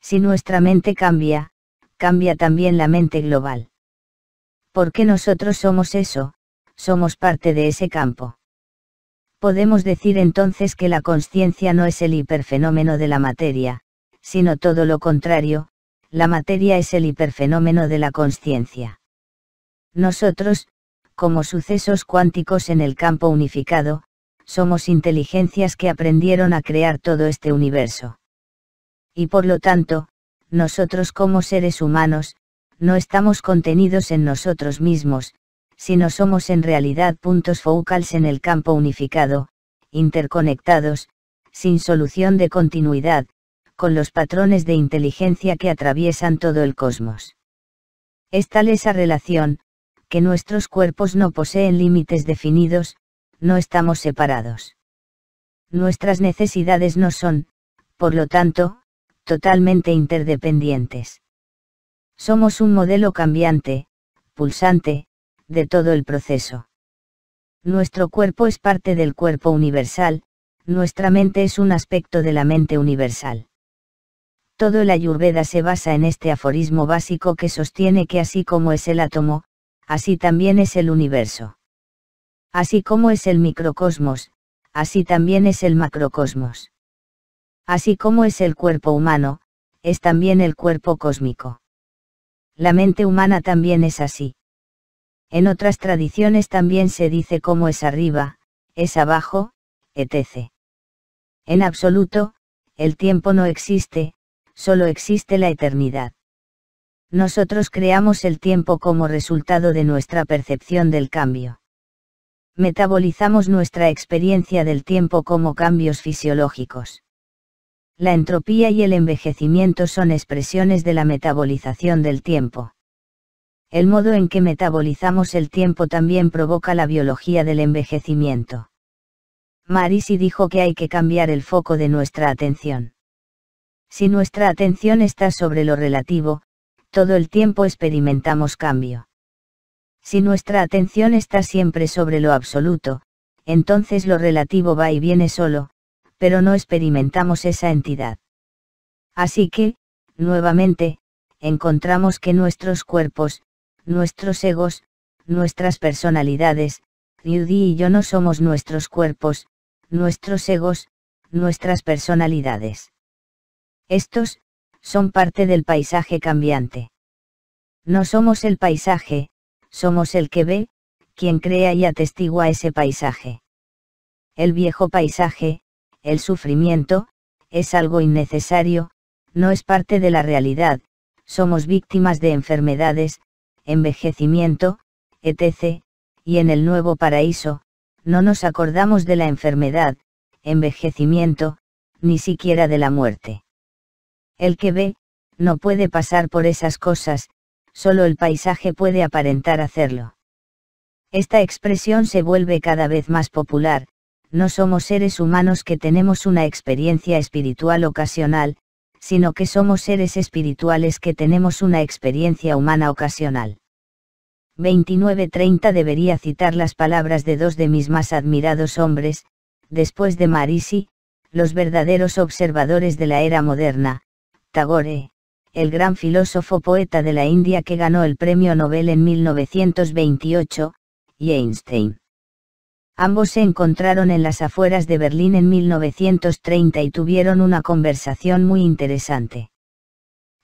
Si nuestra mente cambia, cambia también la mente global. Porque nosotros somos eso, somos parte de ese campo. Podemos decir entonces que la conciencia no es el hiperfenómeno de la materia, sino todo lo contrario, la materia es el hiperfenómeno de la conciencia. Nosotros, como sucesos cuánticos en el campo unificado, somos inteligencias que aprendieron a crear todo este universo. Y por lo tanto, nosotros como seres humanos, no estamos contenidos en nosotros mismos, si no somos en realidad puntos focales en el campo unificado, interconectados, sin solución de continuidad, con los patrones de inteligencia que atraviesan todo el cosmos. Es tal esa relación, que nuestros cuerpos no poseen límites definidos, no estamos separados. Nuestras necesidades no son, por lo tanto, totalmente interdependientes. Somos un modelo cambiante, pulsante, de todo el proceso. Nuestro cuerpo es parte del cuerpo universal, nuestra mente es un aspecto de la mente universal. Todo el ayurveda se basa en este aforismo básico que sostiene que así como es el átomo, así también es el universo. Así como es el microcosmos, así también es el macrocosmos. Así como es el cuerpo humano, es también el cuerpo cósmico. La mente humana también es así. En otras tradiciones también se dice cómo es arriba, es abajo, etc. En absoluto, el tiempo no existe, solo existe la eternidad. Nosotros creamos el tiempo como resultado de nuestra percepción del cambio. Metabolizamos nuestra experiencia del tiempo como cambios fisiológicos. La entropía y el envejecimiento son expresiones de la metabolización del tiempo. El modo en que metabolizamos el tiempo también provoca la biología del envejecimiento. Marisi dijo que hay que cambiar el foco de nuestra atención. Si nuestra atención está sobre lo relativo, todo el tiempo experimentamos cambio. Si nuestra atención está siempre sobre lo absoluto, entonces lo relativo va y viene solo, pero no experimentamos esa entidad. Así que, nuevamente, encontramos que nuestros cuerpos, nuestros egos, nuestras personalidades, Judy y yo no somos nuestros cuerpos, nuestros egos, nuestras personalidades. Estos, son parte del paisaje cambiante. No somos el paisaje, somos el que ve, quien crea y atestigua ese paisaje. El viejo paisaje, el sufrimiento, es algo innecesario, no es parte de la realidad, somos víctimas de enfermedades, envejecimiento, etc., y en el nuevo paraíso, no nos acordamos de la enfermedad, envejecimiento, ni siquiera de la muerte. El que ve, no puede pasar por esas cosas, solo el paisaje puede aparentar hacerlo. Esta expresión se vuelve cada vez más popular, no somos seres humanos que tenemos una experiencia espiritual ocasional, sino que somos seres espirituales que tenemos una experiencia humana ocasional. 29-30 debería citar las palabras de dos de mis más admirados hombres, después de Marisi, los verdaderos observadores de la era moderna, Tagore, el gran filósofo poeta de la India que ganó el premio Nobel en 1928, y Einstein. Ambos se encontraron en las afueras de Berlín en 1930 y tuvieron una conversación muy interesante.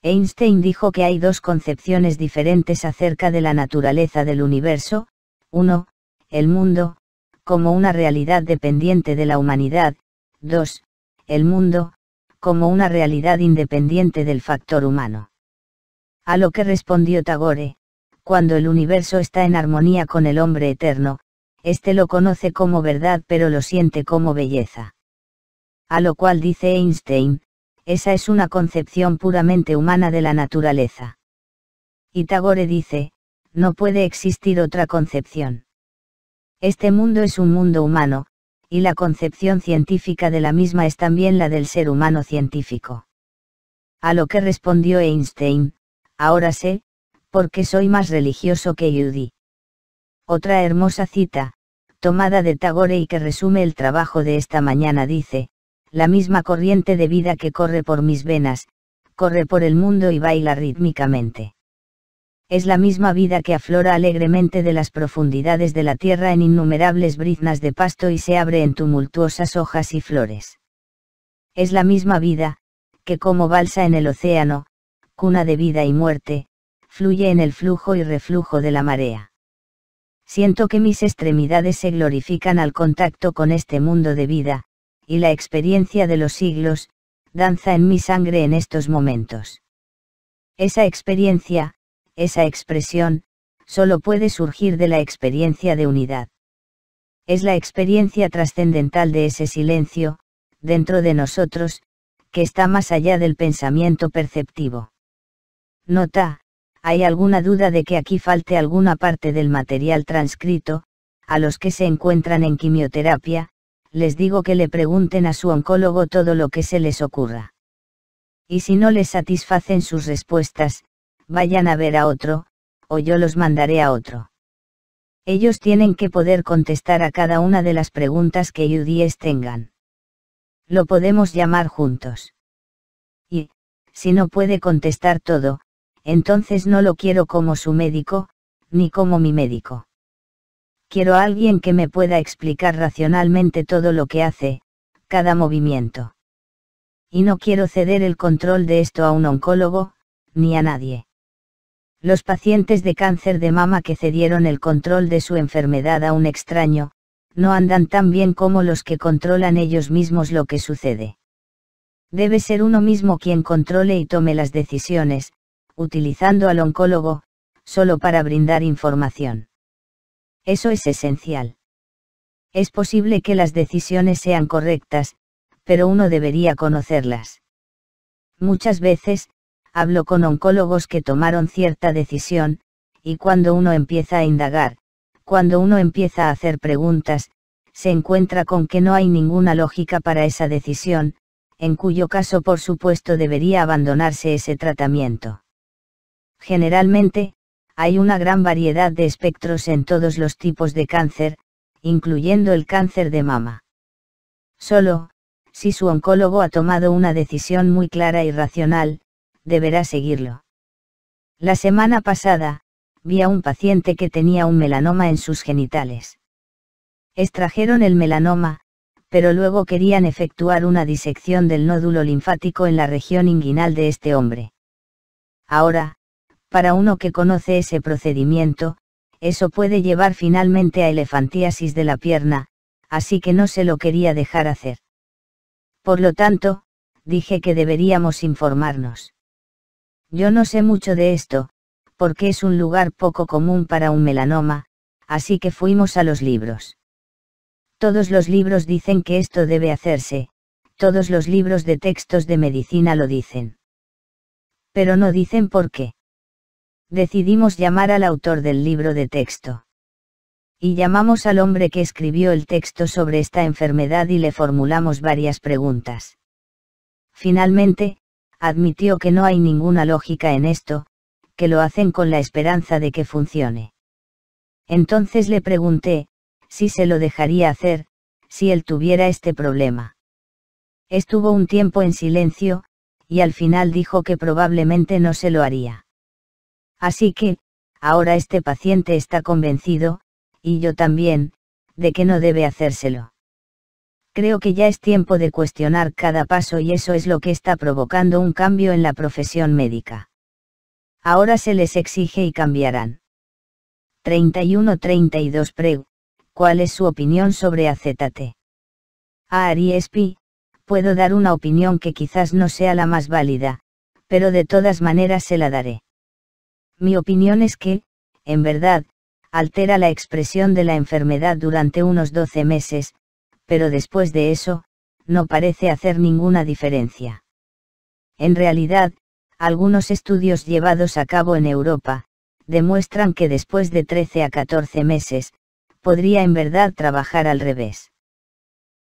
Einstein dijo que hay dos concepciones diferentes acerca de la naturaleza del universo, uno, el mundo, como una realidad dependiente de la humanidad, 2. El mundo, como una realidad independiente del factor humano. A lo que respondió Tagore, cuando el universo está en armonía con el hombre eterno, éste lo conoce como verdad pero lo siente como belleza. A lo cual dice Einstein, esa es una concepción puramente humana de la naturaleza. Y Tagore dice, no puede existir otra concepción. Este mundo es un mundo humano, y la concepción científica de la misma es también la del ser humano científico. A lo que respondió Einstein, ahora sé, porque soy más religioso que Judy. Otra hermosa cita, tomada de Tagore y que resume el trabajo de esta mañana dice, la misma corriente de vida que corre por mis venas, corre por el mundo y baila rítmicamente. Es la misma vida que aflora alegremente de las profundidades de la tierra en innumerables briznas de pasto y se abre en tumultuosas hojas y flores. Es la misma vida, que como balsa en el océano, cuna de vida y muerte, fluye en el flujo y reflujo de la marea. Siento que mis extremidades se glorifican al contacto con este mundo de vida, y la experiencia de los siglos, danza en mi sangre en estos momentos. Esa experiencia, esa expresión, solo puede surgir de la experiencia de unidad. Es la experiencia trascendental de ese silencio, dentro de nosotros, que está más allá del pensamiento perceptivo. Nota, hay alguna duda de que aquí falte alguna parte del material transcrito, a los que se encuentran en quimioterapia, les digo que le pregunten a su oncólogo todo lo que se les ocurra. Y si no les satisfacen sus respuestas, vayan a ver a otro, o yo los mandaré a otro. Ellos tienen que poder contestar a cada una de las preguntas que UDIES tengan. Lo podemos llamar juntos. Y, si no puede contestar todo, entonces no lo quiero como su médico, ni como mi médico quiero a alguien que me pueda explicar racionalmente todo lo que hace, cada movimiento. Y no quiero ceder el control de esto a un oncólogo, ni a nadie. Los pacientes de cáncer de mama que cedieron el control de su enfermedad a un extraño, no andan tan bien como los que controlan ellos mismos lo que sucede. Debe ser uno mismo quien controle y tome las decisiones, utilizando al oncólogo, solo para brindar información. Eso es esencial. Es posible que las decisiones sean correctas, pero uno debería conocerlas. Muchas veces, hablo con oncólogos que tomaron cierta decisión, y cuando uno empieza a indagar, cuando uno empieza a hacer preguntas, se encuentra con que no hay ninguna lógica para esa decisión, en cuyo caso por supuesto debería abandonarse ese tratamiento. Generalmente, hay una gran variedad de espectros en todos los tipos de cáncer, incluyendo el cáncer de mama. Solo, si su oncólogo ha tomado una decisión muy clara y racional, deberá seguirlo. La semana pasada, vi a un paciente que tenía un melanoma en sus genitales. Extrajeron el melanoma, pero luego querían efectuar una disección del nódulo linfático en la región inguinal de este hombre. Ahora, para uno que conoce ese procedimiento, eso puede llevar finalmente a elefantiasis de la pierna, así que no se lo quería dejar hacer. Por lo tanto, dije que deberíamos informarnos. Yo no sé mucho de esto, porque es un lugar poco común para un melanoma, así que fuimos a los libros. Todos los libros dicen que esto debe hacerse, todos los libros de textos de medicina lo dicen. Pero no dicen por qué decidimos llamar al autor del libro de texto. Y llamamos al hombre que escribió el texto sobre esta enfermedad y le formulamos varias preguntas. Finalmente, admitió que no hay ninguna lógica en esto, que lo hacen con la esperanza de que funcione. Entonces le pregunté, si se lo dejaría hacer, si él tuviera este problema. Estuvo un tiempo en silencio, y al final dijo que probablemente no se lo haría. Así que, ahora este paciente está convencido, y yo también, de que no debe hacérselo. Creo que ya es tiempo de cuestionar cada paso y eso es lo que está provocando un cambio en la profesión médica. Ahora se les exige y cambiarán. 31-32 Preu, ¿cuál es su opinión sobre AZT? A Ariespi, puedo dar una opinión que quizás no sea la más válida, pero de todas maneras se la daré. Mi opinión es que, en verdad, altera la expresión de la enfermedad durante unos 12 meses, pero después de eso, no parece hacer ninguna diferencia. En realidad, algunos estudios llevados a cabo en Europa, demuestran que después de 13 a 14 meses, podría en verdad trabajar al revés.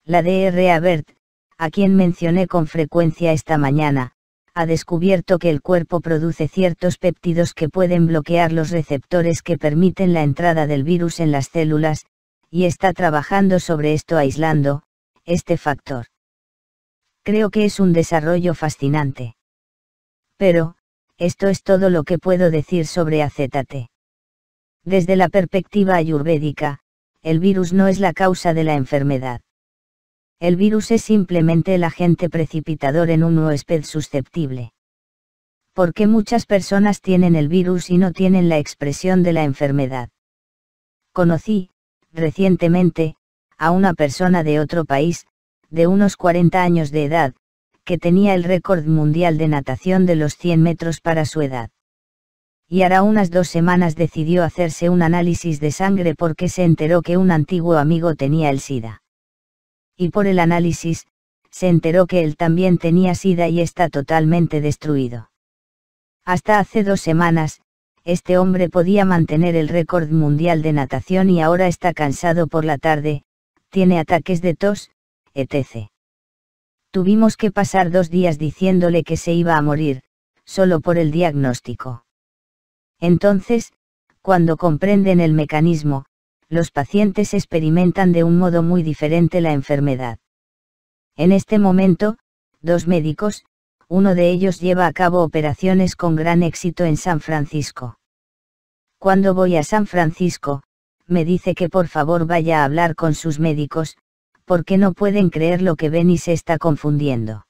La DRA Bert, a quien mencioné con frecuencia esta mañana, ha descubierto que el cuerpo produce ciertos péptidos que pueden bloquear los receptores que permiten la entrada del virus en las células, y está trabajando sobre esto aislando, este factor. Creo que es un desarrollo fascinante. Pero, esto es todo lo que puedo decir sobre acétate Desde la perspectiva ayurvédica, el virus no es la causa de la enfermedad. El virus es simplemente el agente precipitador en un huésped susceptible. Porque muchas personas tienen el virus y no tienen la expresión de la enfermedad? Conocí, recientemente, a una persona de otro país, de unos 40 años de edad, que tenía el récord mundial de natación de los 100 metros para su edad. Y hará unas dos semanas decidió hacerse un análisis de sangre porque se enteró que un antiguo amigo tenía el SIDA y por el análisis, se enteró que él también tenía sida y está totalmente destruido. Hasta hace dos semanas, este hombre podía mantener el récord mundial de natación y ahora está cansado por la tarde, tiene ataques de tos, etc. Tuvimos que pasar dos días diciéndole que se iba a morir, solo por el diagnóstico. Entonces, cuando comprenden el mecanismo, los pacientes experimentan de un modo muy diferente la enfermedad. En este momento, dos médicos, uno de ellos lleva a cabo operaciones con gran éxito en San Francisco. Cuando voy a San Francisco, me dice que por favor vaya a hablar con sus médicos, porque no pueden creer lo que ven y se está confundiendo.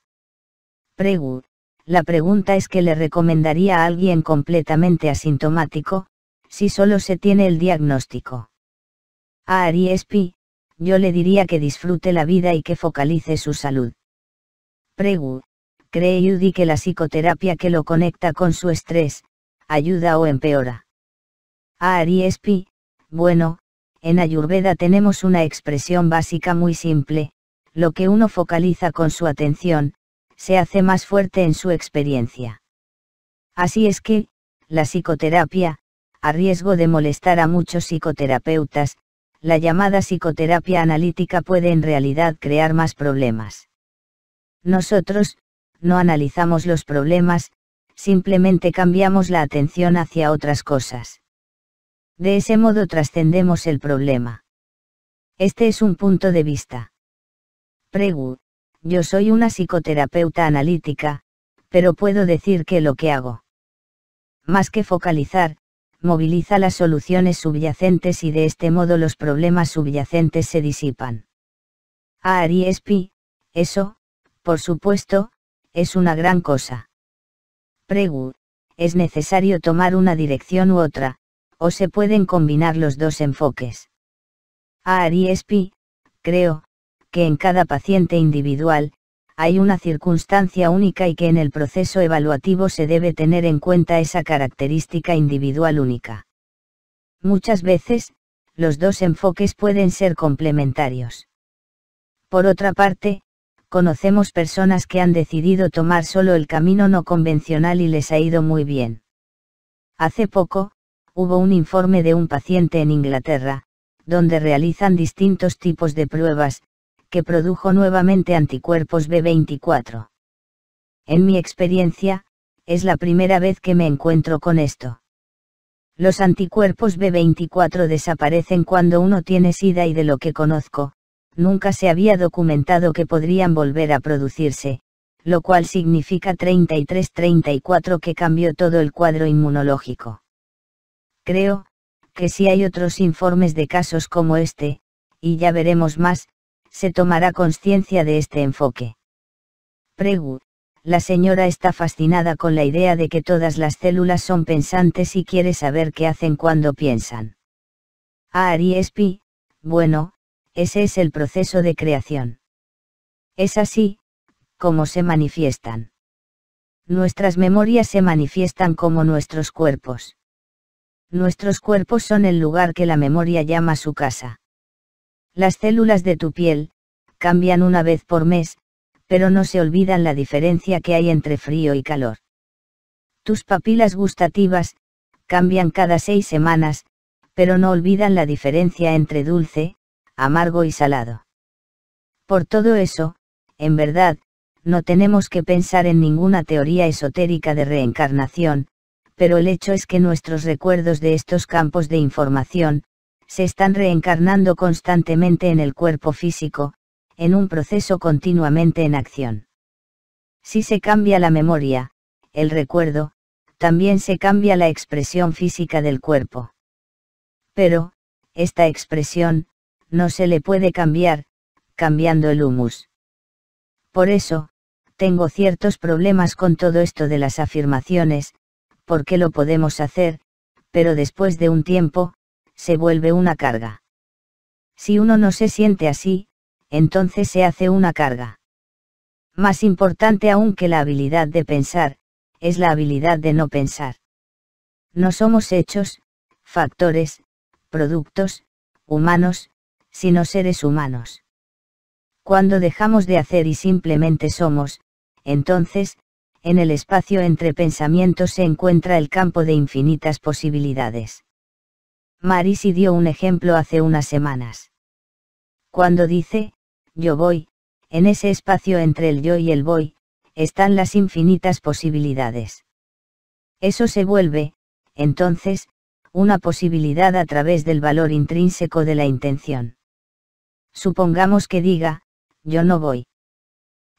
Pregu, la pregunta es que le recomendaría a alguien completamente asintomático, si solo se tiene el diagnóstico. A yo le diría que disfrute la vida y que focalice su salud. Pregu, cree Yudi que la psicoterapia que lo conecta con su estrés, ayuda o empeora. A bueno, en Ayurveda tenemos una expresión básica muy simple, lo que uno focaliza con su atención, se hace más fuerte en su experiencia. Así es que, la psicoterapia, a riesgo de molestar a muchos psicoterapeutas, la llamada psicoterapia analítica puede en realidad crear más problemas. Nosotros, no analizamos los problemas, simplemente cambiamos la atención hacia otras cosas. De ese modo trascendemos el problema. Este es un punto de vista. Pregu, yo soy una psicoterapeuta analítica, pero puedo decir que lo que hago. Más que focalizar, moviliza las soluciones subyacentes y de este modo los problemas subyacentes se disipan. Ariespi, eso, por supuesto, es una gran cosa. Pregu, es necesario tomar una dirección u otra, o se pueden combinar los dos enfoques. Ariespi, creo, que en cada paciente individual, hay una circunstancia única y que en el proceso evaluativo se debe tener en cuenta esa característica individual única. Muchas veces, los dos enfoques pueden ser complementarios. Por otra parte, conocemos personas que han decidido tomar solo el camino no convencional y les ha ido muy bien. Hace poco, hubo un informe de un paciente en Inglaterra, donde realizan distintos tipos de pruebas, que produjo nuevamente anticuerpos B24. En mi experiencia, es la primera vez que me encuentro con esto. Los anticuerpos B24 desaparecen cuando uno tiene sida y de lo que conozco, nunca se había documentado que podrían volver a producirse, lo cual significa 33-34 que cambió todo el cuadro inmunológico. Creo, que si hay otros informes de casos como este, y ya veremos más, se tomará conciencia de este enfoque. Pregu, la señora está fascinada con la idea de que todas las células son pensantes y quiere saber qué hacen cuando piensan. Ah, Ari bueno, ese es el proceso de creación. Es así, como se manifiestan. Nuestras memorias se manifiestan como nuestros cuerpos. Nuestros cuerpos son el lugar que la memoria llama su casa. Las células de tu piel, cambian una vez por mes, pero no se olvidan la diferencia que hay entre frío y calor. Tus papilas gustativas, cambian cada seis semanas, pero no olvidan la diferencia entre dulce, amargo y salado. Por todo eso, en verdad, no tenemos que pensar en ninguna teoría esotérica de reencarnación, pero el hecho es que nuestros recuerdos de estos campos de información, se están reencarnando constantemente en el cuerpo físico, en un proceso continuamente en acción. Si se cambia la memoria, el recuerdo, también se cambia la expresión física del cuerpo. Pero, esta expresión, no se le puede cambiar, cambiando el humus. Por eso, tengo ciertos problemas con todo esto de las afirmaciones, porque lo podemos hacer, pero después de un tiempo, se vuelve una carga. Si uno no se siente así, entonces se hace una carga. Más importante aún que la habilidad de pensar, es la habilidad de no pensar. No somos hechos, factores, productos, humanos, sino seres humanos. Cuando dejamos de hacer y simplemente somos, entonces, en el espacio entre pensamientos se encuentra el campo de infinitas posibilidades. Marisi dio un ejemplo hace unas semanas. Cuando dice, yo voy, en ese espacio entre el yo y el voy, están las infinitas posibilidades. Eso se vuelve, entonces, una posibilidad a través del valor intrínseco de la intención. Supongamos que diga, yo no voy.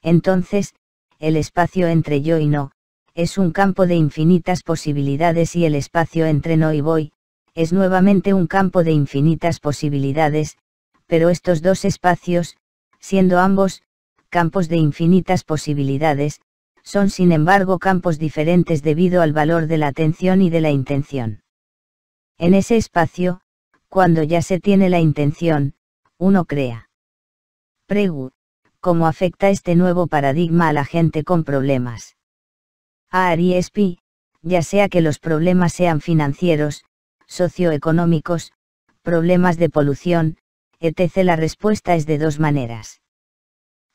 Entonces, el espacio entre yo y no, es un campo de infinitas posibilidades y el espacio entre no y voy, es nuevamente un campo de infinitas posibilidades, pero estos dos espacios, siendo ambos, campos de infinitas posibilidades, son sin embargo campos diferentes debido al valor de la atención y de la intención. En ese espacio, cuando ya se tiene la intención, uno crea. Pregu, ¿cómo afecta este nuevo paradigma a la gente con problemas? A Ariespi, ya sea que los problemas sean financieros, socioeconómicos, problemas de polución, etc. La respuesta es de dos maneras.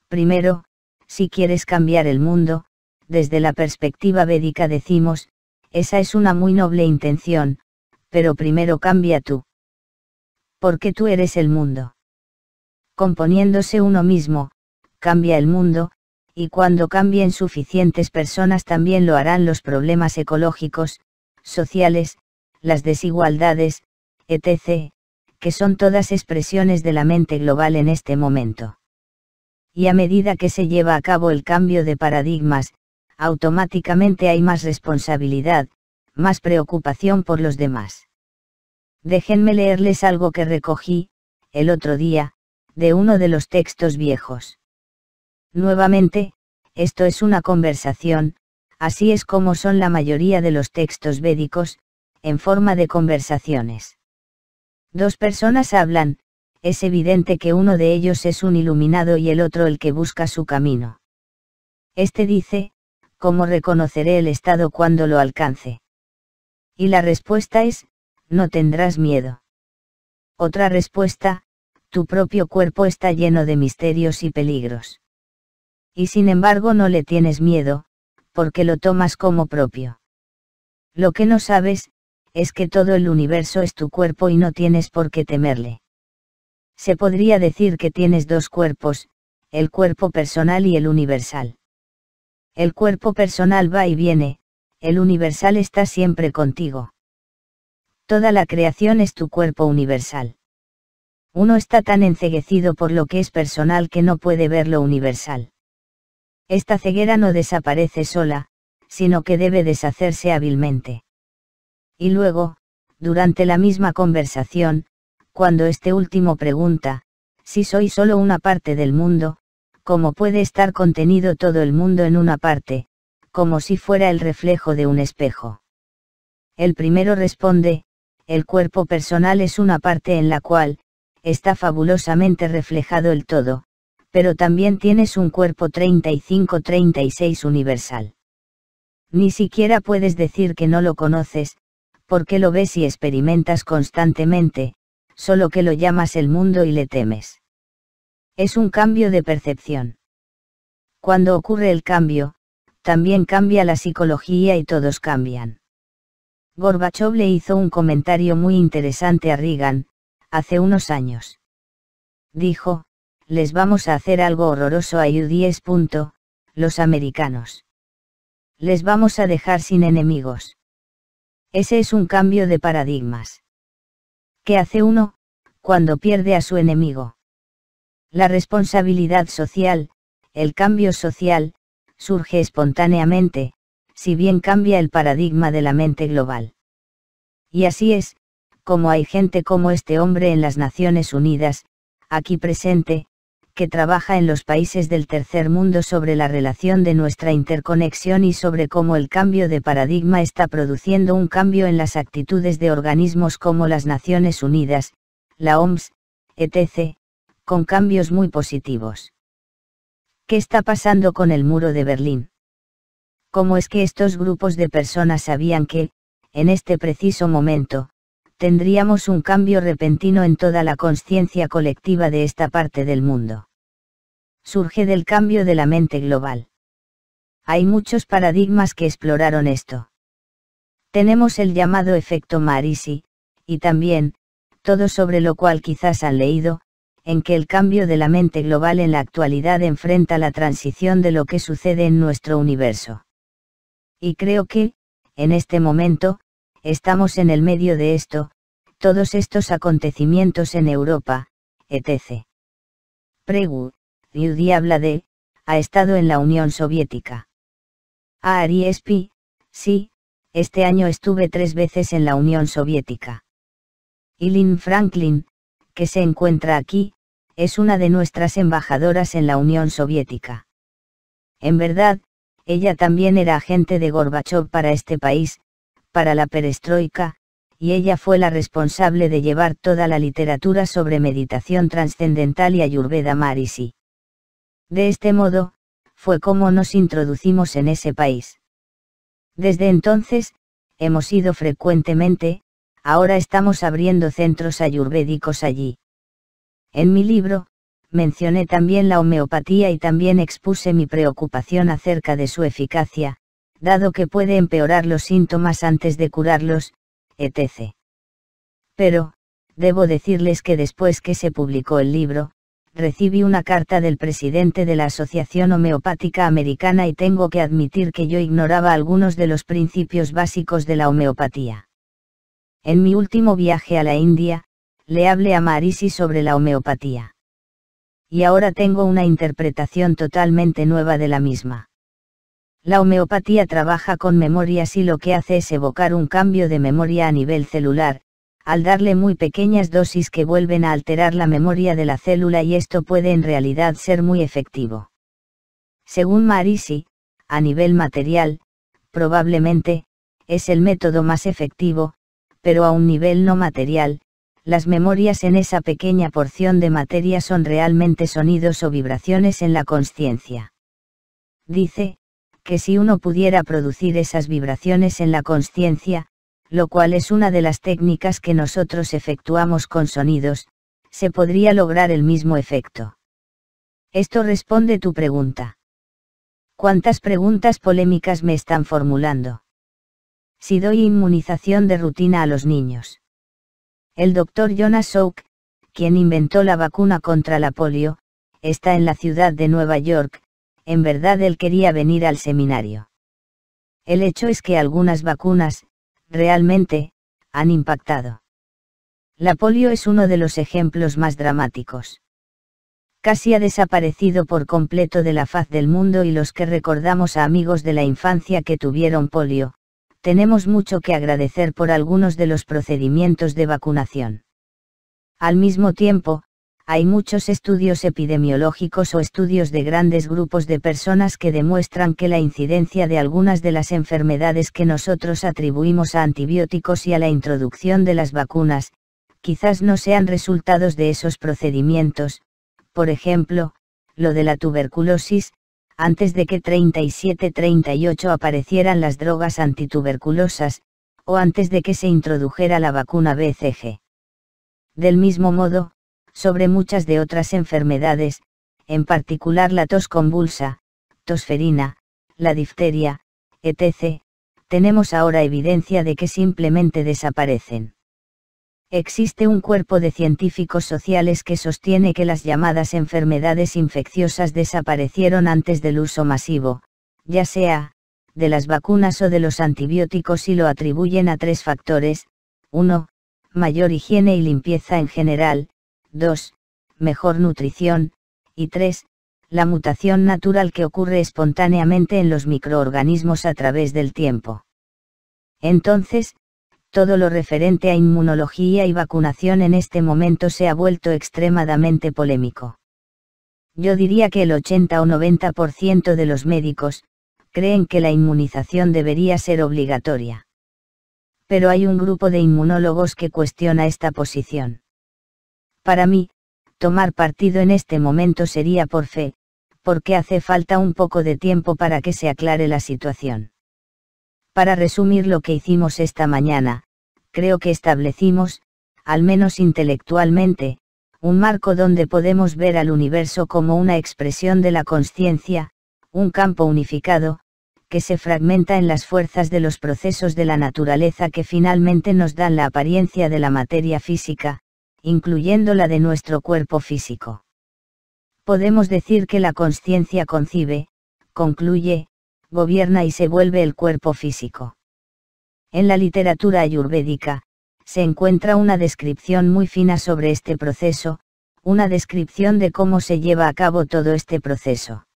Primero, si quieres cambiar el mundo, desde la perspectiva védica decimos, esa es una muy noble intención, pero primero cambia tú. Porque tú eres el mundo. Componiéndose uno mismo, cambia el mundo, y cuando cambien suficientes personas también lo harán los problemas ecológicos, sociales, las desigualdades, etc., que son todas expresiones de la mente global en este momento. Y a medida que se lleva a cabo el cambio de paradigmas, automáticamente hay más responsabilidad, más preocupación por los demás. Déjenme leerles algo que recogí, el otro día, de uno de los textos viejos. Nuevamente, esto es una conversación, así es como son la mayoría de los textos védicos, en forma de conversaciones. Dos personas hablan, es evidente que uno de ellos es un iluminado y el otro el que busca su camino. Este dice, ¿cómo reconoceré el estado cuando lo alcance? Y la respuesta es, no tendrás miedo. Otra respuesta, tu propio cuerpo está lleno de misterios y peligros. Y sin embargo no le tienes miedo, porque lo tomas como propio. Lo que no sabes, es que todo el universo es tu cuerpo y no tienes por qué temerle. Se podría decir que tienes dos cuerpos, el cuerpo personal y el universal. El cuerpo personal va y viene, el universal está siempre contigo. Toda la creación es tu cuerpo universal. Uno está tan enceguecido por lo que es personal que no puede ver lo universal. Esta ceguera no desaparece sola, sino que debe deshacerse hábilmente y luego, durante la misma conversación, cuando este último pregunta, si soy solo una parte del mundo, ¿cómo puede estar contenido todo el mundo en una parte, como si fuera el reflejo de un espejo? El primero responde, el cuerpo personal es una parte en la cual, está fabulosamente reflejado el todo, pero también tienes un cuerpo 35-36 universal. Ni siquiera puedes decir que no lo conoces, qué lo ves y experimentas constantemente, solo que lo llamas el mundo y le temes. Es un cambio de percepción. Cuando ocurre el cambio, también cambia la psicología y todos cambian. Gorbachev le hizo un comentario muy interesante a Reagan, hace unos años. Dijo, les vamos a hacer algo horroroso a U10. los americanos. Les vamos a dejar sin enemigos. Ese es un cambio de paradigmas. ¿Qué hace uno, cuando pierde a su enemigo? La responsabilidad social, el cambio social, surge espontáneamente, si bien cambia el paradigma de la mente global. Y así es, como hay gente como este hombre en las Naciones Unidas, aquí presente, que trabaja en los países del tercer mundo sobre la relación de nuestra interconexión y sobre cómo el cambio de paradigma está produciendo un cambio en las actitudes de organismos como las Naciones Unidas, la OMS, etc., con cambios muy positivos. ¿Qué está pasando con el muro de Berlín? ¿Cómo es que estos grupos de personas sabían que, en este preciso momento, tendríamos un cambio repentino en toda la conciencia colectiva de esta parte del mundo. Surge del cambio de la mente global. Hay muchos paradigmas que exploraron esto. Tenemos el llamado efecto Marisi, y también, todo sobre lo cual quizás han leído, en que el cambio de la mente global en la actualidad enfrenta la transición de lo que sucede en nuestro universo. Y creo que, en este momento, estamos en el medio de esto, todos estos acontecimientos en Europa, etc. Pregu, Yudi habla de, ha estado en la Unión Soviética. A ah, Ariespi, sí, este año estuve tres veces en la Unión Soviética. Lynn Franklin, que se encuentra aquí, es una de nuestras embajadoras en la Unión Soviética. En verdad, ella también era agente de Gorbachev para este país, para la perestroika, y ella fue la responsable de llevar toda la literatura sobre meditación trascendental y ayurveda marisi. De este modo, fue como nos introducimos en ese país. Desde entonces, hemos ido frecuentemente, ahora estamos abriendo centros ayurvédicos allí. En mi libro, mencioné también la homeopatía y también expuse mi preocupación acerca de su eficacia, dado que puede empeorar los síntomas antes de curarlos, etc. Pero, debo decirles que después que se publicó el libro, recibí una carta del presidente de la Asociación Homeopática Americana y tengo que admitir que yo ignoraba algunos de los principios básicos de la homeopatía. En mi último viaje a la India, le hablé a Marisi sobre la homeopatía. Y ahora tengo una interpretación totalmente nueva de la misma. La homeopatía trabaja con memorias y lo que hace es evocar un cambio de memoria a nivel celular, al darle muy pequeñas dosis que vuelven a alterar la memoria de la célula y esto puede en realidad ser muy efectivo. Según Marisi, a nivel material, probablemente, es el método más efectivo, pero a un nivel no material, las memorias en esa pequeña porción de materia son realmente sonidos o vibraciones en la conciencia. Dice, que si uno pudiera producir esas vibraciones en la conciencia, lo cual es una de las técnicas que nosotros efectuamos con sonidos, se podría lograr el mismo efecto. Esto responde tu pregunta. ¿Cuántas preguntas polémicas me están formulando? Si doy inmunización de rutina a los niños. El doctor Jonas Salk, quien inventó la vacuna contra la polio, está en la ciudad de Nueva York, en verdad él quería venir al seminario. El hecho es que algunas vacunas, realmente, han impactado. La polio es uno de los ejemplos más dramáticos. Casi ha desaparecido por completo de la faz del mundo y los que recordamos a amigos de la infancia que tuvieron polio, tenemos mucho que agradecer por algunos de los procedimientos de vacunación. Al mismo tiempo, hay muchos estudios epidemiológicos o estudios de grandes grupos de personas que demuestran que la incidencia de algunas de las enfermedades que nosotros atribuimos a antibióticos y a la introducción de las vacunas, quizás no sean resultados de esos procedimientos, por ejemplo, lo de la tuberculosis, antes de que 37-38 aparecieran las drogas antituberculosas, o antes de que se introdujera la vacuna BCG. Del mismo modo, sobre muchas de otras enfermedades, en particular la tos convulsa, tosferina, la difteria, etc., tenemos ahora evidencia de que simplemente desaparecen. Existe un cuerpo de científicos sociales que sostiene que las llamadas enfermedades infecciosas desaparecieron antes del uso masivo, ya sea, de las vacunas o de los antibióticos y lo atribuyen a tres factores, 1. Mayor higiene y limpieza en general, 2. Mejor nutrición. Y 3. La mutación natural que ocurre espontáneamente en los microorganismos a través del tiempo. Entonces, todo lo referente a inmunología y vacunación en este momento se ha vuelto extremadamente polémico. Yo diría que el 80 o 90% de los médicos, creen que la inmunización debería ser obligatoria. Pero hay un grupo de inmunólogos que cuestiona esta posición. Para mí, tomar partido en este momento sería por fe, porque hace falta un poco de tiempo para que se aclare la situación. Para resumir lo que hicimos esta mañana, creo que establecimos, al menos intelectualmente, un marco donde podemos ver al universo como una expresión de la conciencia, un campo unificado, que se fragmenta en las fuerzas de los procesos de la naturaleza que finalmente nos dan la apariencia de la materia física, incluyendo la de nuestro cuerpo físico. Podemos decir que la conciencia concibe, concluye, gobierna y se vuelve el cuerpo físico. En la literatura ayurvédica, se encuentra una descripción muy fina sobre este proceso, una descripción de cómo se lleva a cabo todo este proceso.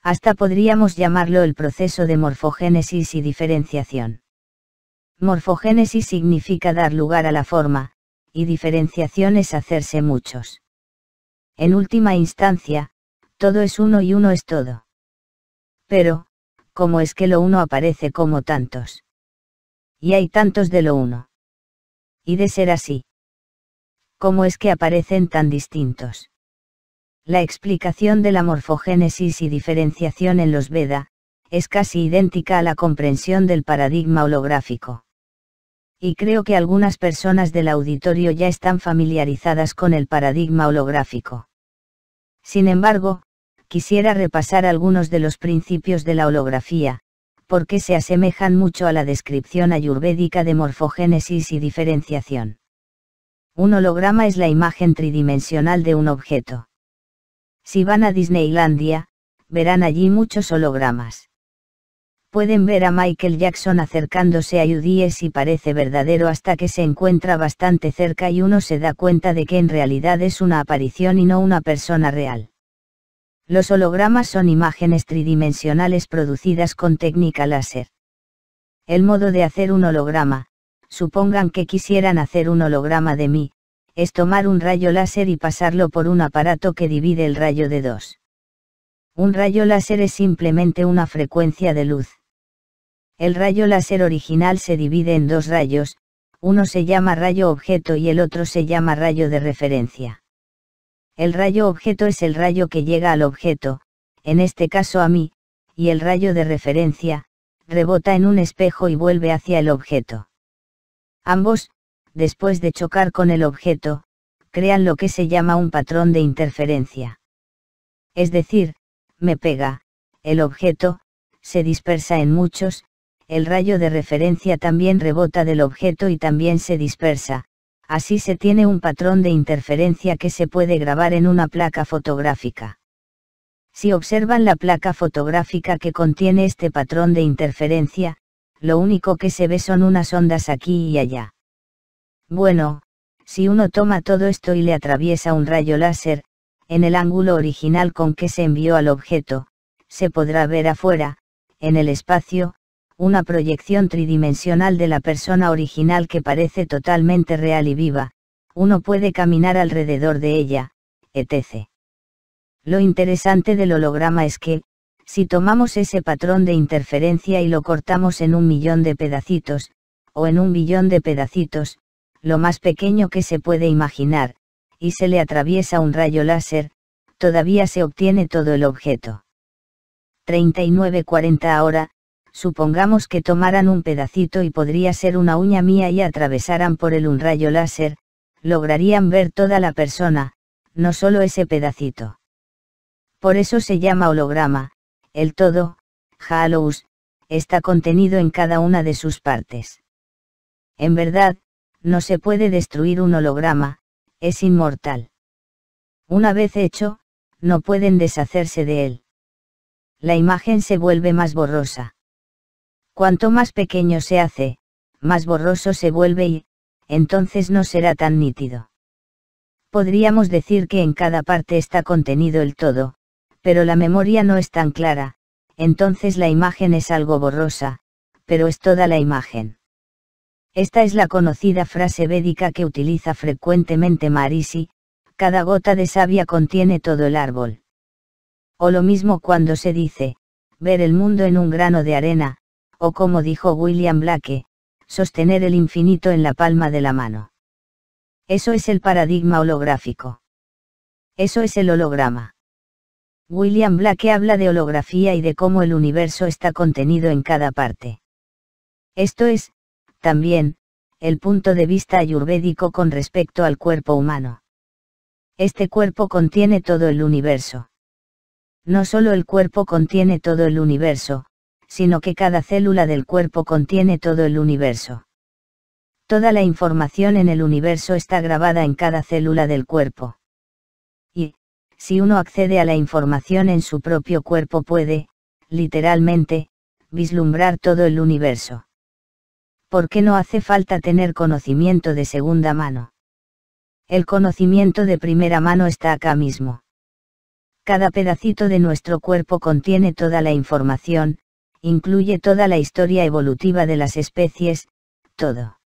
Hasta podríamos llamarlo el proceso de morfogénesis y diferenciación. Morfogénesis significa dar lugar a la forma, y diferenciación es hacerse muchos. En última instancia, todo es uno y uno es todo. Pero, ¿cómo es que lo uno aparece como tantos? Y hay tantos de lo uno. Y de ser así. ¿Cómo es que aparecen tan distintos? La explicación de la morfogénesis y diferenciación en los Veda, es casi idéntica a la comprensión del paradigma holográfico y creo que algunas personas del auditorio ya están familiarizadas con el paradigma holográfico. Sin embargo, quisiera repasar algunos de los principios de la holografía, porque se asemejan mucho a la descripción ayurvédica de morfogénesis y diferenciación. Un holograma es la imagen tridimensional de un objeto. Si van a Disneylandia, verán allí muchos hologramas. Pueden ver a Michael Jackson acercándose a UDS y parece verdadero hasta que se encuentra bastante cerca y uno se da cuenta de que en realidad es una aparición y no una persona real. Los hologramas son imágenes tridimensionales producidas con técnica láser. El modo de hacer un holograma, supongan que quisieran hacer un holograma de mí, es tomar un rayo láser y pasarlo por un aparato que divide el rayo de dos. Un rayo láser es simplemente una frecuencia de luz el rayo láser original se divide en dos rayos, uno se llama rayo objeto y el otro se llama rayo de referencia. El rayo objeto es el rayo que llega al objeto, en este caso a mí, y el rayo de referencia, rebota en un espejo y vuelve hacia el objeto. Ambos, después de chocar con el objeto, crean lo que se llama un patrón de interferencia. Es decir, me pega, el objeto, se dispersa en muchos, el rayo de referencia también rebota del objeto y también se dispersa, así se tiene un patrón de interferencia que se puede grabar en una placa fotográfica. Si observan la placa fotográfica que contiene este patrón de interferencia, lo único que se ve son unas ondas aquí y allá. Bueno, si uno toma todo esto y le atraviesa un rayo láser, en el ángulo original con que se envió al objeto, se podrá ver afuera, en el espacio, una proyección tridimensional de la persona original que parece totalmente real y viva, uno puede caminar alrededor de ella, etc. Lo interesante del holograma es que, si tomamos ese patrón de interferencia y lo cortamos en un millón de pedacitos, o en un billón de pedacitos, lo más pequeño que se puede imaginar, y se le atraviesa un rayo láser, todavía se obtiene todo el objeto. 3940 ahora, supongamos que tomaran un pedacito y podría ser una uña mía y atravesaran por él un rayo láser, lograrían ver toda la persona, no solo ese pedacito. Por eso se llama holograma, el todo, Halos, está contenido en cada una de sus partes. En verdad, no se puede destruir un holograma, es inmortal. Una vez hecho, no pueden deshacerse de él. La imagen se vuelve más borrosa. Cuanto más pequeño se hace, más borroso se vuelve y, entonces no será tan nítido. Podríamos decir que en cada parte está contenido el todo, pero la memoria no es tan clara, entonces la imagen es algo borrosa, pero es toda la imagen. Esta es la conocida frase védica que utiliza frecuentemente Marisi, cada gota de savia contiene todo el árbol. O lo mismo cuando se dice, ver el mundo en un grano de arena, o como dijo William Blake, sostener el infinito en la palma de la mano. Eso es el paradigma holográfico. Eso es el holograma. William Blake habla de holografía y de cómo el universo está contenido en cada parte. Esto es, también, el punto de vista ayurvédico con respecto al cuerpo humano. Este cuerpo contiene todo el universo. No solo el cuerpo contiene todo el universo, sino que cada célula del cuerpo contiene todo el universo. Toda la información en el universo está grabada en cada célula del cuerpo. Y, si uno accede a la información en su propio cuerpo puede, literalmente, vislumbrar todo el universo. ¿Por qué no hace falta tener conocimiento de segunda mano? El conocimiento de primera mano está acá mismo. Cada pedacito de nuestro cuerpo contiene toda la información, incluye toda la historia evolutiva de las especies, todo.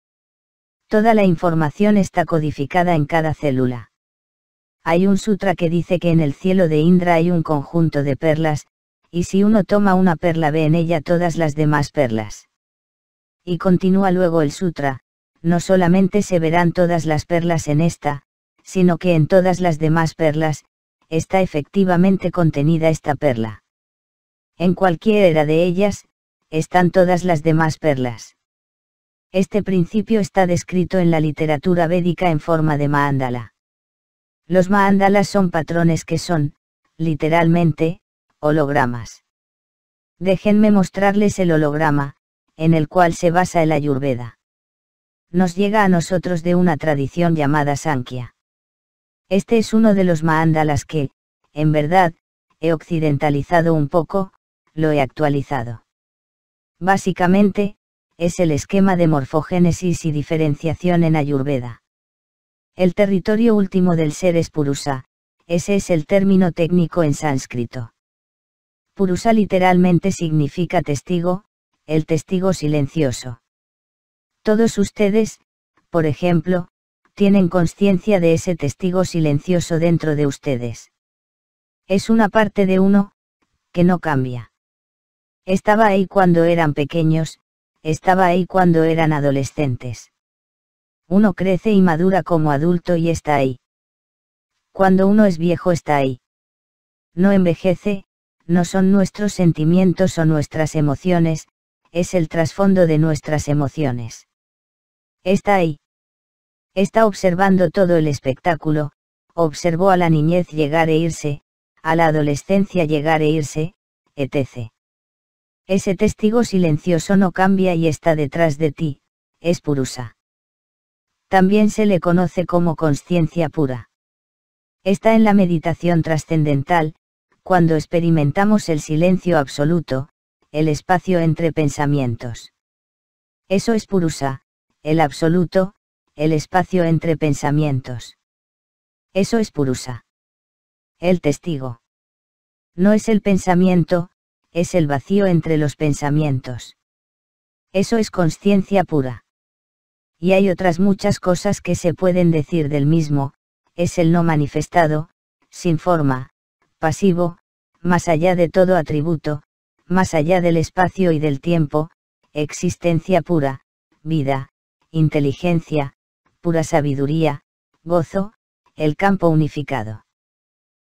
Toda la información está codificada en cada célula. Hay un sutra que dice que en el cielo de Indra hay un conjunto de perlas, y si uno toma una perla ve en ella todas las demás perlas. Y continúa luego el sutra, no solamente se verán todas las perlas en esta, sino que en todas las demás perlas, está efectivamente contenida esta perla. En cualquiera de ellas, están todas las demás perlas. Este principio está descrito en la literatura védica en forma de mandala. Los mandalas son patrones que son, literalmente, hologramas. Déjenme mostrarles el holograma, en el cual se basa el Ayurveda. Nos llega a nosotros de una tradición llamada Sankhya. Este es uno de los mandalas que, en verdad, he occidentalizado un poco, lo he actualizado. Básicamente, es el esquema de morfogénesis y diferenciación en Ayurveda. El territorio último del ser es Purusa, ese es el término técnico en sánscrito. Purusa literalmente significa testigo, el testigo silencioso. Todos ustedes, por ejemplo, tienen conciencia de ese testigo silencioso dentro de ustedes. Es una parte de uno, que no cambia. Estaba ahí cuando eran pequeños, estaba ahí cuando eran adolescentes. Uno crece y madura como adulto y está ahí. Cuando uno es viejo está ahí. No envejece, no son nuestros sentimientos o nuestras emociones, es el trasfondo de nuestras emociones. Está ahí. Está observando todo el espectáculo, observó a la niñez llegar e irse, a la adolescencia llegar e irse, etc. Ese testigo silencioso no cambia y está detrás de ti, es Purusa. También se le conoce como conciencia pura. Está en la meditación trascendental, cuando experimentamos el silencio absoluto, el espacio entre pensamientos. Eso es Purusa, el absoluto, el espacio entre pensamientos. Eso es Purusa. El testigo. No es el pensamiento, es el vacío entre los pensamientos. Eso es conciencia pura. Y hay otras muchas cosas que se pueden decir del mismo, es el no manifestado, sin forma, pasivo, más allá de todo atributo, más allá del espacio y del tiempo, existencia pura, vida, inteligencia, pura sabiduría, gozo, el campo unificado.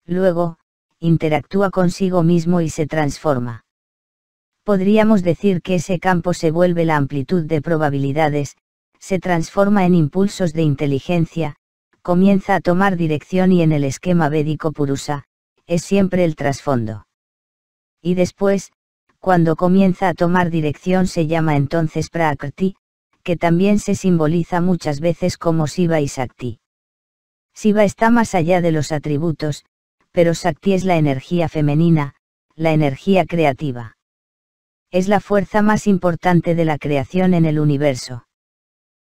Luego, interactúa consigo mismo y se transforma. Podríamos decir que ese campo se vuelve la amplitud de probabilidades, se transforma en impulsos de inteligencia, comienza a tomar dirección y en el esquema védico purusa, es siempre el trasfondo. Y después, cuando comienza a tomar dirección se llama entonces prakrti, que también se simboliza muchas veces como Siva y Sakti. Siva está más allá de los atributos, pero Shakti es la energía femenina, la energía creativa. Es la fuerza más importante de la creación en el universo.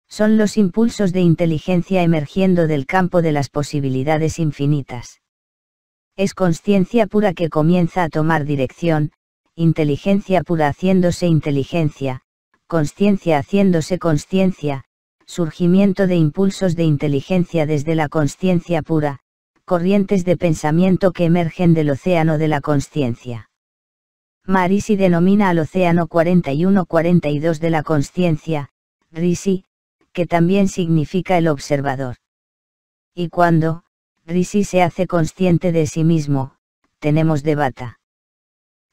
Son los impulsos de inteligencia emergiendo del campo de las posibilidades infinitas. Es conciencia pura que comienza a tomar dirección, inteligencia pura haciéndose inteligencia, conciencia haciéndose conciencia, surgimiento de impulsos de inteligencia desde la conciencia pura, corrientes de pensamiento que emergen del océano de la conciencia. Marisi denomina al océano 41-42 de la conciencia, Risi, que también significa el observador. Y cuando, Risi se hace consciente de sí mismo, tenemos Devata.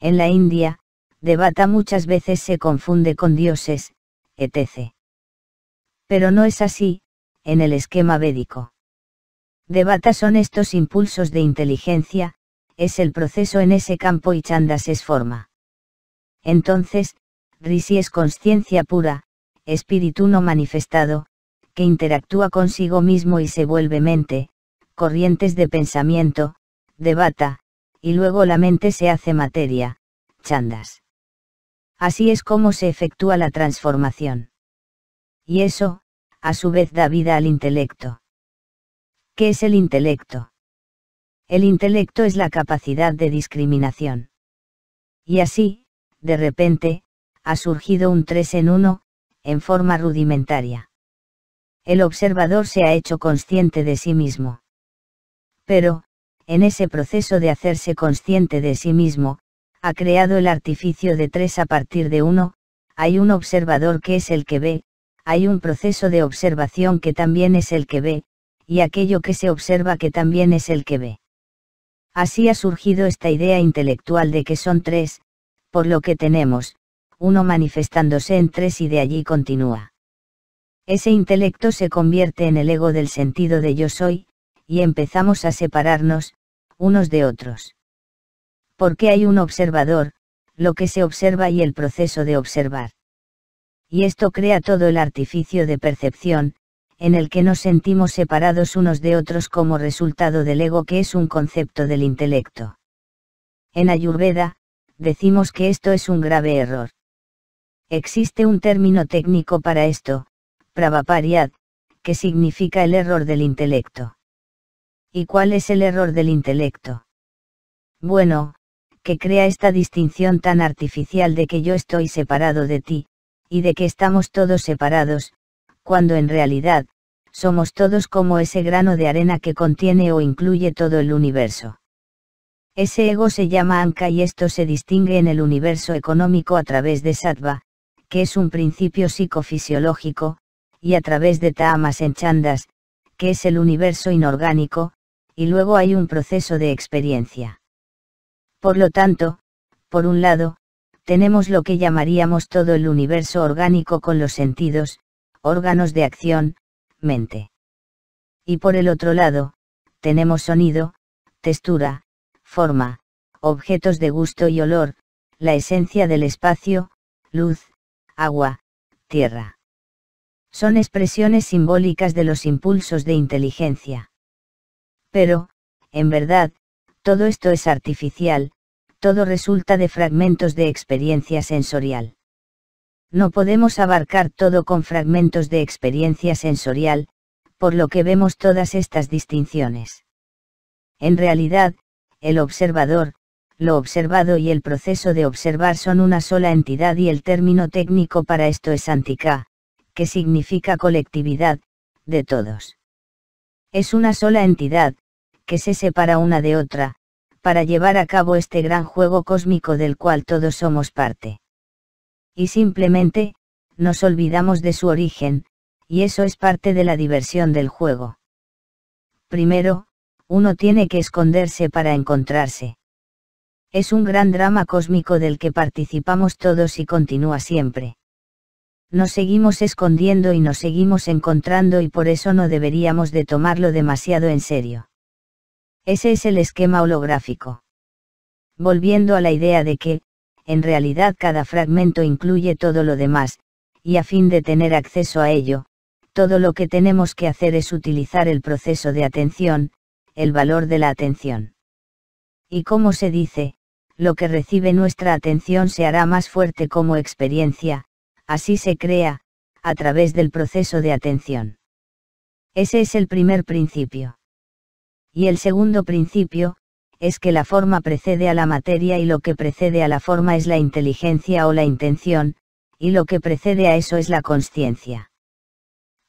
En la India, Devata muchas veces se confunde con dioses, etc. Pero no es así, en el esquema védico. Debata son estos impulsos de inteligencia, es el proceso en ese campo y Chandas es forma. Entonces, Rishi es conciencia pura, espíritu no manifestado, que interactúa consigo mismo y se vuelve mente, corrientes de pensamiento, debata, y luego la mente se hace materia, Chandas. Así es como se efectúa la transformación. Y eso, a su vez da vida al intelecto es el intelecto? El intelecto es la capacidad de discriminación. Y así, de repente, ha surgido un tres en uno, en forma rudimentaria. El observador se ha hecho consciente de sí mismo. Pero, en ese proceso de hacerse consciente de sí mismo, ha creado el artificio de tres a partir de uno, hay un observador que es el que ve, hay un proceso de observación que también es el que ve, y aquello que se observa que también es el que ve. Así ha surgido esta idea intelectual de que son tres, por lo que tenemos, uno manifestándose en tres y de allí continúa. Ese intelecto se convierte en el ego del sentido de yo soy, y empezamos a separarnos, unos de otros. Porque hay un observador, lo que se observa y el proceso de observar. Y esto crea todo el artificio de percepción, en el que nos sentimos separados unos de otros como resultado del ego que es un concepto del intelecto. En Ayurveda, decimos que esto es un grave error. Existe un término técnico para esto, pravaparyad, que significa el error del intelecto. ¿Y cuál es el error del intelecto? Bueno, que crea esta distinción tan artificial de que yo estoy separado de ti, y de que estamos todos separados, cuando en realidad, somos todos como ese grano de arena que contiene o incluye todo el universo. Ese ego se llama Anka y esto se distingue en el universo económico a través de Sattva, que es un principio psicofisiológico, y a través de Tamas en Chandas, que es el universo inorgánico, y luego hay un proceso de experiencia. Por lo tanto, por un lado, tenemos lo que llamaríamos todo el universo orgánico con los sentidos, órganos de acción, mente. Y por el otro lado, tenemos sonido, textura, forma, objetos de gusto y olor, la esencia del espacio, luz, agua, tierra. Son expresiones simbólicas de los impulsos de inteligencia. Pero, en verdad, todo esto es artificial, todo resulta de fragmentos de experiencia sensorial. No podemos abarcar todo con fragmentos de experiencia sensorial, por lo que vemos todas estas distinciones. En realidad, el observador, lo observado y el proceso de observar son una sola entidad y el término técnico para esto es antica, que significa colectividad, de todos. Es una sola entidad, que se separa una de otra, para llevar a cabo este gran juego cósmico del cual todos somos parte. Y simplemente, nos olvidamos de su origen, y eso es parte de la diversión del juego. Primero, uno tiene que esconderse para encontrarse. Es un gran drama cósmico del que participamos todos y continúa siempre. Nos seguimos escondiendo y nos seguimos encontrando y por eso no deberíamos de tomarlo demasiado en serio. Ese es el esquema holográfico. Volviendo a la idea de que, en realidad cada fragmento incluye todo lo demás, y a fin de tener acceso a ello, todo lo que tenemos que hacer es utilizar el proceso de atención, el valor de la atención. Y como se dice, lo que recibe nuestra atención se hará más fuerte como experiencia, así se crea, a través del proceso de atención. Ese es el primer principio. Y el segundo principio, es que la forma precede a la materia y lo que precede a la forma es la inteligencia o la intención, y lo que precede a eso es la conciencia.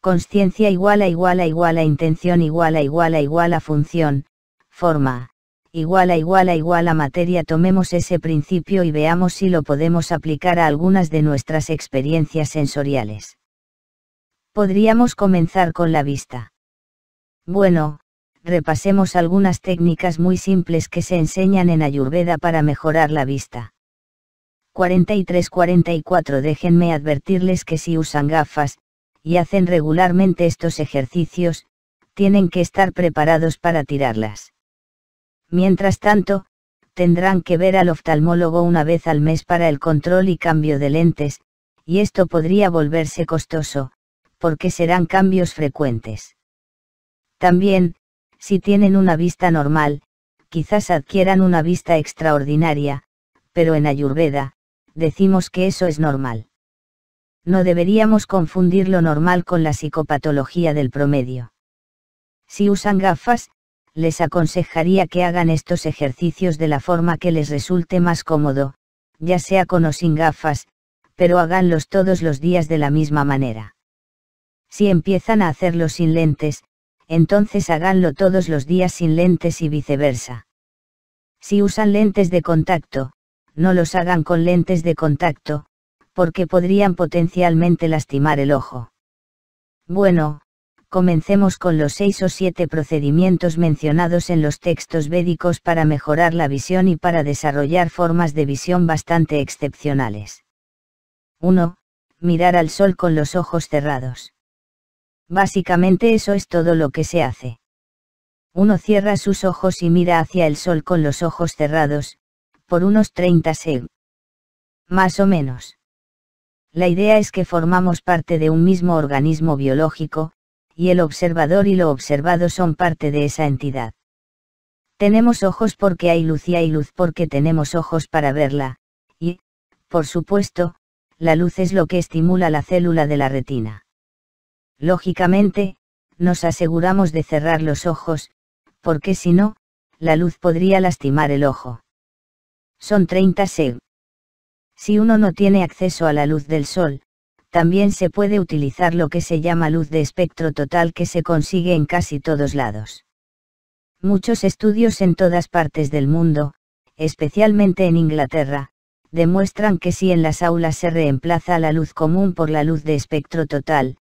Consciencia igual a igual a igual a intención igual a igual a igual a función, forma, igual a igual a igual a materia. Tomemos ese principio y veamos si lo podemos aplicar a algunas de nuestras experiencias sensoriales. Podríamos comenzar con la vista. Bueno, repasemos algunas técnicas muy simples que se enseñan en Ayurveda para mejorar la vista. 43-44 Déjenme advertirles que si usan gafas, y hacen regularmente estos ejercicios, tienen que estar preparados para tirarlas. Mientras tanto, tendrán que ver al oftalmólogo una vez al mes para el control y cambio de lentes, y esto podría volverse costoso, porque serán cambios frecuentes. También, si tienen una vista normal, quizás adquieran una vista extraordinaria, pero en Ayurveda, decimos que eso es normal. No deberíamos confundir lo normal con la psicopatología del promedio. Si usan gafas, les aconsejaría que hagan estos ejercicios de la forma que les resulte más cómodo, ya sea con o sin gafas, pero háganlos todos los días de la misma manera. Si empiezan a hacerlo sin lentes, entonces háganlo todos los días sin lentes y viceversa. Si usan lentes de contacto, no los hagan con lentes de contacto, porque podrían potencialmente lastimar el ojo. Bueno, comencemos con los seis o siete procedimientos mencionados en los textos védicos para mejorar la visión y para desarrollar formas de visión bastante excepcionales. 1. Mirar al sol con los ojos cerrados. Básicamente eso es todo lo que se hace. Uno cierra sus ojos y mira hacia el sol con los ojos cerrados, por unos 30 segundos. Más o menos. La idea es que formamos parte de un mismo organismo biológico, y el observador y lo observado son parte de esa entidad. Tenemos ojos porque hay luz y hay luz porque tenemos ojos para verla, y, por supuesto, la luz es lo que estimula la célula de la retina. Lógicamente, nos aseguramos de cerrar los ojos, porque si no, la luz podría lastimar el ojo. Son 30 seg. Si uno no tiene acceso a la luz del sol, también se puede utilizar lo que se llama luz de espectro total que se consigue en casi todos lados. Muchos estudios en todas partes del mundo, especialmente en Inglaterra, demuestran que si en las aulas se reemplaza la luz común por la luz de espectro total,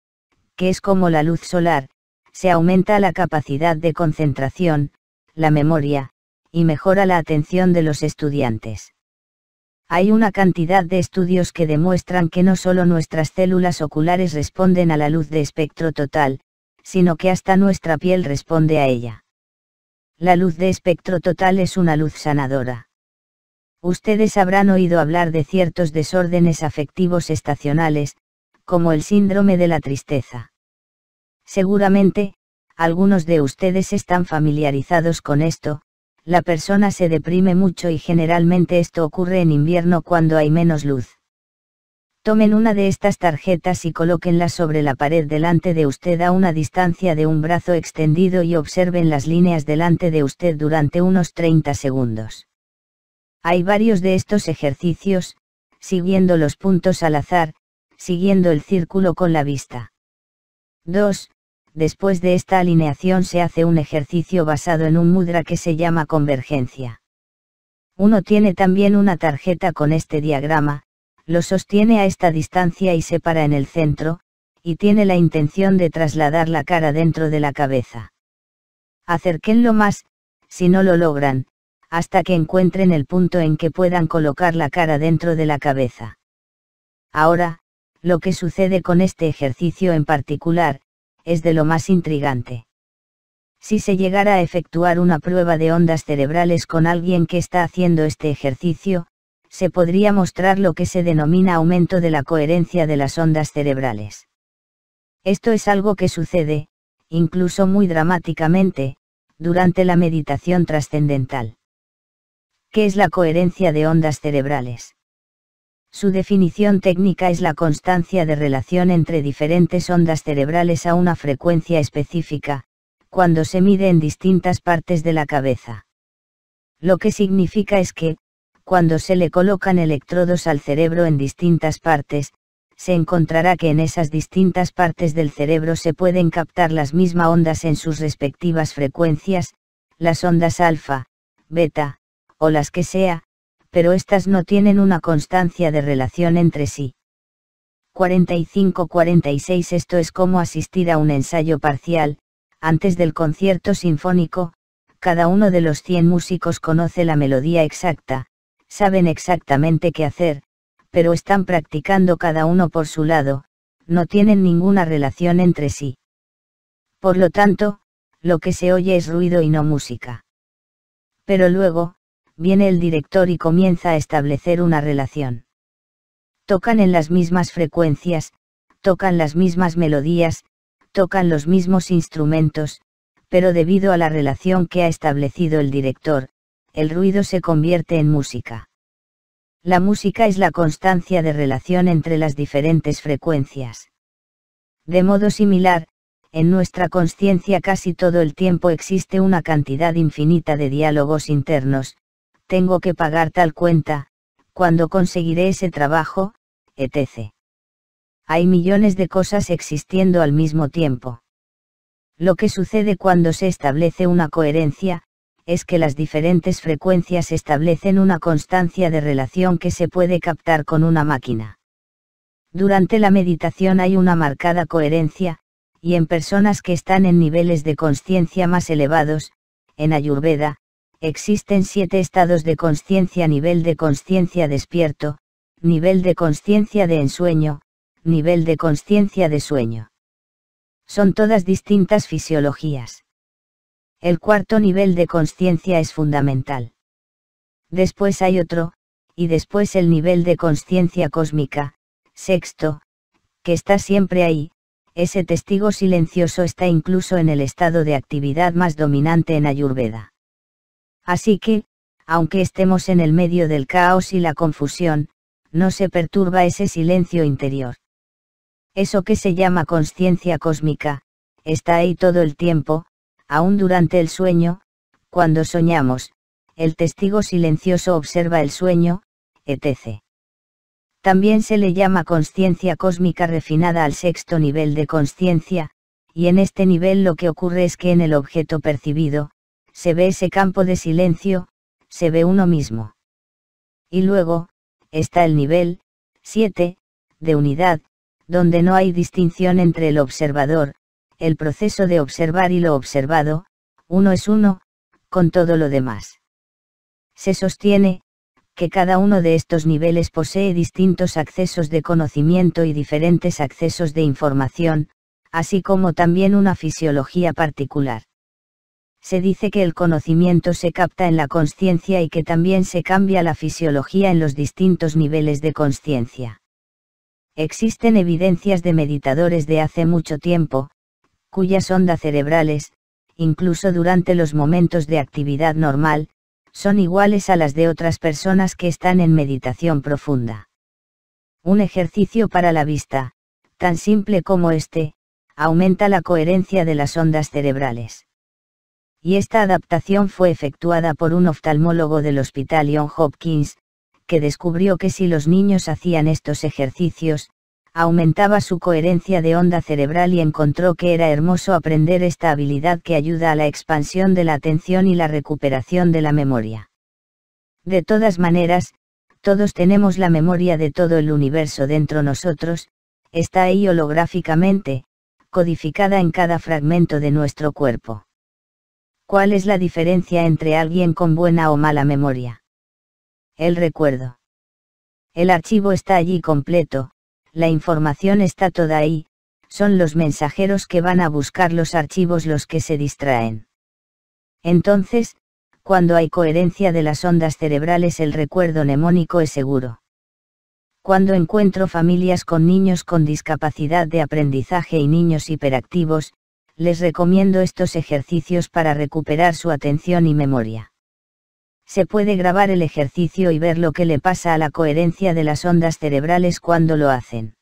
que es como la luz solar, se aumenta la capacidad de concentración, la memoria, y mejora la atención de los estudiantes. Hay una cantidad de estudios que demuestran que no solo nuestras células oculares responden a la luz de espectro total, sino que hasta nuestra piel responde a ella. La luz de espectro total es una luz sanadora. Ustedes habrán oído hablar de ciertos desórdenes afectivos estacionales, como el síndrome de la tristeza. Seguramente, algunos de ustedes están familiarizados con esto, la persona se deprime mucho y generalmente esto ocurre en invierno cuando hay menos luz. Tomen una de estas tarjetas y colóquenla sobre la pared delante de usted a una distancia de un brazo extendido y observen las líneas delante de usted durante unos 30 segundos. Hay varios de estos ejercicios, siguiendo los puntos al azar, siguiendo el círculo con la vista. 2. Después de esta alineación se hace un ejercicio basado en un mudra que se llama convergencia. Uno tiene también una tarjeta con este diagrama, lo sostiene a esta distancia y se para en el centro, y tiene la intención de trasladar la cara dentro de la cabeza. Acerquenlo más, si no lo logran, hasta que encuentren el punto en que puedan colocar la cara dentro de la cabeza. Ahora, lo que sucede con este ejercicio en particular, es de lo más intrigante. Si se llegara a efectuar una prueba de ondas cerebrales con alguien que está haciendo este ejercicio, se podría mostrar lo que se denomina aumento de la coherencia de las ondas cerebrales. Esto es algo que sucede, incluso muy dramáticamente, durante la meditación trascendental. ¿Qué es la coherencia de ondas cerebrales? Su definición técnica es la constancia de relación entre diferentes ondas cerebrales a una frecuencia específica, cuando se mide en distintas partes de la cabeza. Lo que significa es que, cuando se le colocan electrodos al cerebro en distintas partes, se encontrará que en esas distintas partes del cerebro se pueden captar las mismas ondas en sus respectivas frecuencias, las ondas alfa, beta, o las que sea, pero estas no tienen una constancia de relación entre sí. 45-46 Esto es como asistir a un ensayo parcial, antes del concierto sinfónico, cada uno de los 100 músicos conoce la melodía exacta, saben exactamente qué hacer, pero están practicando cada uno por su lado, no tienen ninguna relación entre sí. Por lo tanto, lo que se oye es ruido y no música. Pero luego, viene el director y comienza a establecer una relación. Tocan en las mismas frecuencias, tocan las mismas melodías, tocan los mismos instrumentos, pero debido a la relación que ha establecido el director, el ruido se convierte en música. La música es la constancia de relación entre las diferentes frecuencias. De modo similar, en nuestra conciencia casi todo el tiempo existe una cantidad infinita de diálogos internos, tengo que pagar tal cuenta, cuando conseguiré ese trabajo, etc. Hay millones de cosas existiendo al mismo tiempo. Lo que sucede cuando se establece una coherencia, es que las diferentes frecuencias establecen una constancia de relación que se puede captar con una máquina. Durante la meditación hay una marcada coherencia, y en personas que están en niveles de conciencia más elevados, en Ayurveda, Existen siete estados de conciencia nivel de conciencia despierto, nivel de conciencia de ensueño, nivel de conciencia de sueño. Son todas distintas fisiologías. El cuarto nivel de conciencia es fundamental. Después hay otro, y después el nivel de conciencia cósmica, sexto, que está siempre ahí, ese testigo silencioso está incluso en el estado de actividad más dominante en Ayurveda. Así que, aunque estemos en el medio del caos y la confusión, no se perturba ese silencio interior. Eso que se llama conciencia cósmica, está ahí todo el tiempo, aún durante el sueño, cuando soñamos, el testigo silencioso observa el sueño, etc. También se le llama conciencia cósmica refinada al sexto nivel de conciencia, y en este nivel lo que ocurre es que en el objeto percibido, se ve ese campo de silencio, se ve uno mismo. Y luego, está el nivel, 7, de unidad, donde no hay distinción entre el observador, el proceso de observar y lo observado, uno es uno, con todo lo demás. Se sostiene, que cada uno de estos niveles posee distintos accesos de conocimiento y diferentes accesos de información, así como también una fisiología particular se dice que el conocimiento se capta en la conciencia y que también se cambia la fisiología en los distintos niveles de conciencia. Existen evidencias de meditadores de hace mucho tiempo, cuyas ondas cerebrales, incluso durante los momentos de actividad normal, son iguales a las de otras personas que están en meditación profunda. Un ejercicio para la vista, tan simple como este, aumenta la coherencia de las ondas cerebrales y esta adaptación fue efectuada por un oftalmólogo del Hospital John Hopkins, que descubrió que si los niños hacían estos ejercicios, aumentaba su coherencia de onda cerebral y encontró que era hermoso aprender esta habilidad que ayuda a la expansión de la atención y la recuperación de la memoria. De todas maneras, todos tenemos la memoria de todo el universo dentro nosotros, está ahí holográficamente, codificada en cada fragmento de nuestro cuerpo. ¿Cuál es la diferencia entre alguien con buena o mala memoria? El recuerdo. El archivo está allí completo, la información está toda ahí, son los mensajeros que van a buscar los archivos los que se distraen. Entonces, cuando hay coherencia de las ondas cerebrales el recuerdo mnemónico es seguro. Cuando encuentro familias con niños con discapacidad de aprendizaje y niños hiperactivos, les recomiendo estos ejercicios para recuperar su atención y memoria. Se puede grabar el ejercicio y ver lo que le pasa a la coherencia de las ondas cerebrales cuando lo hacen.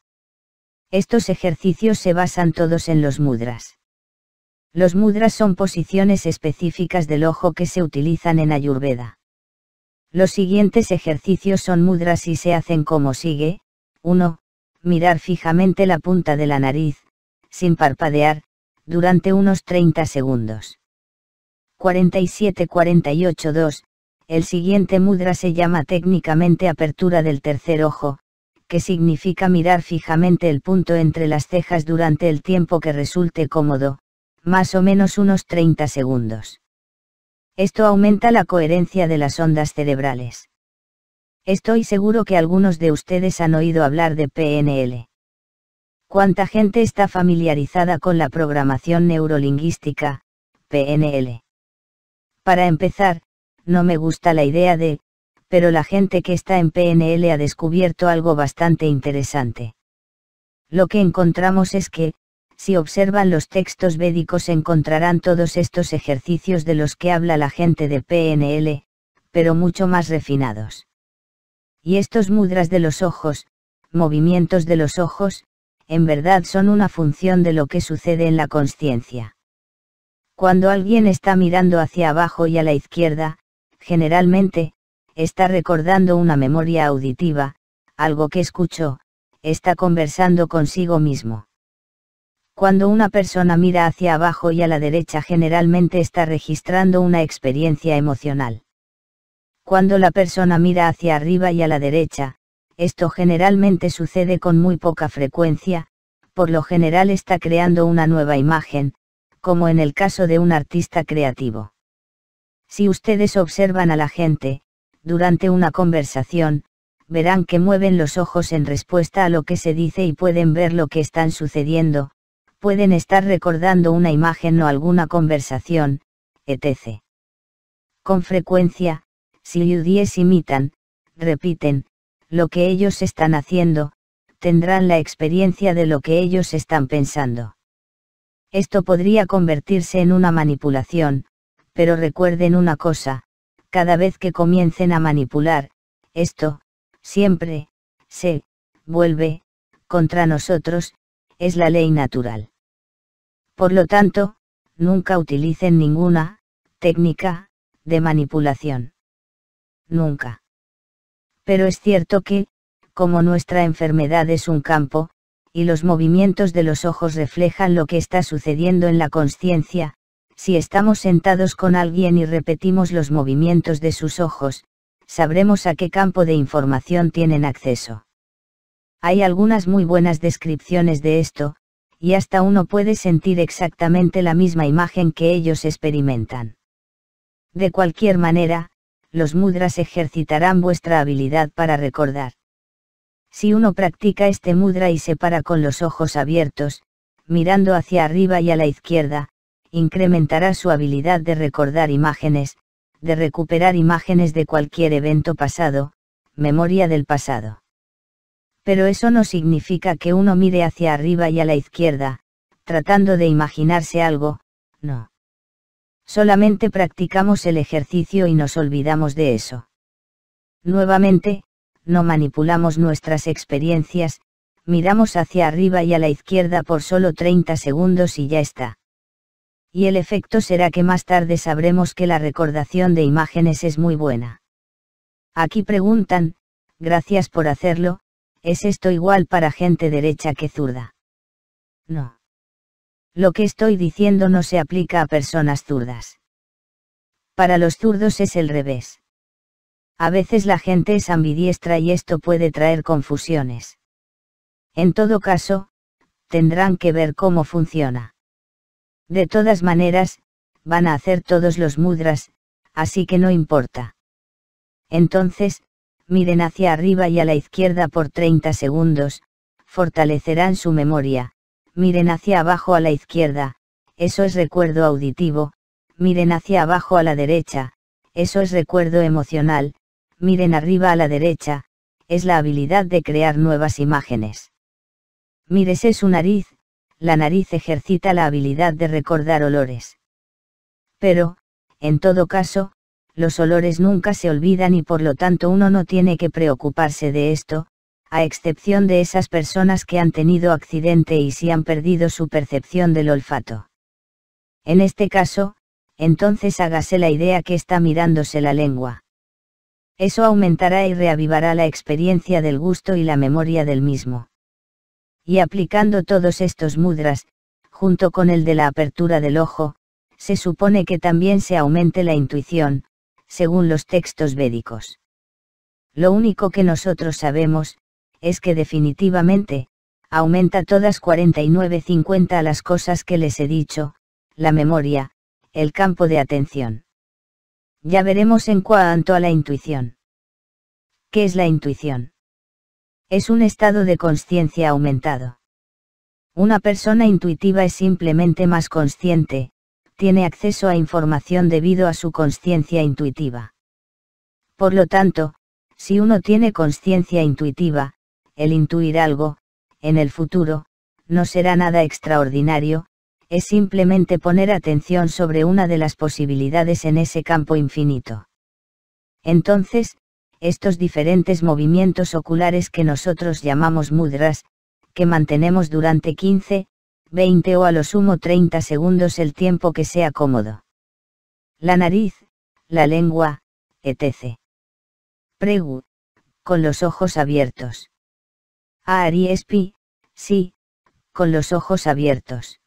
Estos ejercicios se basan todos en los mudras. Los mudras son posiciones específicas del ojo que se utilizan en Ayurveda. Los siguientes ejercicios son mudras y se hacen como sigue. 1. Mirar fijamente la punta de la nariz, sin parpadear, durante unos 30 segundos. 47-48-2, el siguiente mudra se llama técnicamente apertura del tercer ojo, que significa mirar fijamente el punto entre las cejas durante el tiempo que resulte cómodo, más o menos unos 30 segundos. Esto aumenta la coherencia de las ondas cerebrales. Estoy seguro que algunos de ustedes han oído hablar de PNL. ¿Cuánta gente está familiarizada con la programación neurolingüística, PNL? Para empezar, no me gusta la idea de, pero la gente que está en PNL ha descubierto algo bastante interesante. Lo que encontramos es que, si observan los textos védicos encontrarán todos estos ejercicios de los que habla la gente de PNL, pero mucho más refinados. Y estos mudras de los ojos, movimientos de los ojos, en verdad son una función de lo que sucede en la conciencia. Cuando alguien está mirando hacia abajo y a la izquierda, generalmente, está recordando una memoria auditiva, algo que escuchó, está conversando consigo mismo. Cuando una persona mira hacia abajo y a la derecha generalmente está registrando una experiencia emocional. Cuando la persona mira hacia arriba y a la derecha, esto generalmente sucede con muy poca frecuencia, por lo general está creando una nueva imagen, como en el caso de un artista creativo. Si ustedes observan a la gente, durante una conversación, verán que mueven los ojos en respuesta a lo que se dice y pueden ver lo que están sucediendo, pueden estar recordando una imagen o alguna conversación, etc. Con frecuencia, si yudies imitan, repiten, lo que ellos están haciendo, tendrán la experiencia de lo que ellos están pensando. Esto podría convertirse en una manipulación, pero recuerden una cosa, cada vez que comiencen a manipular, esto, siempre, se, vuelve, contra nosotros, es la ley natural. Por lo tanto, nunca utilicen ninguna, técnica, de manipulación. Nunca. Pero es cierto que, como nuestra enfermedad es un campo, y los movimientos de los ojos reflejan lo que está sucediendo en la conciencia, si estamos sentados con alguien y repetimos los movimientos de sus ojos, sabremos a qué campo de información tienen acceso. Hay algunas muy buenas descripciones de esto, y hasta uno puede sentir exactamente la misma imagen que ellos experimentan. De cualquier manera, los mudras ejercitarán vuestra habilidad para recordar. Si uno practica este mudra y se para con los ojos abiertos, mirando hacia arriba y a la izquierda, incrementará su habilidad de recordar imágenes, de recuperar imágenes de cualquier evento pasado, memoria del pasado. Pero eso no significa que uno mire hacia arriba y a la izquierda, tratando de imaginarse algo, no. Solamente practicamos el ejercicio y nos olvidamos de eso. Nuevamente, no manipulamos nuestras experiencias, miramos hacia arriba y a la izquierda por solo 30 segundos y ya está. Y el efecto será que más tarde sabremos que la recordación de imágenes es muy buena. Aquí preguntan, gracias por hacerlo, ¿es esto igual para gente derecha que zurda? No. Lo que estoy diciendo no se aplica a personas zurdas. Para los zurdos es el revés. A veces la gente es ambidiestra y esto puede traer confusiones. En todo caso, tendrán que ver cómo funciona. De todas maneras, van a hacer todos los mudras, así que no importa. Entonces, miren hacia arriba y a la izquierda por 30 segundos, fortalecerán su memoria, miren hacia abajo a la izquierda, eso es recuerdo auditivo, miren hacia abajo a la derecha, eso es recuerdo emocional, miren arriba a la derecha, es la habilidad de crear nuevas imágenes. Mírese su nariz, la nariz ejercita la habilidad de recordar olores. Pero, en todo caso, los olores nunca se olvidan y por lo tanto uno no tiene que preocuparse de esto, a excepción de esas personas que han tenido accidente y si han perdido su percepción del olfato. En este caso, entonces hágase la idea que está mirándose la lengua. Eso aumentará y reavivará la experiencia del gusto y la memoria del mismo. Y aplicando todos estos mudras, junto con el de la apertura del ojo, se supone que también se aumente la intuición, según los textos védicos. Lo único que nosotros sabemos, es que definitivamente, aumenta todas 49-50 a las cosas que les he dicho, la memoria, el campo de atención. Ya veremos en cuanto a la intuición. ¿Qué es la intuición? Es un estado de conciencia aumentado. Una persona intuitiva es simplemente más consciente, tiene acceso a información debido a su conciencia intuitiva. Por lo tanto, si uno tiene conciencia intuitiva, el intuir algo, en el futuro, no será nada extraordinario, es simplemente poner atención sobre una de las posibilidades en ese campo infinito. Entonces, estos diferentes movimientos oculares que nosotros llamamos mudras, que mantenemos durante 15, 20 o a lo sumo 30 segundos el tiempo que sea cómodo. La nariz, la lengua, etc. Pregu, con los ojos abiertos. A Ariespi, sí, con los ojos abiertos.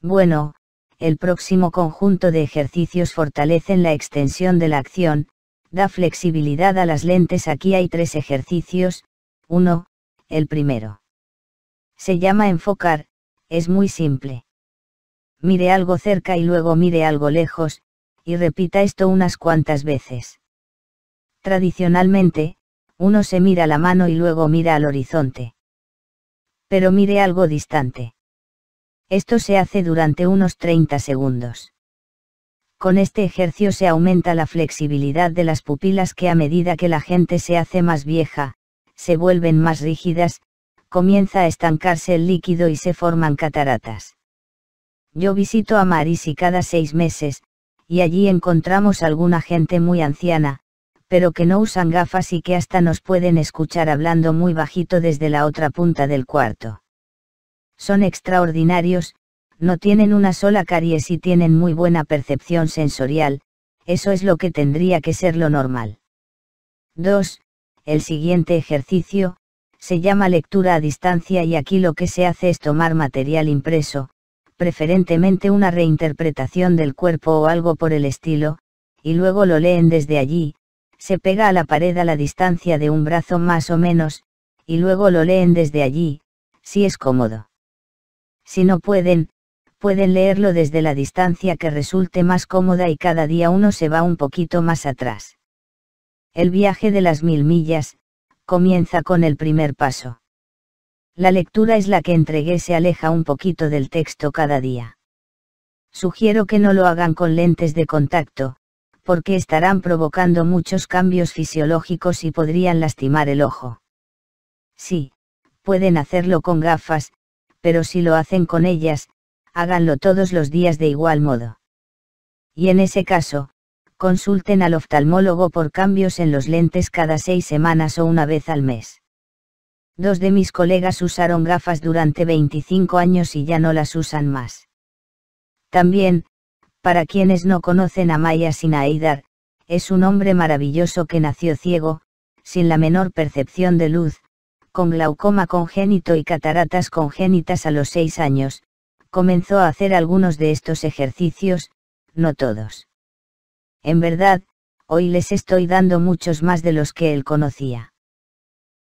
Bueno, el próximo conjunto de ejercicios fortalecen la extensión de la acción, da flexibilidad a las lentes. Aquí hay tres ejercicios. uno, El primero. Se llama enfocar, es muy simple. Mire algo cerca y luego mire algo lejos, y repita esto unas cuantas veces. Tradicionalmente, uno se mira la mano y luego mira al horizonte. Pero mire algo distante. Esto se hace durante unos 30 segundos. Con este ejercicio se aumenta la flexibilidad de las pupilas que a medida que la gente se hace más vieja, se vuelven más rígidas, comienza a estancarse el líquido y se forman cataratas. Yo visito a Marisi cada seis meses, y allí encontramos alguna gente muy anciana, pero que no usan gafas y que hasta nos pueden escuchar hablando muy bajito desde la otra punta del cuarto. Son extraordinarios, no tienen una sola caries y tienen muy buena percepción sensorial, eso es lo que tendría que ser lo normal. 2. El siguiente ejercicio, se llama lectura a distancia y aquí lo que se hace es tomar material impreso, preferentemente una reinterpretación del cuerpo o algo por el estilo, y luego lo leen desde allí, se pega a la pared a la distancia de un brazo más o menos, y luego lo leen desde allí, si es cómodo. Si no pueden, pueden leerlo desde la distancia que resulte más cómoda y cada día uno se va un poquito más atrás. El viaje de las mil millas, comienza con el primer paso. La lectura es la que entregué se aleja un poquito del texto cada día. Sugiero que no lo hagan con lentes de contacto, porque estarán provocando muchos cambios fisiológicos y podrían lastimar el ojo. Sí, pueden hacerlo con gafas, pero si lo hacen con ellas, háganlo todos los días de igual modo. Y en ese caso, consulten al oftalmólogo por cambios en los lentes cada seis semanas o una vez al mes. Dos de mis colegas usaron gafas durante 25 años y ya no las usan más. También, para quienes no conocen a Maya Sinaidar, es un hombre maravilloso que nació ciego, sin la menor percepción de luz, con glaucoma congénito y cataratas congénitas a los seis años, comenzó a hacer algunos de estos ejercicios, no todos. En verdad, hoy les estoy dando muchos más de los que él conocía.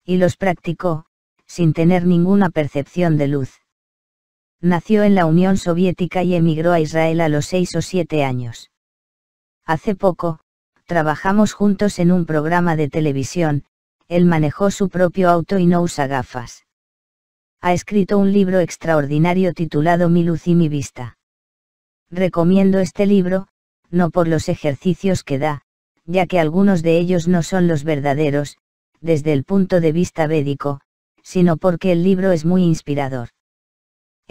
Y los practicó, sin tener ninguna percepción de luz. Nació en la Unión Soviética y emigró a Israel a los seis o siete años. Hace poco, trabajamos juntos en un programa de televisión, él manejó su propio auto y no usa gafas. Ha escrito un libro extraordinario titulado Mi luz y mi vista. Recomiendo este libro, no por los ejercicios que da, ya que algunos de ellos no son los verdaderos, desde el punto de vista védico, sino porque el libro es muy inspirador.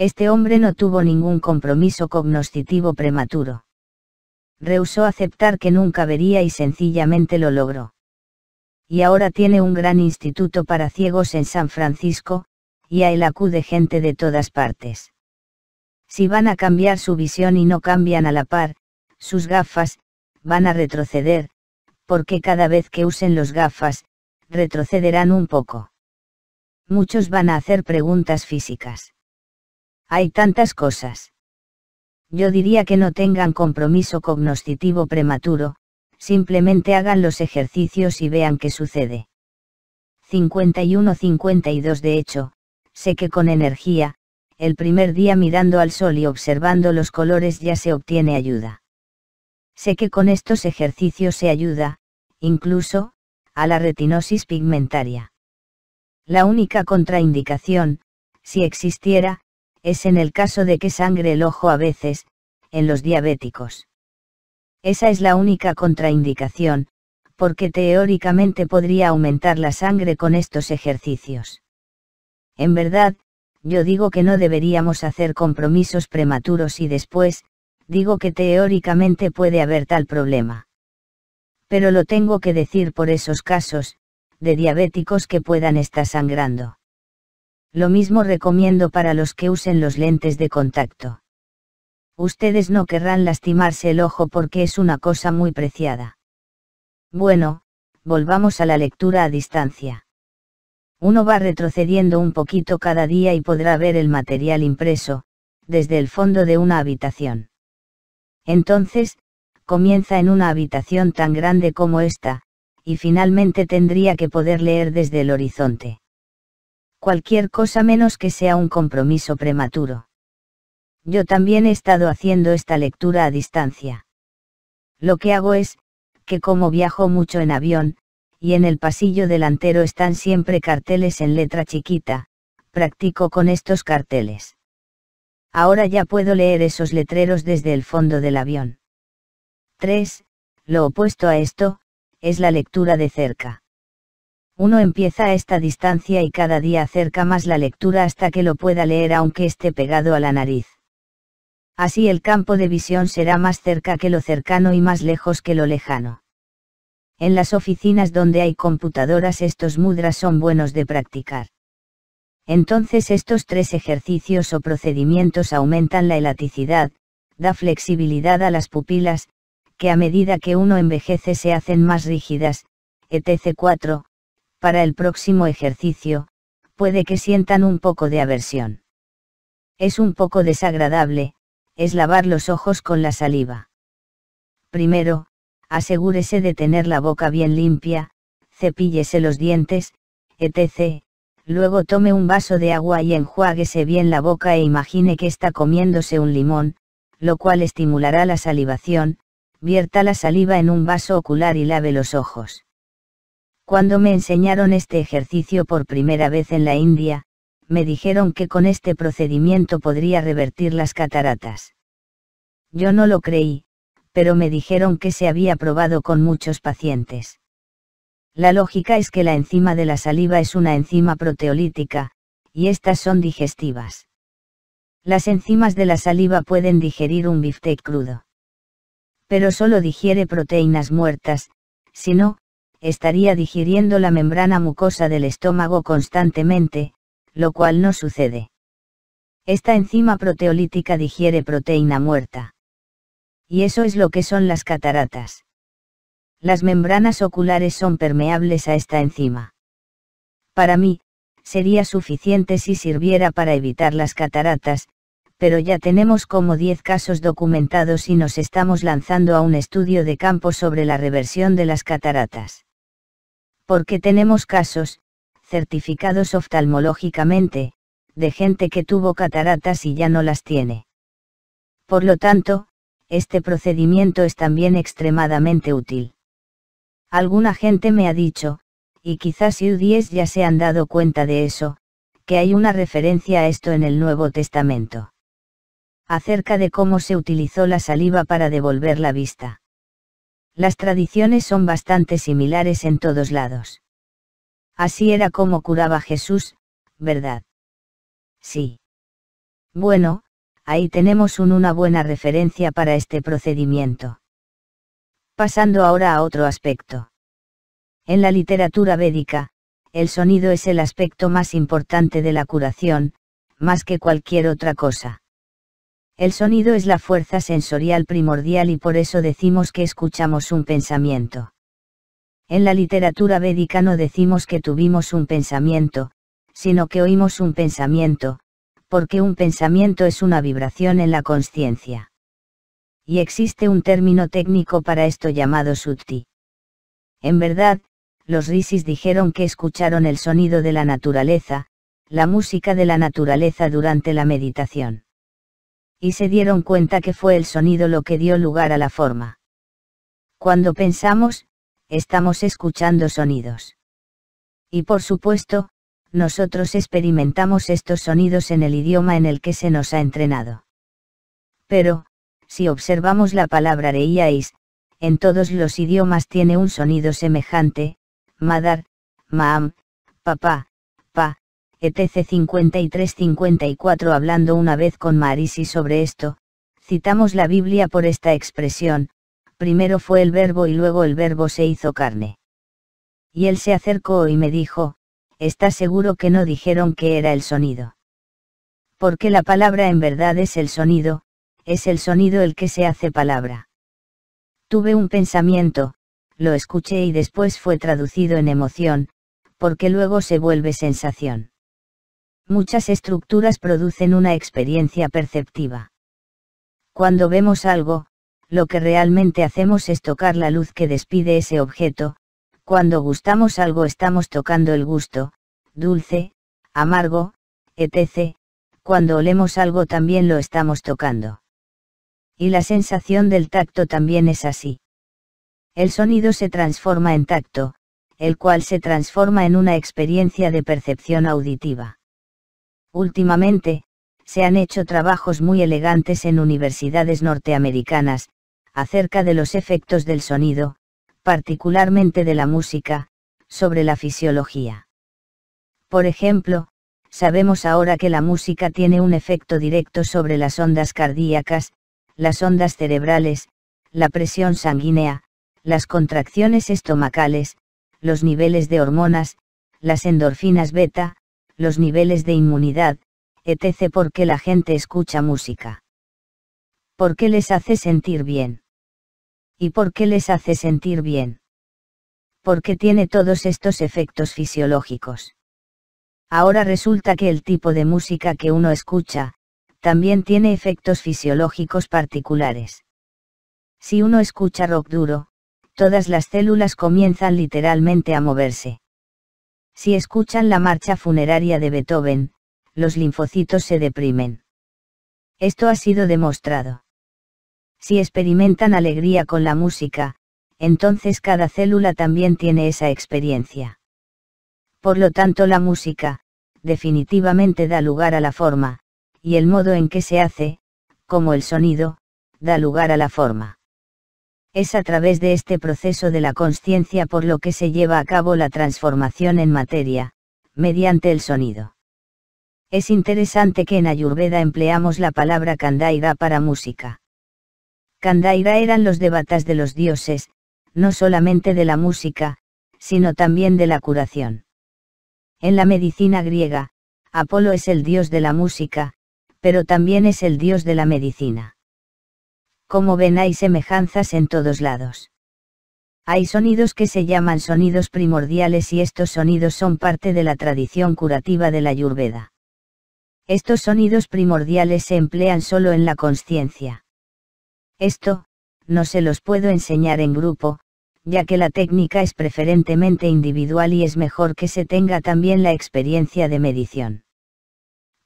Este hombre no tuvo ningún compromiso cognoscitivo prematuro. Rehusó aceptar que nunca vería y sencillamente lo logró. Y ahora tiene un gran instituto para ciegos en San Francisco, y a él acude gente de todas partes. Si van a cambiar su visión y no cambian a la par, sus gafas, van a retroceder, porque cada vez que usen los gafas, retrocederán un poco. Muchos van a hacer preguntas físicas. Hay tantas cosas. Yo diría que no tengan compromiso cognoscitivo prematuro, simplemente hagan los ejercicios y vean qué sucede. 51-52 De hecho, sé que con energía, el primer día mirando al sol y observando los colores ya se obtiene ayuda. Sé que con estos ejercicios se ayuda, incluso, a la retinosis pigmentaria. La única contraindicación, si existiera, es en el caso de que sangre el ojo a veces, en los diabéticos. Esa es la única contraindicación, porque teóricamente podría aumentar la sangre con estos ejercicios. En verdad, yo digo que no deberíamos hacer compromisos prematuros y después, digo que teóricamente puede haber tal problema. Pero lo tengo que decir por esos casos, de diabéticos que puedan estar sangrando. Lo mismo recomiendo para los que usen los lentes de contacto. Ustedes no querrán lastimarse el ojo porque es una cosa muy preciada. Bueno, volvamos a la lectura a distancia. Uno va retrocediendo un poquito cada día y podrá ver el material impreso, desde el fondo de una habitación. Entonces, comienza en una habitación tan grande como esta, y finalmente tendría que poder leer desde el horizonte cualquier cosa menos que sea un compromiso prematuro. Yo también he estado haciendo esta lectura a distancia. Lo que hago es, que como viajo mucho en avión, y en el pasillo delantero están siempre carteles en letra chiquita, practico con estos carteles. Ahora ya puedo leer esos letreros desde el fondo del avión. 3. Lo opuesto a esto, es la lectura de cerca. Uno empieza a esta distancia y cada día acerca más la lectura hasta que lo pueda leer aunque esté pegado a la nariz. Así el campo de visión será más cerca que lo cercano y más lejos que lo lejano. En las oficinas donde hay computadoras estos mudras son buenos de practicar. Entonces estos tres ejercicios o procedimientos aumentan la elasticidad, da flexibilidad a las pupilas, que a medida que uno envejece se hacen más rígidas, etc. 4, para el próximo ejercicio, puede que sientan un poco de aversión. Es un poco desagradable, es lavar los ojos con la saliva. Primero, asegúrese de tener la boca bien limpia, cepíllese los dientes, etc. Luego tome un vaso de agua y enjuáguese bien la boca e imagine que está comiéndose un limón, lo cual estimulará la salivación, vierta la saliva en un vaso ocular y lave los ojos. Cuando me enseñaron este ejercicio por primera vez en la India, me dijeron que con este procedimiento podría revertir las cataratas. Yo no lo creí, pero me dijeron que se había probado con muchos pacientes. La lógica es que la enzima de la saliva es una enzima proteolítica, y estas son digestivas. Las enzimas de la saliva pueden digerir un biftec crudo. Pero solo digiere proteínas muertas, si no, estaría digiriendo la membrana mucosa del estómago constantemente, lo cual no sucede. Esta enzima proteolítica digiere proteína muerta. Y eso es lo que son las cataratas. Las membranas oculares son permeables a esta enzima. Para mí, sería suficiente si sirviera para evitar las cataratas, pero ya tenemos como 10 casos documentados y nos estamos lanzando a un estudio de campo sobre la reversión de las cataratas porque tenemos casos, certificados oftalmológicamente, de gente que tuvo cataratas y ya no las tiene. Por lo tanto, este procedimiento es también extremadamente útil. Alguna gente me ha dicho, y quizás UDIES ya se han dado cuenta de eso, que hay una referencia a esto en el Nuevo Testamento. Acerca de cómo se utilizó la saliva para devolver la vista. Las tradiciones son bastante similares en todos lados. Así era como curaba Jesús, ¿verdad? Sí. Bueno, ahí tenemos una buena referencia para este procedimiento. Pasando ahora a otro aspecto. En la literatura védica, el sonido es el aspecto más importante de la curación, más que cualquier otra cosa. El sonido es la fuerza sensorial primordial y por eso decimos que escuchamos un pensamiento. En la literatura védica no decimos que tuvimos un pensamiento, sino que oímos un pensamiento, porque un pensamiento es una vibración en la conciencia. Y existe un término técnico para esto llamado sutti. En verdad, los risis dijeron que escucharon el sonido de la naturaleza, la música de la naturaleza durante la meditación y se dieron cuenta que fue el sonido lo que dio lugar a la forma. Cuando pensamos, estamos escuchando sonidos. Y por supuesto, nosotros experimentamos estos sonidos en el idioma en el que se nos ha entrenado. Pero, si observamos la palabra reíais, en todos los idiomas tiene un sonido semejante, madar, maam, papá, ETC 53-54 hablando una vez con Marisi sobre esto, citamos la Biblia por esta expresión, primero fue el verbo y luego el verbo se hizo carne. Y él se acercó y me dijo, está seguro que no dijeron que era el sonido? Porque la palabra en verdad es el sonido, es el sonido el que se hace palabra. Tuve un pensamiento, lo escuché y después fue traducido en emoción, porque luego se vuelve sensación muchas estructuras producen una experiencia perceptiva. Cuando vemos algo, lo que realmente hacemos es tocar la luz que despide ese objeto, cuando gustamos algo estamos tocando el gusto, dulce, amargo, etc., cuando olemos algo también lo estamos tocando. Y la sensación del tacto también es así. El sonido se transforma en tacto, el cual se transforma en una experiencia de percepción auditiva. Últimamente, se han hecho trabajos muy elegantes en universidades norteamericanas, acerca de los efectos del sonido, particularmente de la música, sobre la fisiología. Por ejemplo, sabemos ahora que la música tiene un efecto directo sobre las ondas cardíacas, las ondas cerebrales, la presión sanguínea, las contracciones estomacales, los niveles de hormonas, las endorfinas beta, los niveles de inmunidad, etc. porque la gente escucha música. por qué les hace sentir bien. ¿Y por qué les hace sentir bien? Porque tiene todos estos efectos fisiológicos. Ahora resulta que el tipo de música que uno escucha, también tiene efectos fisiológicos particulares. Si uno escucha rock duro, todas las células comienzan literalmente a moverse. Si escuchan la marcha funeraria de Beethoven, los linfocitos se deprimen. Esto ha sido demostrado. Si experimentan alegría con la música, entonces cada célula también tiene esa experiencia. Por lo tanto, la música, definitivamente da lugar a la forma, y el modo en que se hace, como el sonido, da lugar a la forma. Es a través de este proceso de la conciencia por lo que se lleva a cabo la transformación en materia, mediante el sonido. Es interesante que en Ayurveda empleamos la palabra Kandaira para música. Kandaira eran los debatas de los dioses, no solamente de la música, sino también de la curación. En la medicina griega, Apolo es el dios de la música, pero también es el dios de la medicina. Como ven hay semejanzas en todos lados. Hay sonidos que se llaman sonidos primordiales y estos sonidos son parte de la tradición curativa de la yurveda. Estos sonidos primordiales se emplean solo en la conciencia. Esto, no se los puedo enseñar en grupo, ya que la técnica es preferentemente individual y es mejor que se tenga también la experiencia de medición.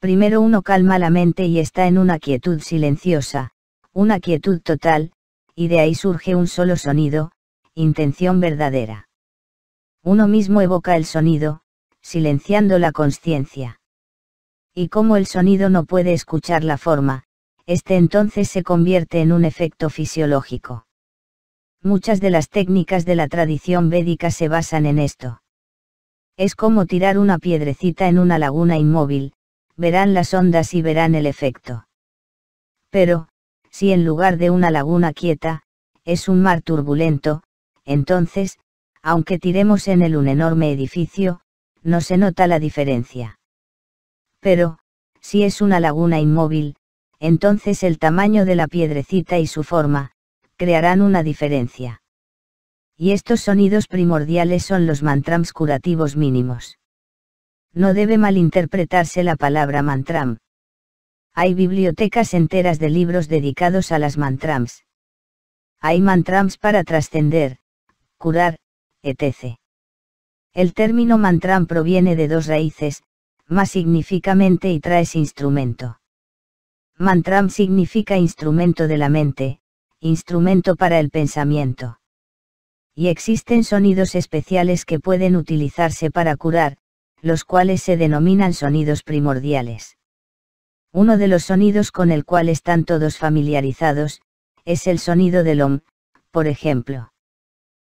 Primero uno calma la mente y está en una quietud silenciosa, una quietud total, y de ahí surge un solo sonido, intención verdadera. Uno mismo evoca el sonido, silenciando la conciencia. Y como el sonido no puede escuchar la forma, este entonces se convierte en un efecto fisiológico. Muchas de las técnicas de la tradición védica se basan en esto. Es como tirar una piedrecita en una laguna inmóvil, verán las ondas y verán el efecto. Pero, si en lugar de una laguna quieta, es un mar turbulento, entonces, aunque tiremos en él un enorme edificio, no se nota la diferencia. Pero, si es una laguna inmóvil, entonces el tamaño de la piedrecita y su forma, crearán una diferencia. Y estos sonidos primordiales son los mantrams curativos mínimos. No debe malinterpretarse la palabra mantram. Hay bibliotecas enteras de libros dedicados a las mantrams. Hay mantrams para trascender, curar, etc. El término mantram proviene de dos raíces, más significamente y traes instrumento. Mantram significa instrumento de la mente, instrumento para el pensamiento. Y existen sonidos especiales que pueden utilizarse para curar, los cuales se denominan sonidos primordiales. Uno de los sonidos con el cual están todos familiarizados, es el sonido del OM, por ejemplo.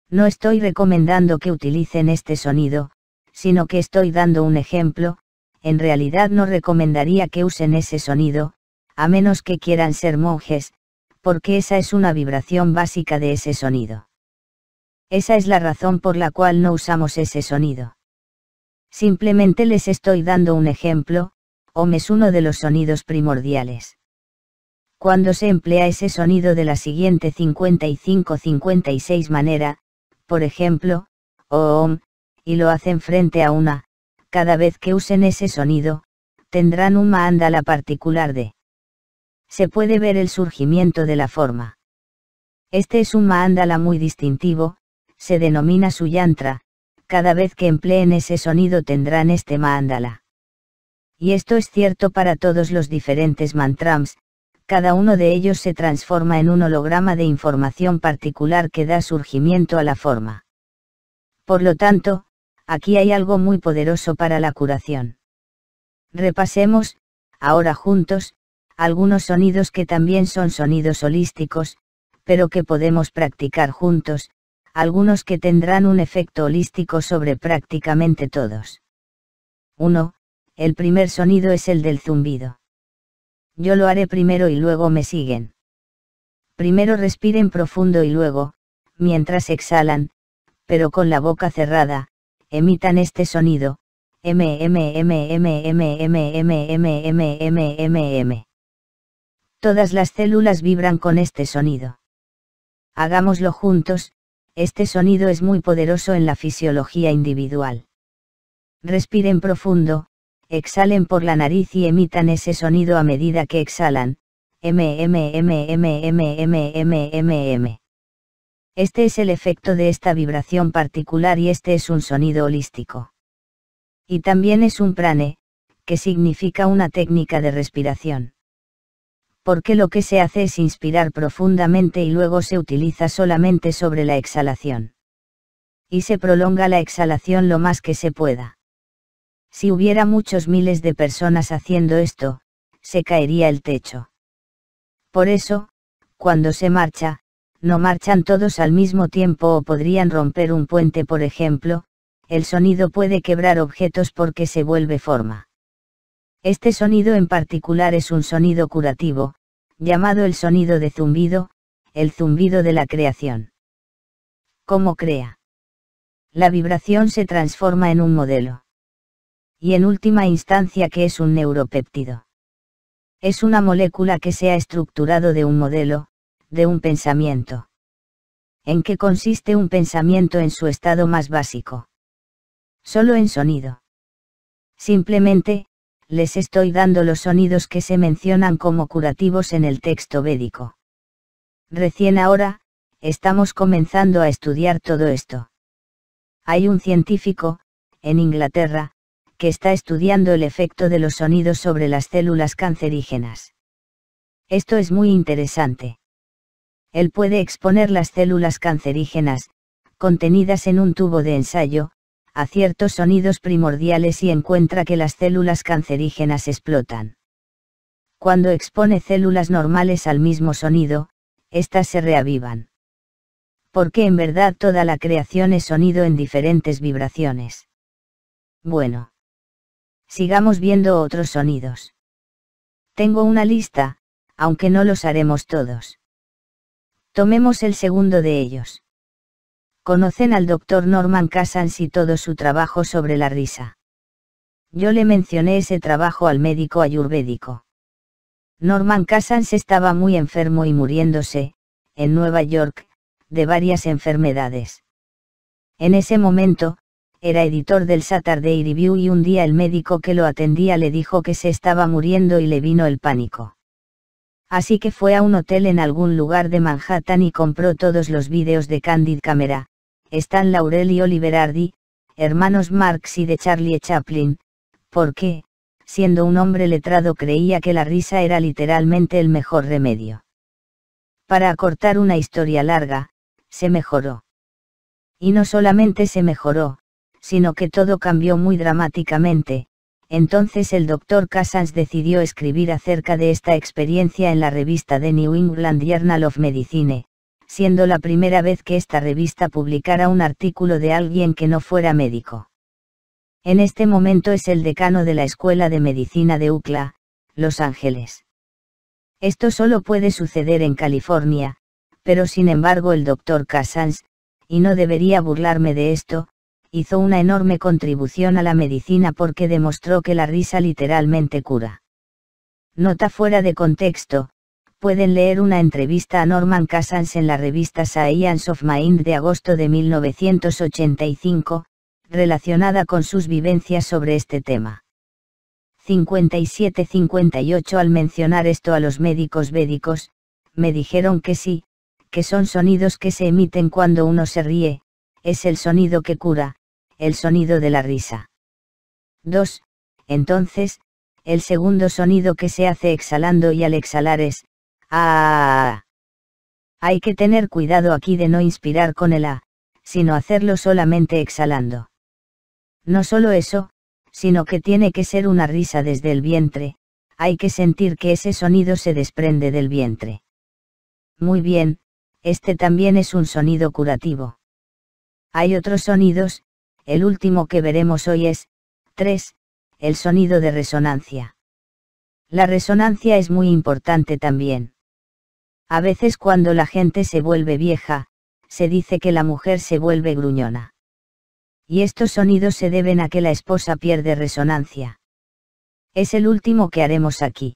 No estoy recomendando que utilicen este sonido, sino que estoy dando un ejemplo, en realidad no recomendaría que usen ese sonido, a menos que quieran ser monjes, porque esa es una vibración básica de ese sonido. Esa es la razón por la cual no usamos ese sonido. Simplemente les estoy dando un ejemplo, OM es uno de los sonidos primordiales. Cuando se emplea ese sonido de la siguiente 55-56 manera, por ejemplo, OM, y lo hacen frente a una, cada vez que usen ese sonido, tendrán un mandala particular de. Se puede ver el surgimiento de la forma. Este es un mandala muy distintivo, se denomina su yantra, cada vez que empleen ese sonido tendrán este mandala. Y esto es cierto para todos los diferentes mantrams, cada uno de ellos se transforma en un holograma de información particular que da surgimiento a la forma. Por lo tanto, aquí hay algo muy poderoso para la curación. Repasemos, ahora juntos, algunos sonidos que también son sonidos holísticos, pero que podemos practicar juntos, algunos que tendrán un efecto holístico sobre prácticamente todos. 1 el primer sonido es el del zumbido. Yo lo haré primero y luego me siguen. Primero respiren profundo y luego, mientras exhalan, pero con la boca cerrada, emitan este sonido, m Todas las células vibran con este sonido. Hagámoslo juntos, este sonido es muy poderoso en la fisiología individual. Respiren profundo, exhalen por la nariz y emitan ese sonido a medida que exhalan. m Este es el efecto de esta vibración particular y este es un sonido holístico. Y también es un prane, que significa una técnica de respiración. Porque lo que se hace es inspirar profundamente y luego se utiliza solamente sobre la exhalación. Y se prolonga la exhalación lo más que se pueda si hubiera muchos miles de personas haciendo esto, se caería el techo. Por eso, cuando se marcha, no marchan todos al mismo tiempo o podrían romper un puente, por ejemplo, el sonido puede quebrar objetos porque se vuelve forma. Este sonido en particular es un sonido curativo, llamado el sonido de zumbido, el zumbido de la creación. ¿Cómo crea? La vibración se transforma en un modelo y en última instancia que es un neuropéptido. Es una molécula que se ha estructurado de un modelo, de un pensamiento. ¿En qué consiste un pensamiento en su estado más básico? Solo en sonido. Simplemente, les estoy dando los sonidos que se mencionan como curativos en el texto védico. Recién ahora, estamos comenzando a estudiar todo esto. Hay un científico, en Inglaterra, que está estudiando el efecto de los sonidos sobre las células cancerígenas. Esto es muy interesante. Él puede exponer las células cancerígenas, contenidas en un tubo de ensayo, a ciertos sonidos primordiales y encuentra que las células cancerígenas explotan. Cuando expone células normales al mismo sonido, éstas se reavivan. Porque en verdad toda la creación es sonido en diferentes vibraciones. Bueno sigamos viendo otros sonidos. Tengo una lista, aunque no los haremos todos. Tomemos el segundo de ellos. Conocen al doctor Norman Casans y todo su trabajo sobre la risa. Yo le mencioné ese trabajo al médico ayurvédico. Norman Casans estaba muy enfermo y muriéndose, en Nueva York, de varias enfermedades. En ese momento, era editor del Saturday Review y un día el médico que lo atendía le dijo que se estaba muriendo y le vino el pánico. Así que fue a un hotel en algún lugar de Manhattan y compró todos los vídeos de Candid Camera, Stan Laurel y Oliver Hardy, hermanos Marx y de Charlie Chaplin, porque, siendo un hombre letrado creía que la risa era literalmente el mejor remedio. Para acortar una historia larga, se mejoró. Y no solamente se mejoró, sino que todo cambió muy dramáticamente, entonces el doctor Cassans decidió escribir acerca de esta experiencia en la revista The New England Journal of Medicine, siendo la primera vez que esta revista publicara un artículo de alguien que no fuera médico. En este momento es el decano de la Escuela de Medicina de UCLA, Los Ángeles. Esto solo puede suceder en California, pero sin embargo el doctor Cassans, y no debería burlarme de esto, hizo una enorme contribución a la medicina porque demostró que la risa literalmente cura. Nota fuera de contexto, pueden leer una entrevista a Norman Cassans en la revista Science of Mind de agosto de 1985, relacionada con sus vivencias sobre este tema. 57-58 Al mencionar esto a los médicos védicos, me dijeron que sí, que son sonidos que se emiten cuando uno se ríe, es el sonido que cura, el sonido de la risa. 2. Entonces, el segundo sonido que se hace exhalando y al exhalar es ah, ah, ah, ah". Hay que tener cuidado aquí de no inspirar con el a, sino hacerlo solamente exhalando. No solo eso, sino que tiene que ser una risa desde el vientre, hay que sentir que ese sonido se desprende del vientre. Muy bien, este también es un sonido curativo. Hay otros sonidos, el último que veremos hoy es, 3. El sonido de resonancia. La resonancia es muy importante también. A veces cuando la gente se vuelve vieja, se dice que la mujer se vuelve gruñona. Y estos sonidos se deben a que la esposa pierde resonancia. Es el último que haremos aquí.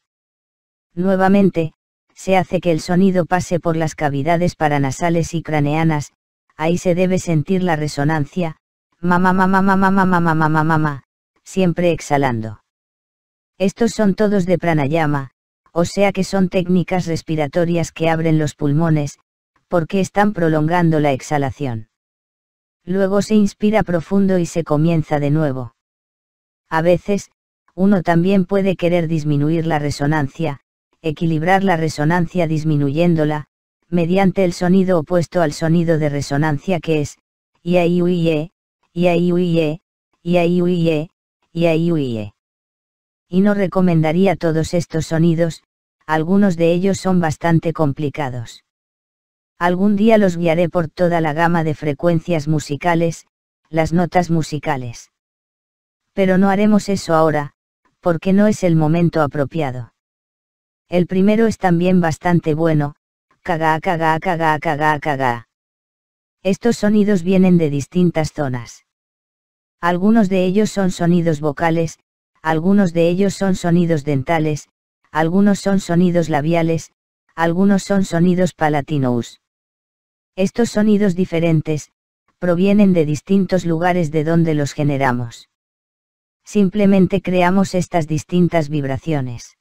Nuevamente, se hace que el sonido pase por las cavidades paranasales y craneanas, ahí se debe sentir la resonancia, mamá mamá mamá mamá mamá mamá mamá, siempre exhalando. Estos son todos de pranayama, o sea que son técnicas respiratorias que abren los pulmones, porque están prolongando la exhalación. Luego se inspira profundo y se comienza de nuevo. A veces, uno también puede querer disminuir la resonancia, equilibrar la resonancia disminuyéndola, mediante el sonido opuesto al sonido de resonancia que es, y ahí y ahí iaiuie. Y y no recomendaría todos estos sonidos, algunos de ellos son bastante complicados. Algún día los guiaré por toda la gama de frecuencias musicales, las notas musicales. Pero no haremos eso ahora, porque no es el momento apropiado. El primero es también bastante bueno, caga caga caga caga caga. Estos sonidos vienen de distintas zonas. Algunos de ellos son sonidos vocales, algunos de ellos son sonidos dentales, algunos son sonidos labiales, algunos son sonidos palatinous. Estos sonidos diferentes, provienen de distintos lugares de donde los generamos. Simplemente creamos estas distintas vibraciones.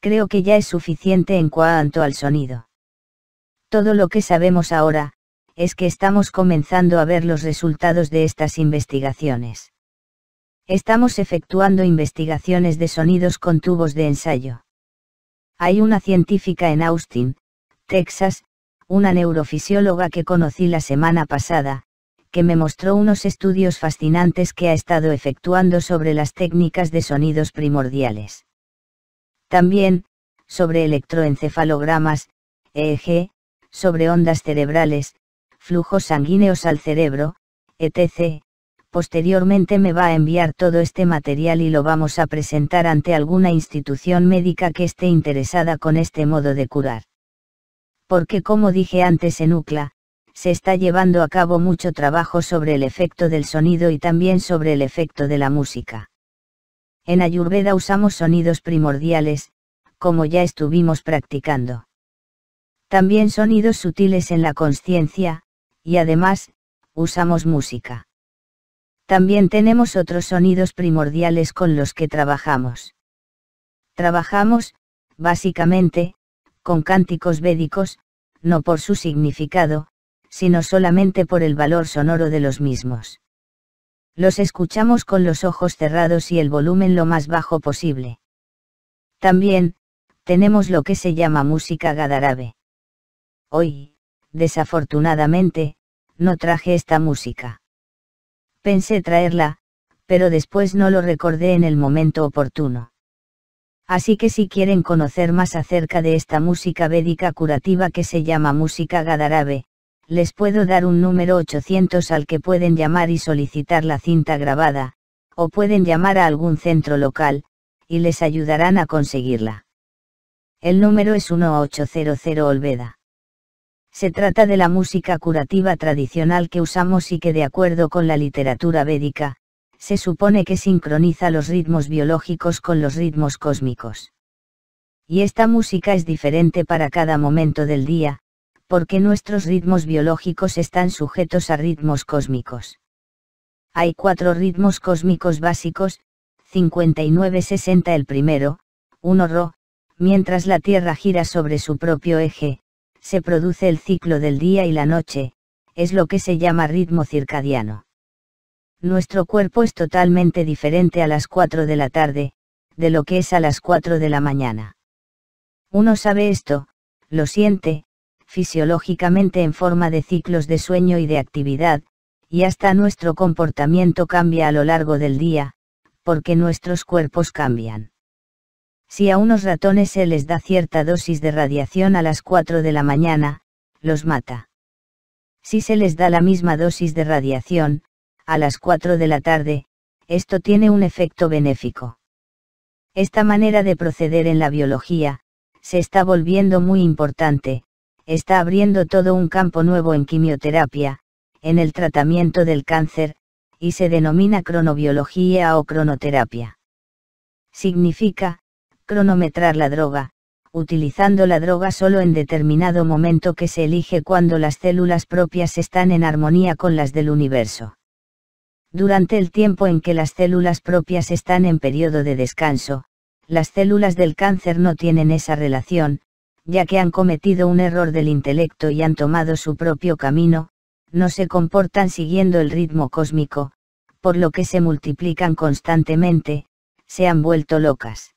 Creo que ya es suficiente en cuanto al sonido. Todo lo que sabemos ahora, es que estamos comenzando a ver los resultados de estas investigaciones. Estamos efectuando investigaciones de sonidos con tubos de ensayo. Hay una científica en Austin, Texas, una neurofisióloga que conocí la semana pasada, que me mostró unos estudios fascinantes que ha estado efectuando sobre las técnicas de sonidos primordiales. También, sobre electroencefalogramas, EEG, sobre ondas cerebrales, flujos sanguíneos al cerebro, etc. Posteriormente me va a enviar todo este material y lo vamos a presentar ante alguna institución médica que esté interesada con este modo de curar. Porque como dije antes en UCLA, se está llevando a cabo mucho trabajo sobre el efecto del sonido y también sobre el efecto de la música. En Ayurveda usamos sonidos primordiales, como ya estuvimos practicando. También sonidos sutiles en la conciencia, y además, usamos música. También tenemos otros sonidos primordiales con los que trabajamos. Trabajamos, básicamente, con cánticos védicos, no por su significado, sino solamente por el valor sonoro de los mismos. Los escuchamos con los ojos cerrados y el volumen lo más bajo posible. También, tenemos lo que se llama música gadarabe. Hoy, Desafortunadamente, no traje esta música. Pensé traerla, pero después no lo recordé en el momento oportuno. Así que si quieren conocer más acerca de esta música védica curativa que se llama música gadarabe, les puedo dar un número 800 al que pueden llamar y solicitar la cinta grabada, o pueden llamar a algún centro local, y les ayudarán a conseguirla. El número es 800 Olveda. Se trata de la música curativa tradicional que usamos y que de acuerdo con la literatura védica, se supone que sincroniza los ritmos biológicos con los ritmos cósmicos. Y esta música es diferente para cada momento del día, porque nuestros ritmos biológicos están sujetos a ritmos cósmicos. Hay cuatro ritmos cósmicos básicos, 59-60 el primero, 1 Ro, mientras la Tierra gira sobre su propio eje, se produce el ciclo del día y la noche, es lo que se llama ritmo circadiano. Nuestro cuerpo es totalmente diferente a las 4 de la tarde, de lo que es a las 4 de la mañana. Uno sabe esto, lo siente, fisiológicamente en forma de ciclos de sueño y de actividad, y hasta nuestro comportamiento cambia a lo largo del día, porque nuestros cuerpos cambian. Si a unos ratones se les da cierta dosis de radiación a las 4 de la mañana, los mata. Si se les da la misma dosis de radiación, a las 4 de la tarde, esto tiene un efecto benéfico. Esta manera de proceder en la biología, se está volviendo muy importante, está abriendo todo un campo nuevo en quimioterapia, en el tratamiento del cáncer, y se denomina cronobiología o cronoterapia. Significa, cronometrar la droga, utilizando la droga solo en determinado momento que se elige cuando las células propias están en armonía con las del universo. Durante el tiempo en que las células propias están en periodo de descanso, las células del cáncer no tienen esa relación, ya que han cometido un error del intelecto y han tomado su propio camino, no se comportan siguiendo el ritmo cósmico, por lo que se multiplican constantemente, se han vuelto locas.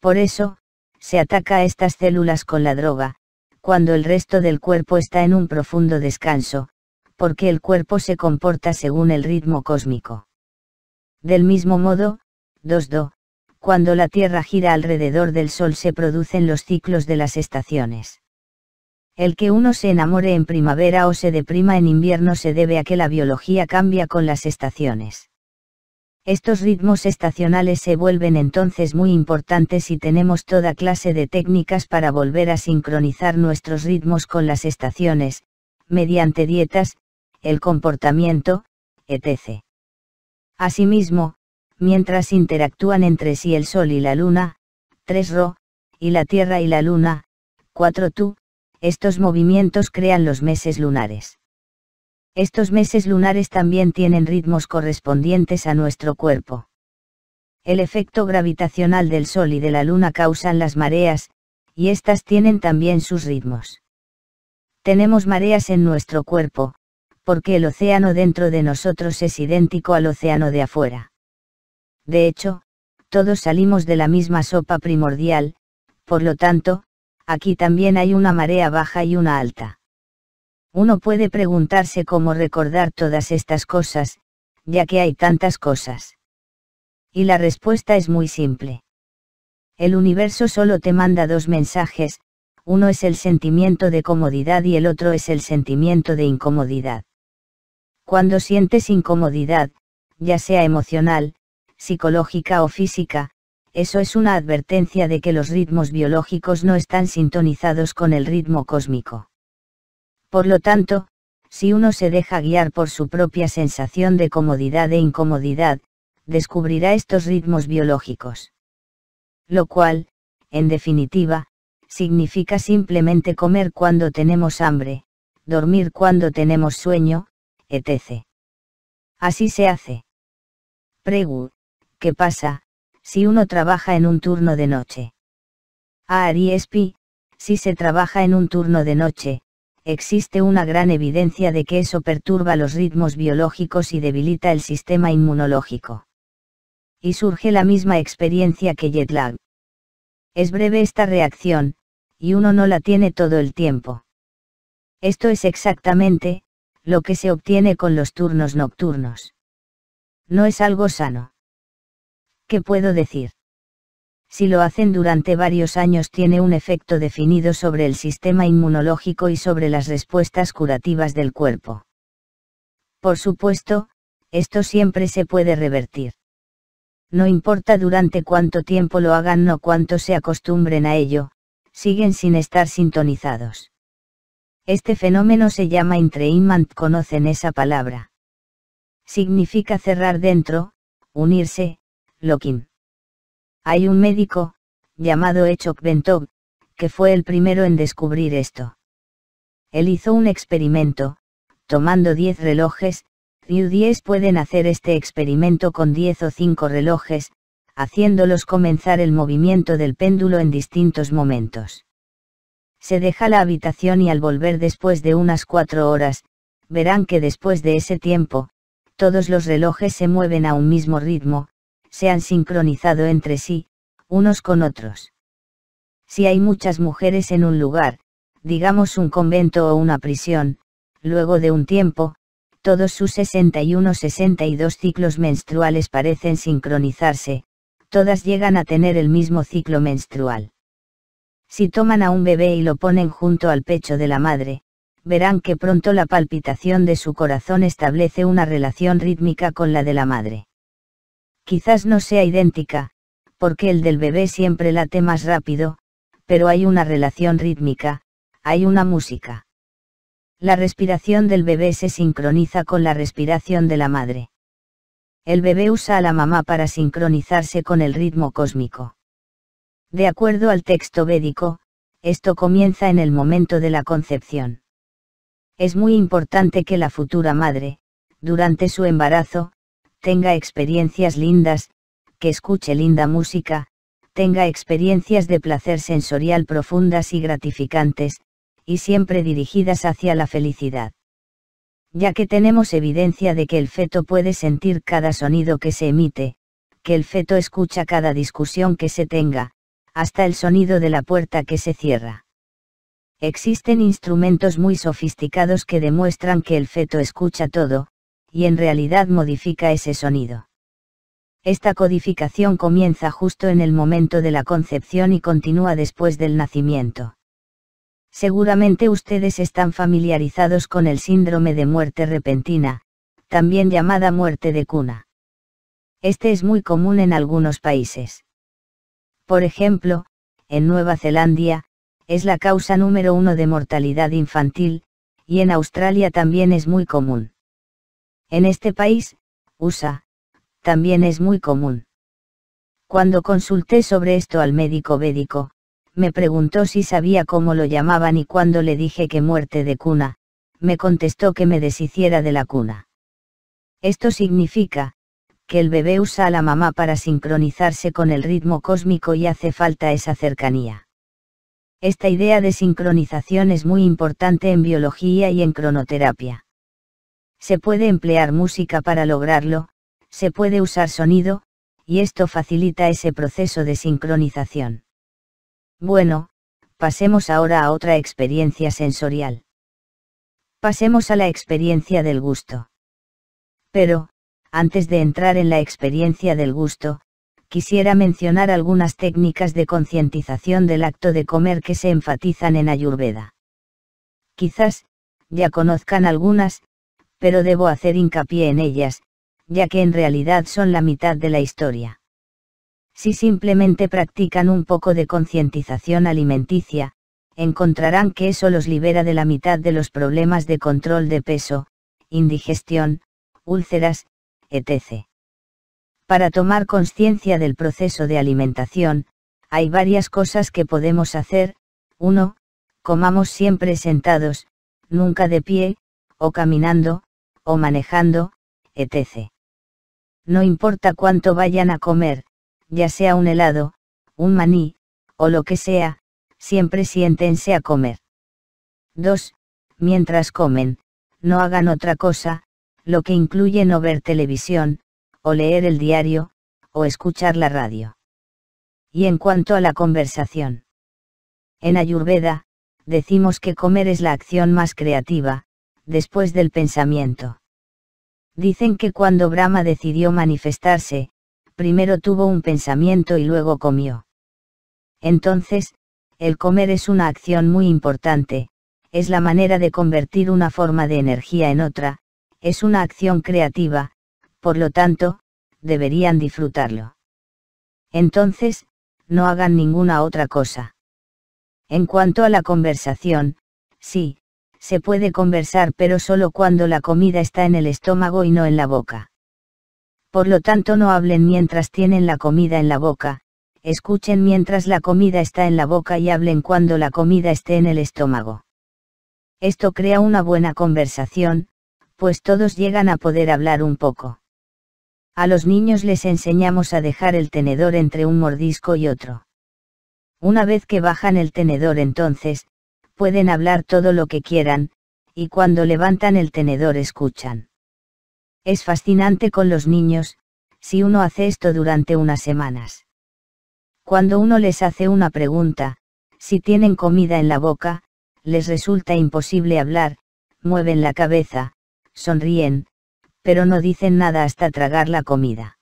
Por eso, se ataca a estas células con la droga, cuando el resto del cuerpo está en un profundo descanso, porque el cuerpo se comporta según el ritmo cósmico. Del mismo modo, 2.2, cuando la Tierra gira alrededor del Sol se producen los ciclos de las estaciones. El que uno se enamore en primavera o se deprima en invierno se debe a que la biología cambia con las estaciones. Estos ritmos estacionales se vuelven entonces muy importantes y tenemos toda clase de técnicas para volver a sincronizar nuestros ritmos con las estaciones, mediante dietas, el comportamiento, etc. Asimismo, mientras interactúan entre sí el Sol y la Luna, 3 Ro, y la Tierra y la Luna, 4 Tu, estos movimientos crean los meses lunares. Estos meses lunares también tienen ritmos correspondientes a nuestro cuerpo. El efecto gravitacional del Sol y de la Luna causan las mareas, y estas tienen también sus ritmos. Tenemos mareas en nuestro cuerpo, porque el océano dentro de nosotros es idéntico al océano de afuera. De hecho, todos salimos de la misma sopa primordial, por lo tanto, aquí también hay una marea baja y una alta. Uno puede preguntarse cómo recordar todas estas cosas, ya que hay tantas cosas. Y la respuesta es muy simple. El universo solo te manda dos mensajes, uno es el sentimiento de comodidad y el otro es el sentimiento de incomodidad. Cuando sientes incomodidad, ya sea emocional, psicológica o física, eso es una advertencia de que los ritmos biológicos no están sintonizados con el ritmo cósmico. Por lo tanto, si uno se deja guiar por su propia sensación de comodidad e incomodidad, descubrirá estos ritmos biológicos. Lo cual, en definitiva, significa simplemente comer cuando tenemos hambre, dormir cuando tenemos sueño, etc. Así se hace. Pregu, ¿qué pasa, si uno trabaja en un turno de noche? A Ariespi, si se trabaja en un turno de noche, existe una gran evidencia de que eso perturba los ritmos biológicos y debilita el sistema inmunológico. Y surge la misma experiencia que jet lag. Es breve esta reacción, y uno no la tiene todo el tiempo. Esto es exactamente, lo que se obtiene con los turnos nocturnos. No es algo sano. ¿Qué puedo decir? si lo hacen durante varios años tiene un efecto definido sobre el sistema inmunológico y sobre las respuestas curativas del cuerpo. Por supuesto, esto siempre se puede revertir. No importa durante cuánto tiempo lo hagan o cuánto se acostumbren a ello, siguen sin estar sintonizados. Este fenómeno se llama entrainment, conocen esa palabra. Significa cerrar dentro, unirse, locking. Hay un médico, llamado Echok Bentov, que fue el primero en descubrir esto. Él hizo un experimento, tomando 10 relojes, y 10 pueden hacer este experimento con 10 o 5 relojes, haciéndolos comenzar el movimiento del péndulo en distintos momentos. Se deja la habitación y al volver después de unas cuatro horas, verán que después de ese tiempo, todos los relojes se mueven a un mismo ritmo, se han sincronizado entre sí, unos con otros. Si hay muchas mujeres en un lugar, digamos un convento o una prisión, luego de un tiempo, todos sus 61-62 ciclos menstruales parecen sincronizarse, todas llegan a tener el mismo ciclo menstrual. Si toman a un bebé y lo ponen junto al pecho de la madre, verán que pronto la palpitación de su corazón establece una relación rítmica con la de la madre. Quizás no sea idéntica, porque el del bebé siempre late más rápido, pero hay una relación rítmica, hay una música. La respiración del bebé se sincroniza con la respiración de la madre. El bebé usa a la mamá para sincronizarse con el ritmo cósmico. De acuerdo al texto védico, esto comienza en el momento de la concepción. Es muy importante que la futura madre, durante su embarazo, tenga experiencias lindas, que escuche linda música, tenga experiencias de placer sensorial profundas y gratificantes, y siempre dirigidas hacia la felicidad. Ya que tenemos evidencia de que el feto puede sentir cada sonido que se emite, que el feto escucha cada discusión que se tenga, hasta el sonido de la puerta que se cierra. Existen instrumentos muy sofisticados que demuestran que el feto escucha todo, y en realidad modifica ese sonido. Esta codificación comienza justo en el momento de la concepción y continúa después del nacimiento. Seguramente ustedes están familiarizados con el síndrome de muerte repentina, también llamada muerte de cuna. Este es muy común en algunos países. Por ejemplo, en Nueva Zelanda, es la causa número uno de mortalidad infantil, y en Australia también es muy común. En este país, USA, también es muy común. Cuando consulté sobre esto al médico médico, me preguntó si sabía cómo lo llamaban y cuando le dije que muerte de cuna, me contestó que me deshiciera de la cuna. Esto significa, que el bebé usa a la mamá para sincronizarse con el ritmo cósmico y hace falta esa cercanía. Esta idea de sincronización es muy importante en biología y en cronoterapia. Se puede emplear música para lograrlo, se puede usar sonido, y esto facilita ese proceso de sincronización. Bueno, pasemos ahora a otra experiencia sensorial. Pasemos a la experiencia del gusto. Pero, antes de entrar en la experiencia del gusto, quisiera mencionar algunas técnicas de concientización del acto de comer que se enfatizan en Ayurveda. Quizás, ya conozcan algunas, pero debo hacer hincapié en ellas, ya que en realidad son la mitad de la historia. Si simplemente practican un poco de concientización alimenticia, encontrarán que eso los libera de la mitad de los problemas de control de peso, indigestión, úlceras, etc. Para tomar conciencia del proceso de alimentación, hay varias cosas que podemos hacer. 1. Comamos siempre sentados, nunca de pie, o caminando, o manejando, etc. No importa cuánto vayan a comer, ya sea un helado, un maní, o lo que sea, siempre siéntense a comer. 2. Mientras comen, no hagan otra cosa, lo que incluye no ver televisión, o leer el diario, o escuchar la radio. Y en cuanto a la conversación. En Ayurveda, decimos que comer es la acción más creativa, después del pensamiento. Dicen que cuando Brahma decidió manifestarse, primero tuvo un pensamiento y luego comió. Entonces, el comer es una acción muy importante, es la manera de convertir una forma de energía en otra, es una acción creativa, por lo tanto, deberían disfrutarlo. Entonces, no hagan ninguna otra cosa. En cuanto a la conversación, sí, se puede conversar pero solo cuando la comida está en el estómago y no en la boca. Por lo tanto no hablen mientras tienen la comida en la boca, escuchen mientras la comida está en la boca y hablen cuando la comida esté en el estómago. Esto crea una buena conversación, pues todos llegan a poder hablar un poco. A los niños les enseñamos a dejar el tenedor entre un mordisco y otro. Una vez que bajan el tenedor entonces, pueden hablar todo lo que quieran, y cuando levantan el tenedor escuchan. Es fascinante con los niños, si uno hace esto durante unas semanas. Cuando uno les hace una pregunta, si tienen comida en la boca, les resulta imposible hablar, mueven la cabeza, sonríen, pero no dicen nada hasta tragar la comida.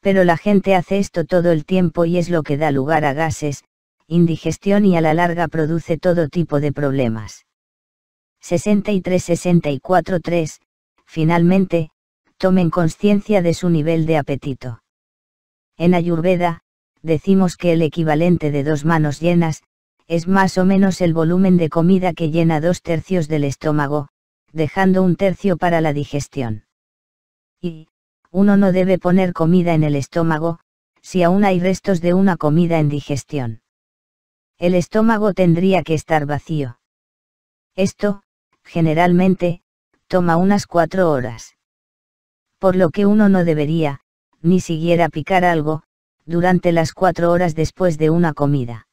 Pero la gente hace esto todo el tiempo y es lo que da lugar a gases, indigestión y a la larga produce todo tipo de problemas. 63-64-3. Finalmente, tomen conciencia de su nivel de apetito. En Ayurveda, decimos que el equivalente de dos manos llenas, es más o menos el volumen de comida que llena dos tercios del estómago, dejando un tercio para la digestión. Y, uno no debe poner comida en el estómago, si aún hay restos de una comida en digestión. El estómago tendría que estar vacío. Esto, generalmente, toma unas cuatro horas. Por lo que uno no debería, ni siquiera picar algo, durante las cuatro horas después de una comida.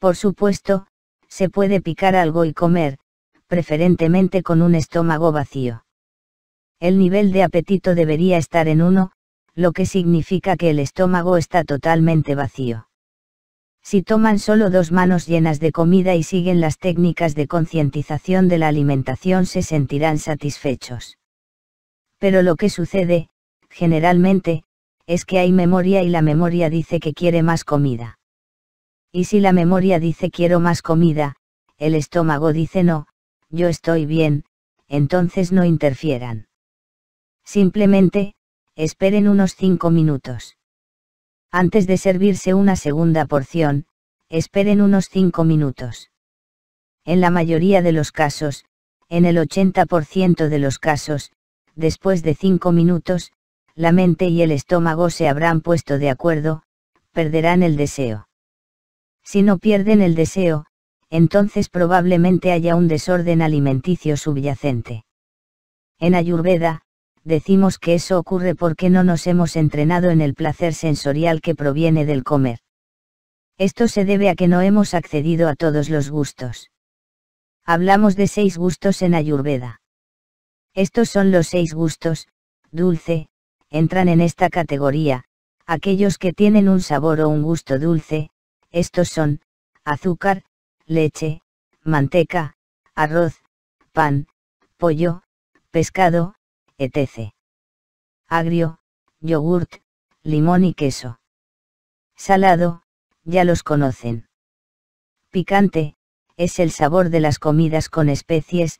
Por supuesto, se puede picar algo y comer, preferentemente con un estómago vacío. El nivel de apetito debería estar en uno, lo que significa que el estómago está totalmente vacío si toman solo dos manos llenas de comida y siguen las técnicas de concientización de la alimentación se sentirán satisfechos. Pero lo que sucede, generalmente, es que hay memoria y la memoria dice que quiere más comida. Y si la memoria dice quiero más comida, el estómago dice no, yo estoy bien, entonces no interfieran. Simplemente, esperen unos cinco minutos. Antes de servirse una segunda porción, esperen unos 5 minutos. En la mayoría de los casos, en el 80% de los casos, después de 5 minutos, la mente y el estómago se habrán puesto de acuerdo, perderán el deseo. Si no pierden el deseo, entonces probablemente haya un desorden alimenticio subyacente. En Ayurveda, decimos que eso ocurre porque no nos hemos entrenado en el placer sensorial que proviene del comer. Esto se debe a que no hemos accedido a todos los gustos. Hablamos de seis gustos en Ayurveda. Estos son los seis gustos, dulce, entran en esta categoría, aquellos que tienen un sabor o un gusto dulce, estos son, azúcar, leche, manteca, arroz, pan, pollo, pescado, etc. Agrio, yogurt, limón y queso. Salado, ya los conocen. Picante, es el sabor de las comidas con especies,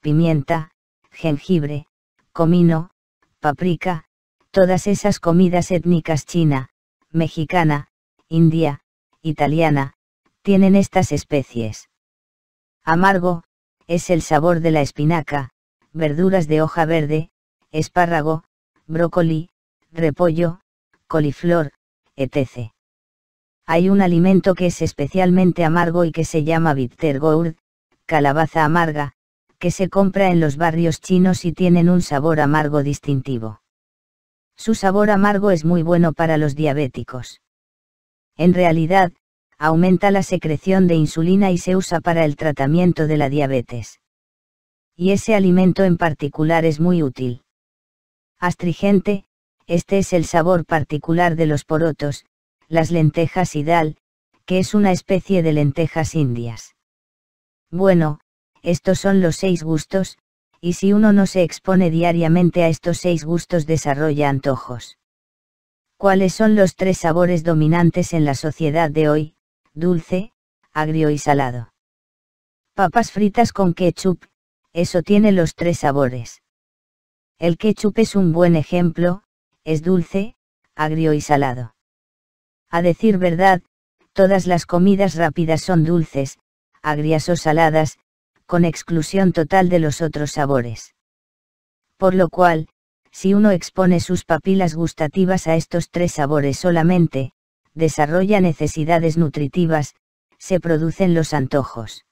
pimienta, jengibre, comino, paprika, todas esas comidas étnicas china, mexicana, india, italiana, tienen estas especies. Amargo, es el sabor de la espinaca, verduras de hoja verde, espárrago, brócoli, repollo, coliflor, etc. Hay un alimento que es especialmente amargo y que se llama gourd, calabaza amarga, que se compra en los barrios chinos y tienen un sabor amargo distintivo. Su sabor amargo es muy bueno para los diabéticos. En realidad, aumenta la secreción de insulina y se usa para el tratamiento de la diabetes. Y ese alimento en particular es muy útil astringente, este es el sabor particular de los porotos, las lentejas y dal, que es una especie de lentejas indias. Bueno, estos son los seis gustos, y si uno no se expone diariamente a estos seis gustos desarrolla antojos. ¿Cuáles son los tres sabores dominantes en la sociedad de hoy? Dulce, agrio y salado. Papas fritas con ketchup, eso tiene los tres sabores. El ketchup es un buen ejemplo, es dulce, agrio y salado. A decir verdad, todas las comidas rápidas son dulces, agrias o saladas, con exclusión total de los otros sabores. Por lo cual, si uno expone sus papilas gustativas a estos tres sabores solamente, desarrolla necesidades nutritivas, se producen los antojos.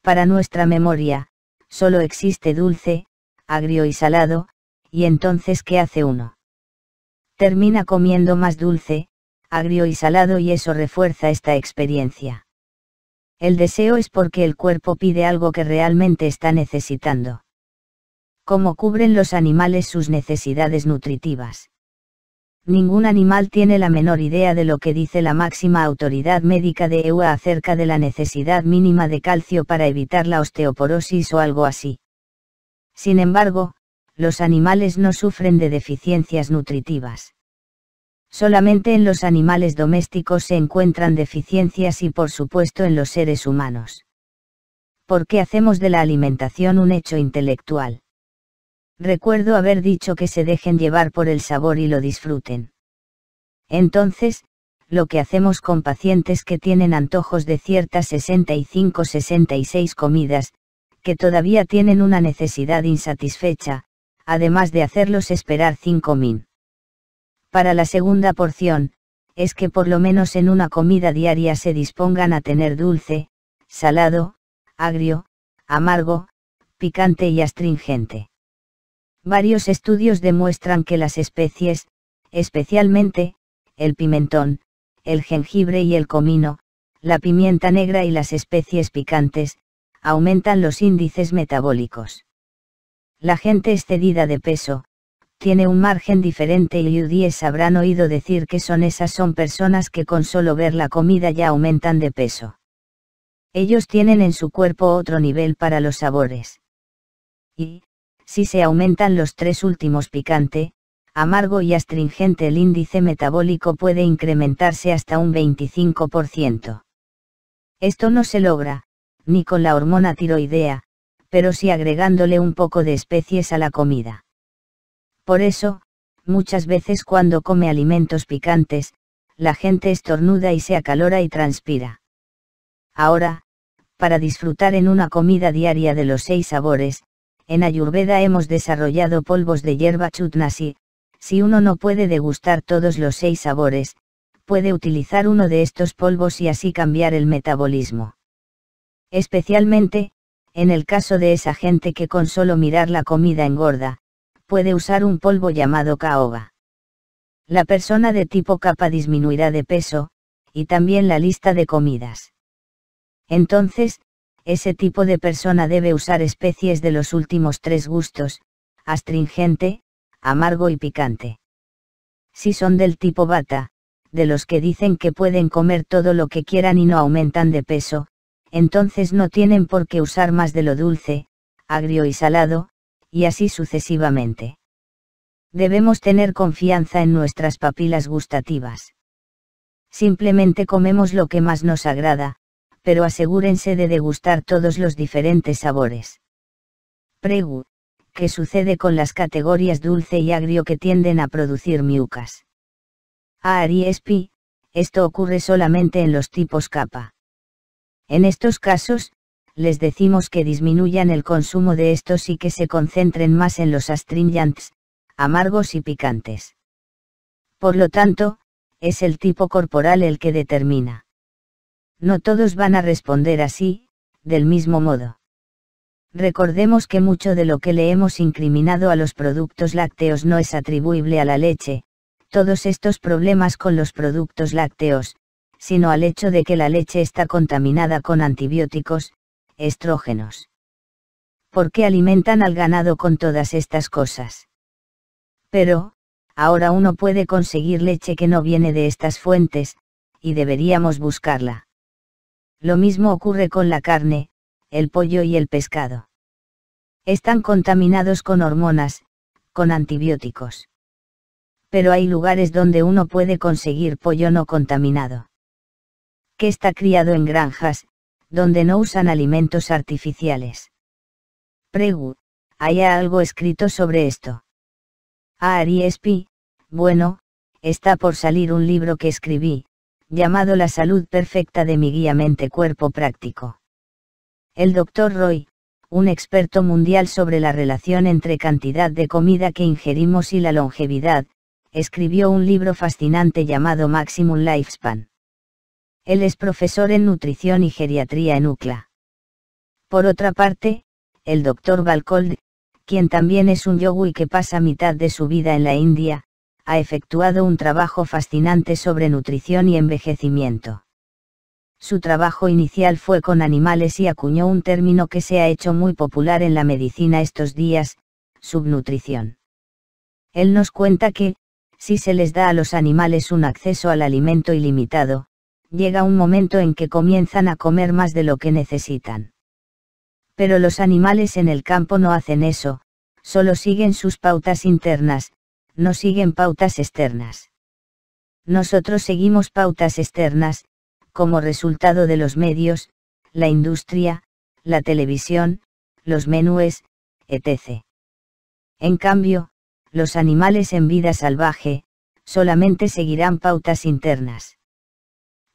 Para nuestra memoria, solo existe dulce, agrio y salado, y entonces ¿qué hace uno? Termina comiendo más dulce, agrio y salado y eso refuerza esta experiencia. El deseo es porque el cuerpo pide algo que realmente está necesitando. ¿Cómo cubren los animales sus necesidades nutritivas? Ningún animal tiene la menor idea de lo que dice la máxima autoridad médica de EUA acerca de la necesidad mínima de calcio para evitar la osteoporosis o algo así. Sin embargo, los animales no sufren de deficiencias nutritivas. Solamente en los animales domésticos se encuentran deficiencias y por supuesto en los seres humanos. ¿Por qué hacemos de la alimentación un hecho intelectual? Recuerdo haber dicho que se dejen llevar por el sabor y lo disfruten. Entonces, lo que hacemos con pacientes que tienen antojos de ciertas 65-66 comidas, que todavía tienen una necesidad insatisfecha, además de hacerlos esperar 5.000. Para la segunda porción, es que por lo menos en una comida diaria se dispongan a tener dulce, salado, agrio, amargo, picante y astringente. Varios estudios demuestran que las especies, especialmente, el pimentón, el jengibre y el comino, la pimienta negra y las especies picantes, aumentan los índices metabólicos. La gente excedida de peso, tiene un margen diferente y UDIES habrán oído decir que son esas son personas que con solo ver la comida ya aumentan de peso. Ellos tienen en su cuerpo otro nivel para los sabores. Y, si se aumentan los tres últimos picante, amargo y astringente el índice metabólico puede incrementarse hasta un 25%. Esto no se logra, ni con la hormona tiroidea, pero sí agregándole un poco de especies a la comida. Por eso, muchas veces cuando come alimentos picantes, la gente estornuda y se acalora y transpira. Ahora, para disfrutar en una comida diaria de los seis sabores, en Ayurveda hemos desarrollado polvos de hierba chutnasi, si uno no puede degustar todos los seis sabores, puede utilizar uno de estos polvos y así cambiar el metabolismo. Especialmente, en el caso de esa gente que con solo mirar la comida engorda, puede usar un polvo llamado caoba. La persona de tipo capa disminuirá de peso, y también la lista de comidas. Entonces, ese tipo de persona debe usar especies de los últimos tres gustos, astringente, amargo y picante. Si son del tipo bata, de los que dicen que pueden comer todo lo que quieran y no aumentan de peso, entonces no tienen por qué usar más de lo dulce, agrio y salado, y así sucesivamente. Debemos tener confianza en nuestras papilas gustativas. Simplemente comemos lo que más nos agrada, pero asegúrense de degustar todos los diferentes sabores. Pregu, ¿qué sucede con las categorías dulce y agrio que tienden a producir miucas? A Ariespi, esto ocurre solamente en los tipos capa. En estos casos, les decimos que disminuyan el consumo de estos y que se concentren más en los astringentes, amargos y picantes. Por lo tanto, es el tipo corporal el que determina. No todos van a responder así, del mismo modo. Recordemos que mucho de lo que le hemos incriminado a los productos lácteos no es atribuible a la leche, todos estos problemas con los productos lácteos, sino al hecho de que la leche está contaminada con antibióticos, estrógenos. ¿Por qué alimentan al ganado con todas estas cosas? Pero, ahora uno puede conseguir leche que no viene de estas fuentes, y deberíamos buscarla. Lo mismo ocurre con la carne, el pollo y el pescado. Están contaminados con hormonas, con antibióticos. Pero hay lugares donde uno puede conseguir pollo no contaminado que está criado en granjas, donde no usan alimentos artificiales. Pregu, ¿hay algo escrito sobre esto? A Ariespi, bueno, está por salir un libro que escribí, llamado La salud perfecta de mi guía mente cuerpo práctico. El doctor Roy, un experto mundial sobre la relación entre cantidad de comida que ingerimos y la longevidad, escribió un libro fascinante llamado Maximum Lifespan. Él es profesor en nutrición y geriatría en UCLA. Por otra parte, el doctor Balcold, quien también es un yogui que pasa mitad de su vida en la India, ha efectuado un trabajo fascinante sobre nutrición y envejecimiento. Su trabajo inicial fue con animales y acuñó un término que se ha hecho muy popular en la medicina estos días, subnutrición. Él nos cuenta que, si se les da a los animales un acceso al alimento ilimitado, llega un momento en que comienzan a comer más de lo que necesitan. Pero los animales en el campo no hacen eso, solo siguen sus pautas internas, no siguen pautas externas. Nosotros seguimos pautas externas, como resultado de los medios, la industria, la televisión, los menúes, etc. En cambio, los animales en vida salvaje, solamente seguirán pautas internas.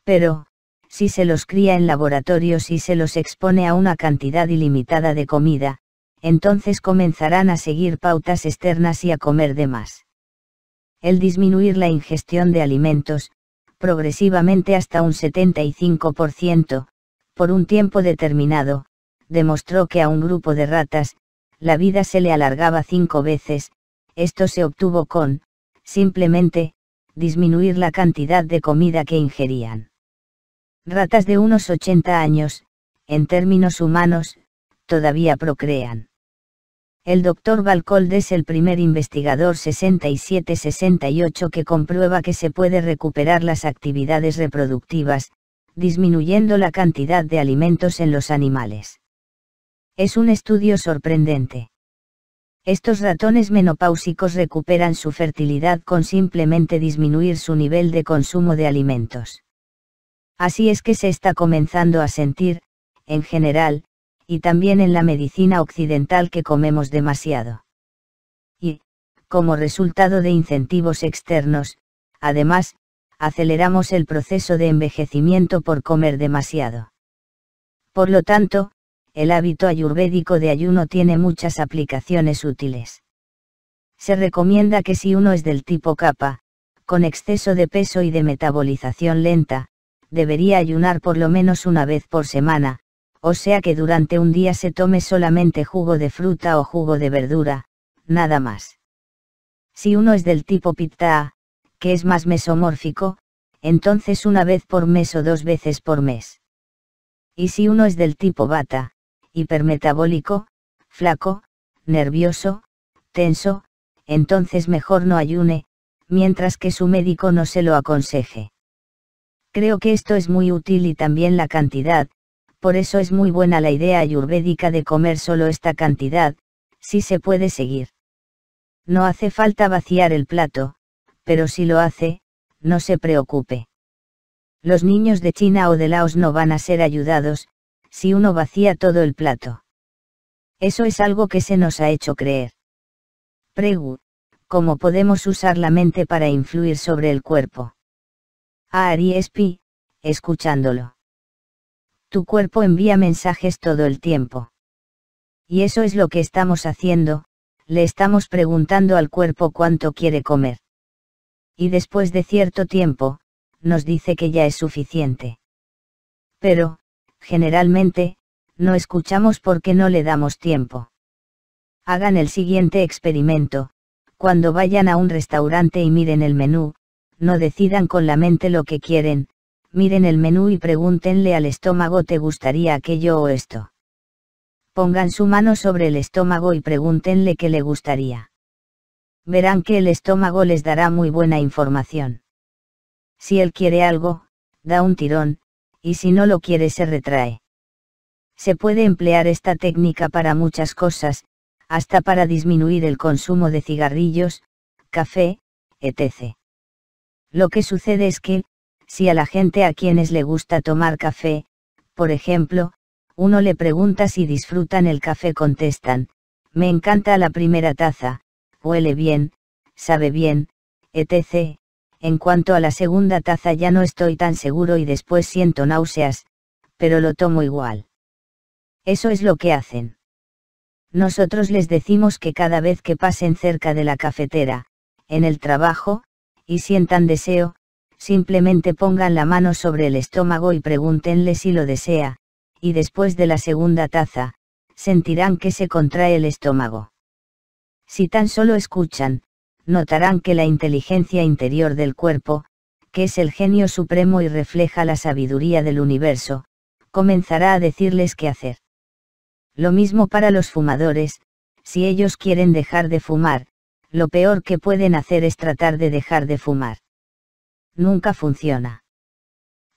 Pero, si se los cría en laboratorios y se los expone a una cantidad ilimitada de comida, entonces comenzarán a seguir pautas externas y a comer de más. El disminuir la ingestión de alimentos, progresivamente hasta un 75%, por un tiempo determinado, demostró que a un grupo de ratas, la vida se le alargaba cinco veces, esto se obtuvo con, simplemente, disminuir la cantidad de comida que ingerían. Ratas de unos 80 años, en términos humanos, todavía procrean. El doctor Balcold es el primer investigador 67-68 que comprueba que se puede recuperar las actividades reproductivas, disminuyendo la cantidad de alimentos en los animales. Es un estudio sorprendente. Estos ratones menopáusicos recuperan su fertilidad con simplemente disminuir su nivel de consumo de alimentos. Así es que se está comenzando a sentir, en general, y también en la medicina occidental que comemos demasiado. Y, como resultado de incentivos externos, además, aceleramos el proceso de envejecimiento por comer demasiado. Por lo tanto, el hábito ayurvédico de ayuno tiene muchas aplicaciones útiles. Se recomienda que si uno es del tipo capa, con exceso de peso y de metabolización lenta, debería ayunar por lo menos una vez por semana, o sea que durante un día se tome solamente jugo de fruta o jugo de verdura, nada más. Si uno es del tipo Pitta, que es más mesomórfico, entonces una vez por mes o dos veces por mes. Y si uno es del tipo Bata, hipermetabólico, flaco, nervioso, tenso, entonces mejor no ayune, mientras que su médico no se lo aconseje. Creo que esto es muy útil y también la cantidad, por eso es muy buena la idea ayurvédica de comer solo esta cantidad, si se puede seguir. No hace falta vaciar el plato, pero si lo hace, no se preocupe. Los niños de China o de Laos no van a ser ayudados, si uno vacía todo el plato. Eso es algo que se nos ha hecho creer. Pregu, ¿cómo podemos usar la mente para influir sobre el cuerpo? a escuchándolo. Tu cuerpo envía mensajes todo el tiempo. Y eso es lo que estamos haciendo, le estamos preguntando al cuerpo cuánto quiere comer. Y después de cierto tiempo, nos dice que ya es suficiente. Pero, generalmente, no escuchamos porque no le damos tiempo. Hagan el siguiente experimento, cuando vayan a un restaurante y miren el menú, no decidan con la mente lo que quieren, miren el menú y pregúntenle al estómago ¿te gustaría aquello o esto? Pongan su mano sobre el estómago y pregúntenle qué le gustaría. Verán que el estómago les dará muy buena información. Si él quiere algo, da un tirón, y si no lo quiere se retrae. Se puede emplear esta técnica para muchas cosas, hasta para disminuir el consumo de cigarrillos, café, etc. Lo que sucede es que, si a la gente a quienes le gusta tomar café, por ejemplo, uno le pregunta si disfrutan el café, contestan, me encanta la primera taza, huele bien, sabe bien, etc. En cuanto a la segunda taza ya no estoy tan seguro y después siento náuseas, pero lo tomo igual. Eso es lo que hacen. Nosotros les decimos que cada vez que pasen cerca de la cafetera, en el trabajo, y sientan deseo, simplemente pongan la mano sobre el estómago y pregúntenle si lo desea, y después de la segunda taza, sentirán que se contrae el estómago. Si tan solo escuchan, notarán que la inteligencia interior del cuerpo, que es el genio supremo y refleja la sabiduría del universo, comenzará a decirles qué hacer. Lo mismo para los fumadores, si ellos quieren dejar de fumar, lo peor que pueden hacer es tratar de dejar de fumar. Nunca funciona.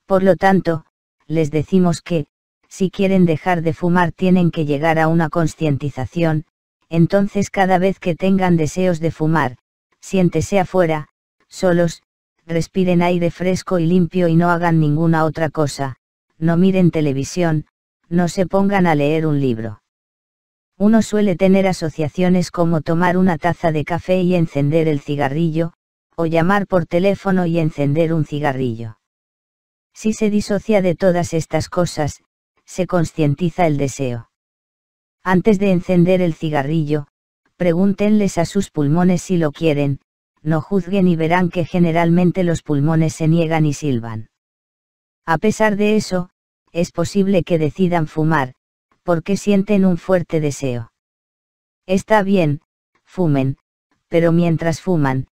Por lo tanto, les decimos que, si quieren dejar de fumar tienen que llegar a una concientización, entonces cada vez que tengan deseos de fumar, siéntese afuera, solos, respiren aire fresco y limpio y no hagan ninguna otra cosa, no miren televisión, no se pongan a leer un libro. Uno suele tener asociaciones como tomar una taza de café y encender el cigarrillo, o llamar por teléfono y encender un cigarrillo. Si se disocia de todas estas cosas, se concientiza el deseo. Antes de encender el cigarrillo, pregúntenles a sus pulmones si lo quieren, no juzguen y verán que generalmente los pulmones se niegan y silban. A pesar de eso, es posible que decidan fumar, porque sienten un fuerte deseo. Está bien, fumen, pero mientras fuman,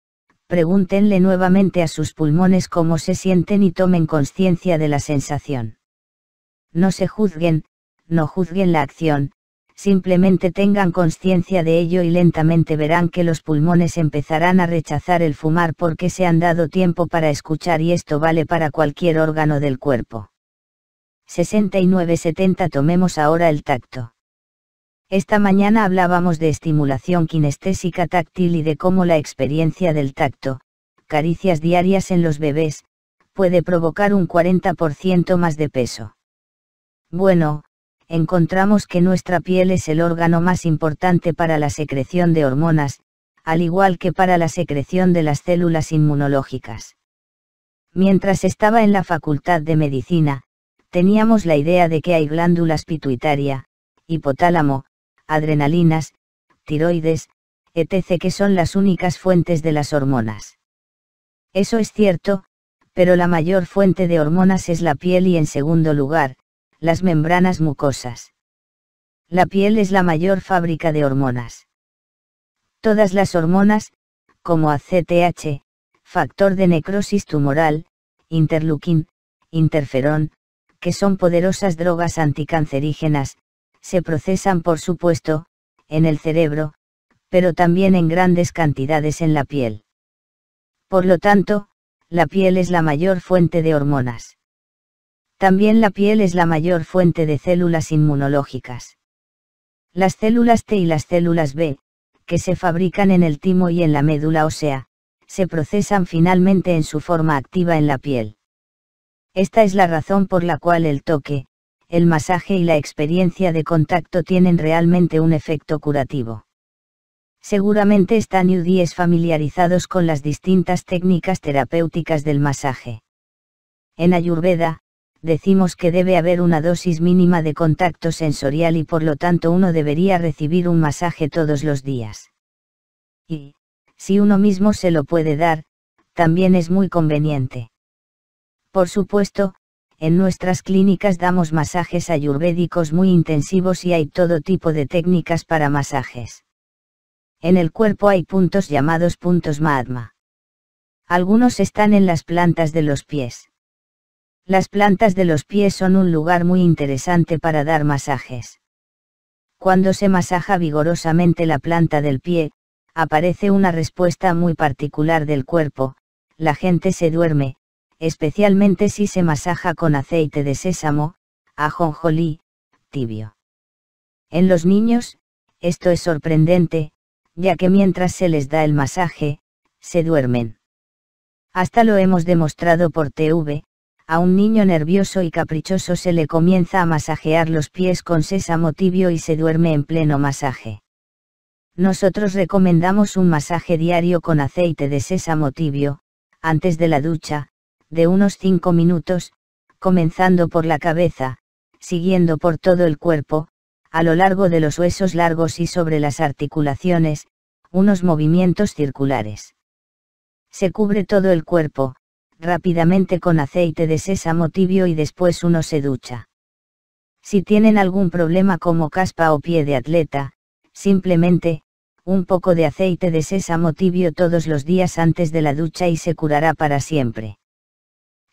pregúntenle nuevamente a sus pulmones cómo se sienten y tomen conciencia de la sensación. No se juzguen, no juzguen la acción, simplemente tengan conciencia de ello y lentamente verán que los pulmones empezarán a rechazar el fumar porque se han dado tiempo para escuchar y esto vale para cualquier órgano del cuerpo. 69-70 Tomemos ahora el tacto. Esta mañana hablábamos de estimulación kinestésica táctil y de cómo la experiencia del tacto, caricias diarias en los bebés, puede provocar un 40% más de peso. Bueno, encontramos que nuestra piel es el órgano más importante para la secreción de hormonas, al igual que para la secreción de las células inmunológicas. Mientras estaba en la Facultad de Medicina, teníamos la idea de que hay glándulas pituitaria, hipotálamo, adrenalinas, tiroides, etc. que son las únicas fuentes de las hormonas. Eso es cierto, pero la mayor fuente de hormonas es la piel y en segundo lugar, las membranas mucosas. La piel es la mayor fábrica de hormonas. Todas las hormonas, como ACTH, factor de necrosis tumoral, interleukin, interferón, que son poderosas drogas anticancerígenas, se procesan por supuesto, en el cerebro, pero también en grandes cantidades en la piel. Por lo tanto, la piel es la mayor fuente de hormonas. También la piel es la mayor fuente de células inmunológicas. Las células T y las células B, que se fabrican en el timo y en la médula ósea, se procesan finalmente en su forma activa en la piel. Esta es la razón por la cual el toque, el masaje y la experiencia de contacto tienen realmente un efecto curativo. Seguramente están UDIs familiarizados con las distintas técnicas terapéuticas del masaje. En Ayurveda, decimos que debe haber una dosis mínima de contacto sensorial y por lo tanto uno debería recibir un masaje todos los días. Y, si uno mismo se lo puede dar, también es muy conveniente. Por supuesto, en nuestras clínicas damos masajes ayurvédicos muy intensivos y hay todo tipo de técnicas para masajes. En el cuerpo hay puntos llamados puntos Mahatma. Algunos están en las plantas de los pies. Las plantas de los pies son un lugar muy interesante para dar masajes. Cuando se masaja vigorosamente la planta del pie, aparece una respuesta muy particular del cuerpo, la gente se duerme, especialmente si se masaja con aceite de sésamo, ajonjolí, tibio. En los niños, esto es sorprendente, ya que mientras se les da el masaje, se duermen. Hasta lo hemos demostrado por TV, a un niño nervioso y caprichoso se le comienza a masajear los pies con sésamo tibio y se duerme en pleno masaje. Nosotros recomendamos un masaje diario con aceite de sésamo tibio, antes de la ducha, de unos 5 minutos, comenzando por la cabeza, siguiendo por todo el cuerpo, a lo largo de los huesos largos y sobre las articulaciones, unos movimientos circulares. Se cubre todo el cuerpo, rápidamente con aceite de sésamo tibio y después uno se ducha. Si tienen algún problema como caspa o pie de atleta, simplemente, un poco de aceite de sésamo tibio todos los días antes de la ducha y se curará para siempre.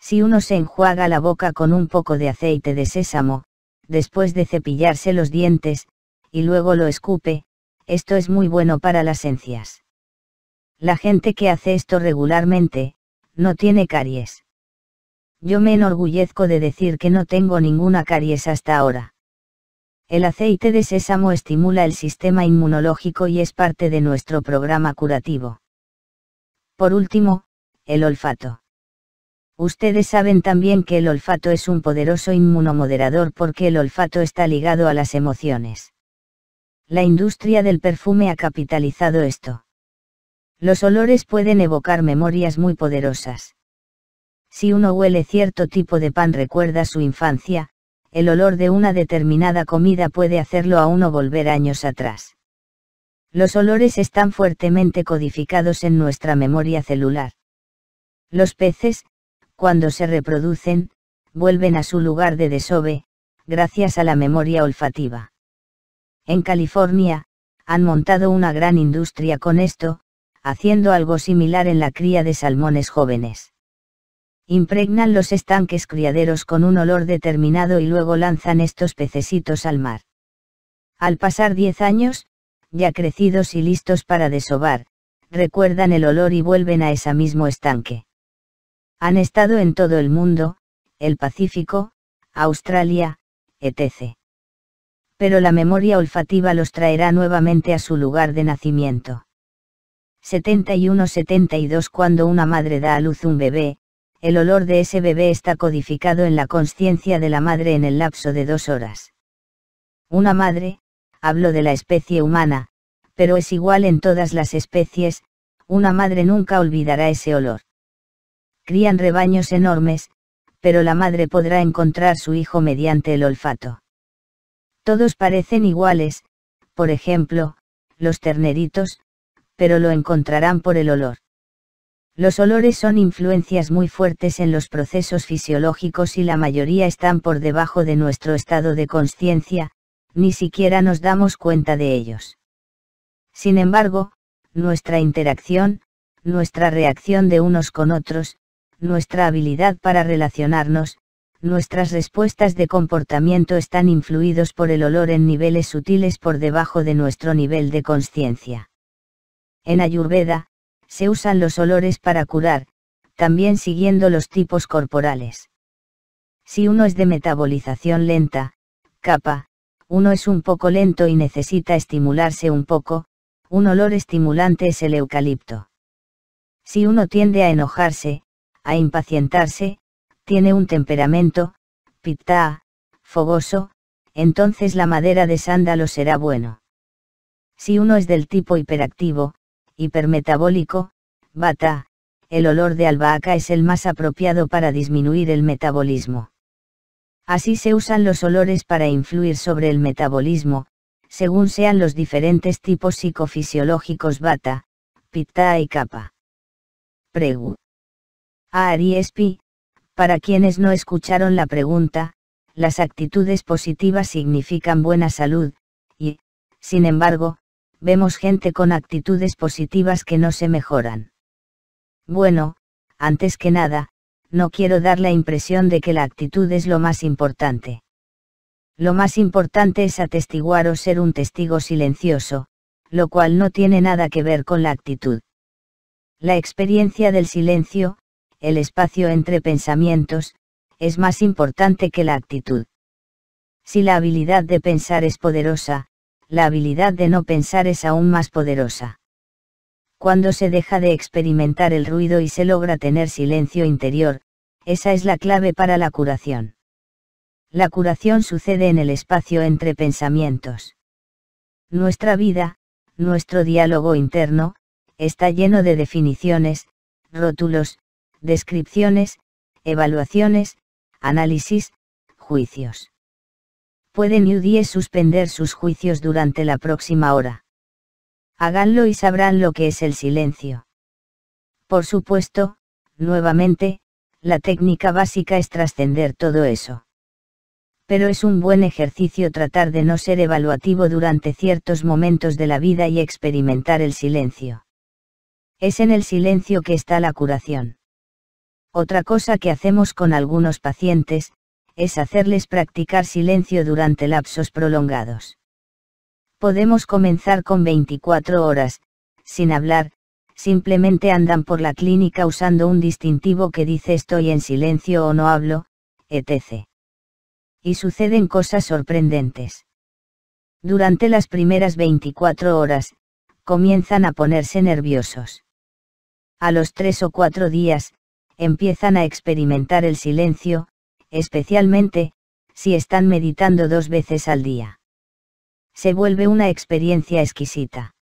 Si uno se enjuaga la boca con un poco de aceite de sésamo, después de cepillarse los dientes, y luego lo escupe, esto es muy bueno para las encías. La gente que hace esto regularmente, no tiene caries. Yo me enorgullezco de decir que no tengo ninguna caries hasta ahora. El aceite de sésamo estimula el sistema inmunológico y es parte de nuestro programa curativo. Por último, el olfato. Ustedes saben también que el olfato es un poderoso inmunomoderador porque el olfato está ligado a las emociones. La industria del perfume ha capitalizado esto. Los olores pueden evocar memorias muy poderosas. Si uno huele cierto tipo de pan recuerda su infancia, el olor de una determinada comida puede hacerlo a uno volver años atrás. Los olores están fuertemente codificados en nuestra memoria celular. Los peces, cuando se reproducen, vuelven a su lugar de desove, gracias a la memoria olfativa. En California, han montado una gran industria con esto, haciendo algo similar en la cría de salmones jóvenes. Impregnan los estanques criaderos con un olor determinado y luego lanzan estos pececitos al mar. Al pasar 10 años, ya crecidos y listos para desovar, recuerdan el olor y vuelven a ese mismo estanque. Han estado en todo el mundo, el Pacífico, Australia, etc. Pero la memoria olfativa los traerá nuevamente a su lugar de nacimiento. 71-72 Cuando una madre da a luz un bebé, el olor de ese bebé está codificado en la conciencia de la madre en el lapso de dos horas. Una madre, hablo de la especie humana, pero es igual en todas las especies, una madre nunca olvidará ese olor crían rebaños enormes, pero la madre podrá encontrar su hijo mediante el olfato. Todos parecen iguales, por ejemplo, los terneritos, pero lo encontrarán por el olor. Los olores son influencias muy fuertes en los procesos fisiológicos y la mayoría están por debajo de nuestro estado de conciencia, ni siquiera nos damos cuenta de ellos. Sin embargo, nuestra interacción, nuestra reacción de unos con otros, nuestra habilidad para relacionarnos, nuestras respuestas de comportamiento están influidos por el olor en niveles sutiles por debajo de nuestro nivel de conciencia. En Ayurveda, se usan los olores para curar, también siguiendo los tipos corporales. Si uno es de metabolización lenta, capa, uno es un poco lento y necesita estimularse un poco, un olor estimulante es el eucalipto. Si uno tiende a enojarse, a impacientarse, tiene un temperamento, pitta, fogoso, entonces la madera de sándalo será bueno. Si uno es del tipo hiperactivo, hipermetabólico, bata, el olor de albahaca es el más apropiado para disminuir el metabolismo. Así se usan los olores para influir sobre el metabolismo, según sean los diferentes tipos psicofisiológicos bata, pitta y capa. Pregu. A Para quienes no escucharon la pregunta, las actitudes positivas significan buena salud, y, sin embargo, vemos gente con actitudes positivas que no se mejoran. Bueno, antes que nada, no quiero dar la impresión de que la actitud es lo más importante. Lo más importante es atestiguar o ser un testigo silencioso, lo cual no tiene nada que ver con la actitud. La experiencia del silencio, el espacio entre pensamientos, es más importante que la actitud. Si la habilidad de pensar es poderosa, la habilidad de no pensar es aún más poderosa. Cuando se deja de experimentar el ruido y se logra tener silencio interior, esa es la clave para la curación. La curación sucede en el espacio entre pensamientos. Nuestra vida, nuestro diálogo interno, está lleno de definiciones, rótulos, descripciones, evaluaciones, análisis, juicios. Puede New suspender sus juicios durante la próxima hora. Háganlo y sabrán lo que es el silencio. Por supuesto, nuevamente, la técnica básica es trascender todo eso. Pero es un buen ejercicio tratar de no ser evaluativo durante ciertos momentos de la vida y experimentar el silencio. Es en el silencio que está la curación. Otra cosa que hacemos con algunos pacientes, es hacerles practicar silencio durante lapsos prolongados. Podemos comenzar con 24 horas, sin hablar, simplemente andan por la clínica usando un distintivo que dice estoy en silencio o no hablo, etc. Y suceden cosas sorprendentes. Durante las primeras 24 horas, comienzan a ponerse nerviosos. A los tres o cuatro días, empiezan a experimentar el silencio, especialmente, si están meditando dos veces al día. Se vuelve una experiencia exquisita.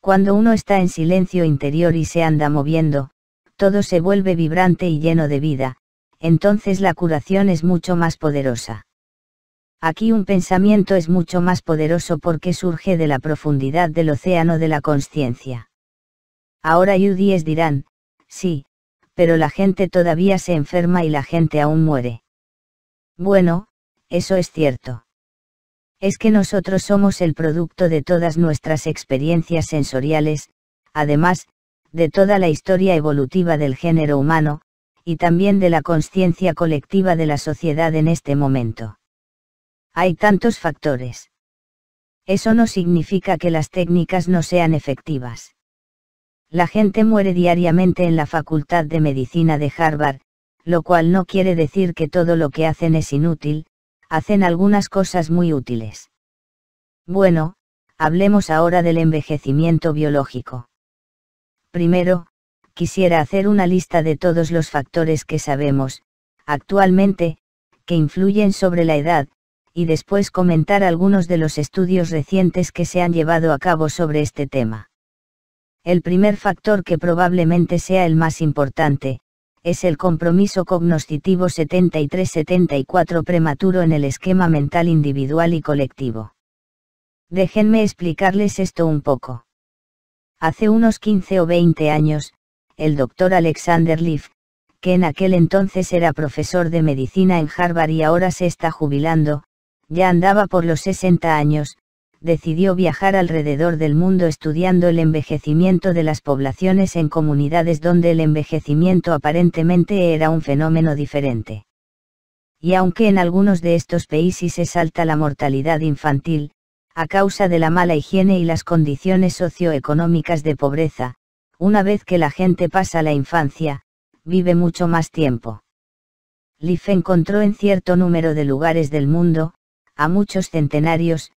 Cuando uno está en silencio interior y se anda moviendo, todo se vuelve vibrante y lleno de vida, entonces la curación es mucho más poderosa. Aquí un pensamiento es mucho más poderoso porque surge de la profundidad del océano de la conciencia. Ahora yudíes dirán, sí, pero la gente todavía se enferma y la gente aún muere. Bueno, eso es cierto. Es que nosotros somos el producto de todas nuestras experiencias sensoriales, además, de toda la historia evolutiva del género humano, y también de la conciencia colectiva de la sociedad en este momento. Hay tantos factores. Eso no significa que las técnicas no sean efectivas. La gente muere diariamente en la Facultad de Medicina de Harvard, lo cual no quiere decir que todo lo que hacen es inútil, hacen algunas cosas muy útiles. Bueno, hablemos ahora del envejecimiento biológico. Primero, quisiera hacer una lista de todos los factores que sabemos, actualmente, que influyen sobre la edad, y después comentar algunos de los estudios recientes que se han llevado a cabo sobre este tema. El primer factor que probablemente sea el más importante, es el compromiso cognoscitivo 73-74 prematuro en el esquema mental individual y colectivo. Déjenme explicarles esto un poco. Hace unos 15 o 20 años, el doctor Alexander Leaf, que en aquel entonces era profesor de medicina en Harvard y ahora se está jubilando, ya andaba por los 60 años, decidió viajar alrededor del mundo estudiando el envejecimiento de las poblaciones en comunidades donde el envejecimiento aparentemente era un fenómeno diferente. Y aunque en algunos de estos países es alta la mortalidad infantil, a causa de la mala higiene y las condiciones socioeconómicas de pobreza, una vez que la gente pasa la infancia, vive mucho más tiempo. Leaf encontró en cierto número de lugares del mundo, a muchos centenarios,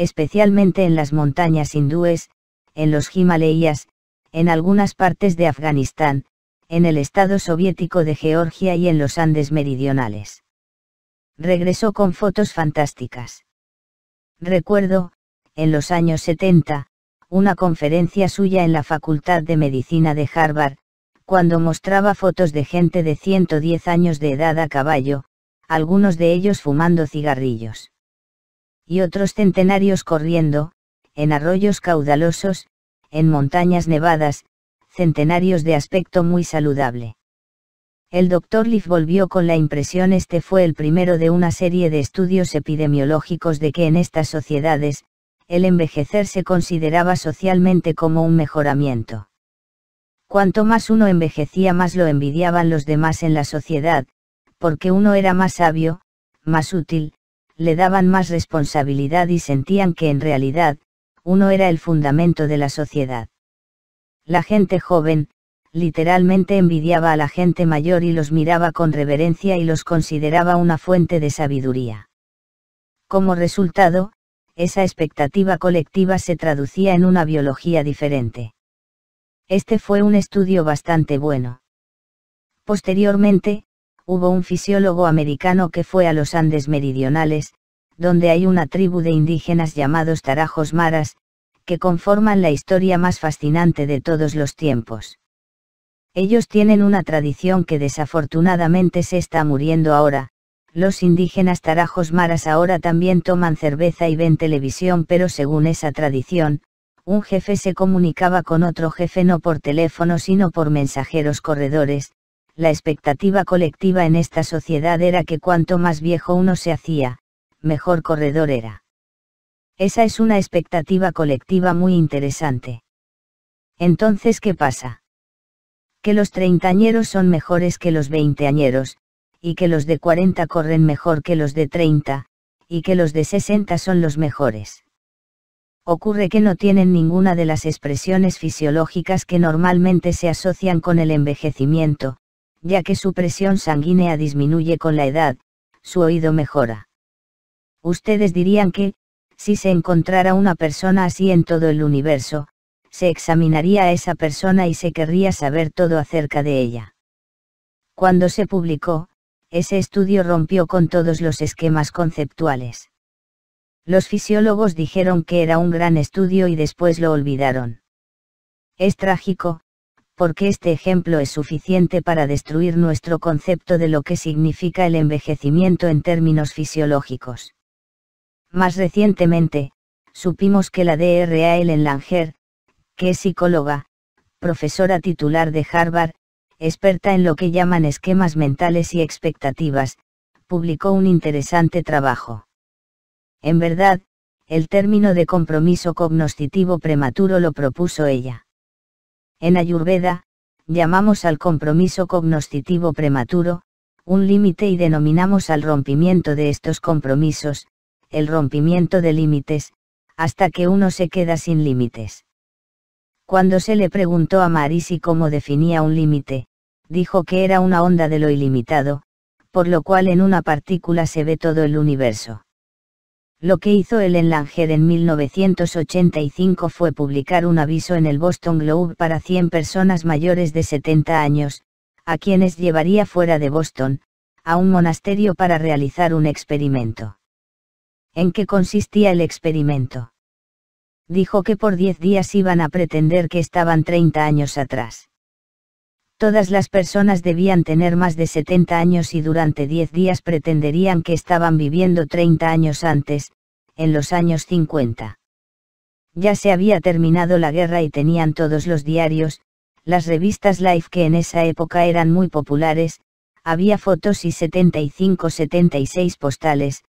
especialmente en las montañas hindúes, en los Himalayas, en algunas partes de Afganistán, en el estado soviético de Georgia y en los Andes meridionales. Regresó con fotos fantásticas. Recuerdo, en los años 70, una conferencia suya en la Facultad de Medicina de Harvard, cuando mostraba fotos de gente de 110 años de edad a caballo, algunos de ellos fumando cigarrillos y otros centenarios corriendo, en arroyos caudalosos, en montañas nevadas, centenarios de aspecto muy saludable. El doctor Leaf volvió con la impresión este fue el primero de una serie de estudios epidemiológicos de que en estas sociedades, el envejecer se consideraba socialmente como un mejoramiento. Cuanto más uno envejecía más lo envidiaban los demás en la sociedad, porque uno era más sabio, más útil, le daban más responsabilidad y sentían que en realidad, uno era el fundamento de la sociedad. La gente joven, literalmente envidiaba a la gente mayor y los miraba con reverencia y los consideraba una fuente de sabiduría. Como resultado, esa expectativa colectiva se traducía en una biología diferente. Este fue un estudio bastante bueno. Posteriormente, hubo un fisiólogo americano que fue a los Andes meridionales, donde hay una tribu de indígenas llamados Tarajos Maras, que conforman la historia más fascinante de todos los tiempos. Ellos tienen una tradición que desafortunadamente se está muriendo ahora, los indígenas Tarajos Maras ahora también toman cerveza y ven televisión pero según esa tradición, un jefe se comunicaba con otro jefe no por teléfono sino por mensajeros corredores, la expectativa colectiva en esta sociedad era que cuanto más viejo uno se hacía, mejor corredor era. Esa es una expectativa colectiva muy interesante. Entonces, ¿qué pasa? Que los treintañeros son mejores que los veinteañeros, y que los de cuarenta corren mejor que los de treinta, y que los de sesenta son los mejores. Ocurre que no tienen ninguna de las expresiones fisiológicas que normalmente se asocian con el envejecimiento, ya que su presión sanguínea disminuye con la edad, su oído mejora. Ustedes dirían que, si se encontrara una persona así en todo el universo, se examinaría a esa persona y se querría saber todo acerca de ella. Cuando se publicó, ese estudio rompió con todos los esquemas conceptuales. Los fisiólogos dijeron que era un gran estudio y después lo olvidaron. Es trágico, porque este ejemplo es suficiente para destruir nuestro concepto de lo que significa el envejecimiento en términos fisiológicos. Más recientemente, supimos que la DRA Ellen Langer, que es psicóloga, profesora titular de Harvard, experta en lo que llaman esquemas mentales y expectativas, publicó un interesante trabajo. En verdad, el término de compromiso cognoscitivo prematuro lo propuso ella. En Ayurveda, llamamos al compromiso cognoscitivo prematuro, un límite y denominamos al rompimiento de estos compromisos, el rompimiento de límites, hasta que uno se queda sin límites. Cuando se le preguntó a Marisi cómo definía un límite, dijo que era una onda de lo ilimitado, por lo cual en una partícula se ve todo el universo. Lo que hizo el Langer en 1985 fue publicar un aviso en el Boston Globe para 100 personas mayores de 70 años, a quienes llevaría fuera de Boston, a un monasterio para realizar un experimento. ¿En qué consistía el experimento? Dijo que por 10 días iban a pretender que estaban 30 años atrás. Todas las personas debían tener más de 70 años y durante 10 días pretenderían que estaban viviendo 30 años antes, en los años 50. Ya se había terminado la guerra y tenían todos los diarios, las revistas Life que en esa época eran muy populares, había fotos y 75-76 postales,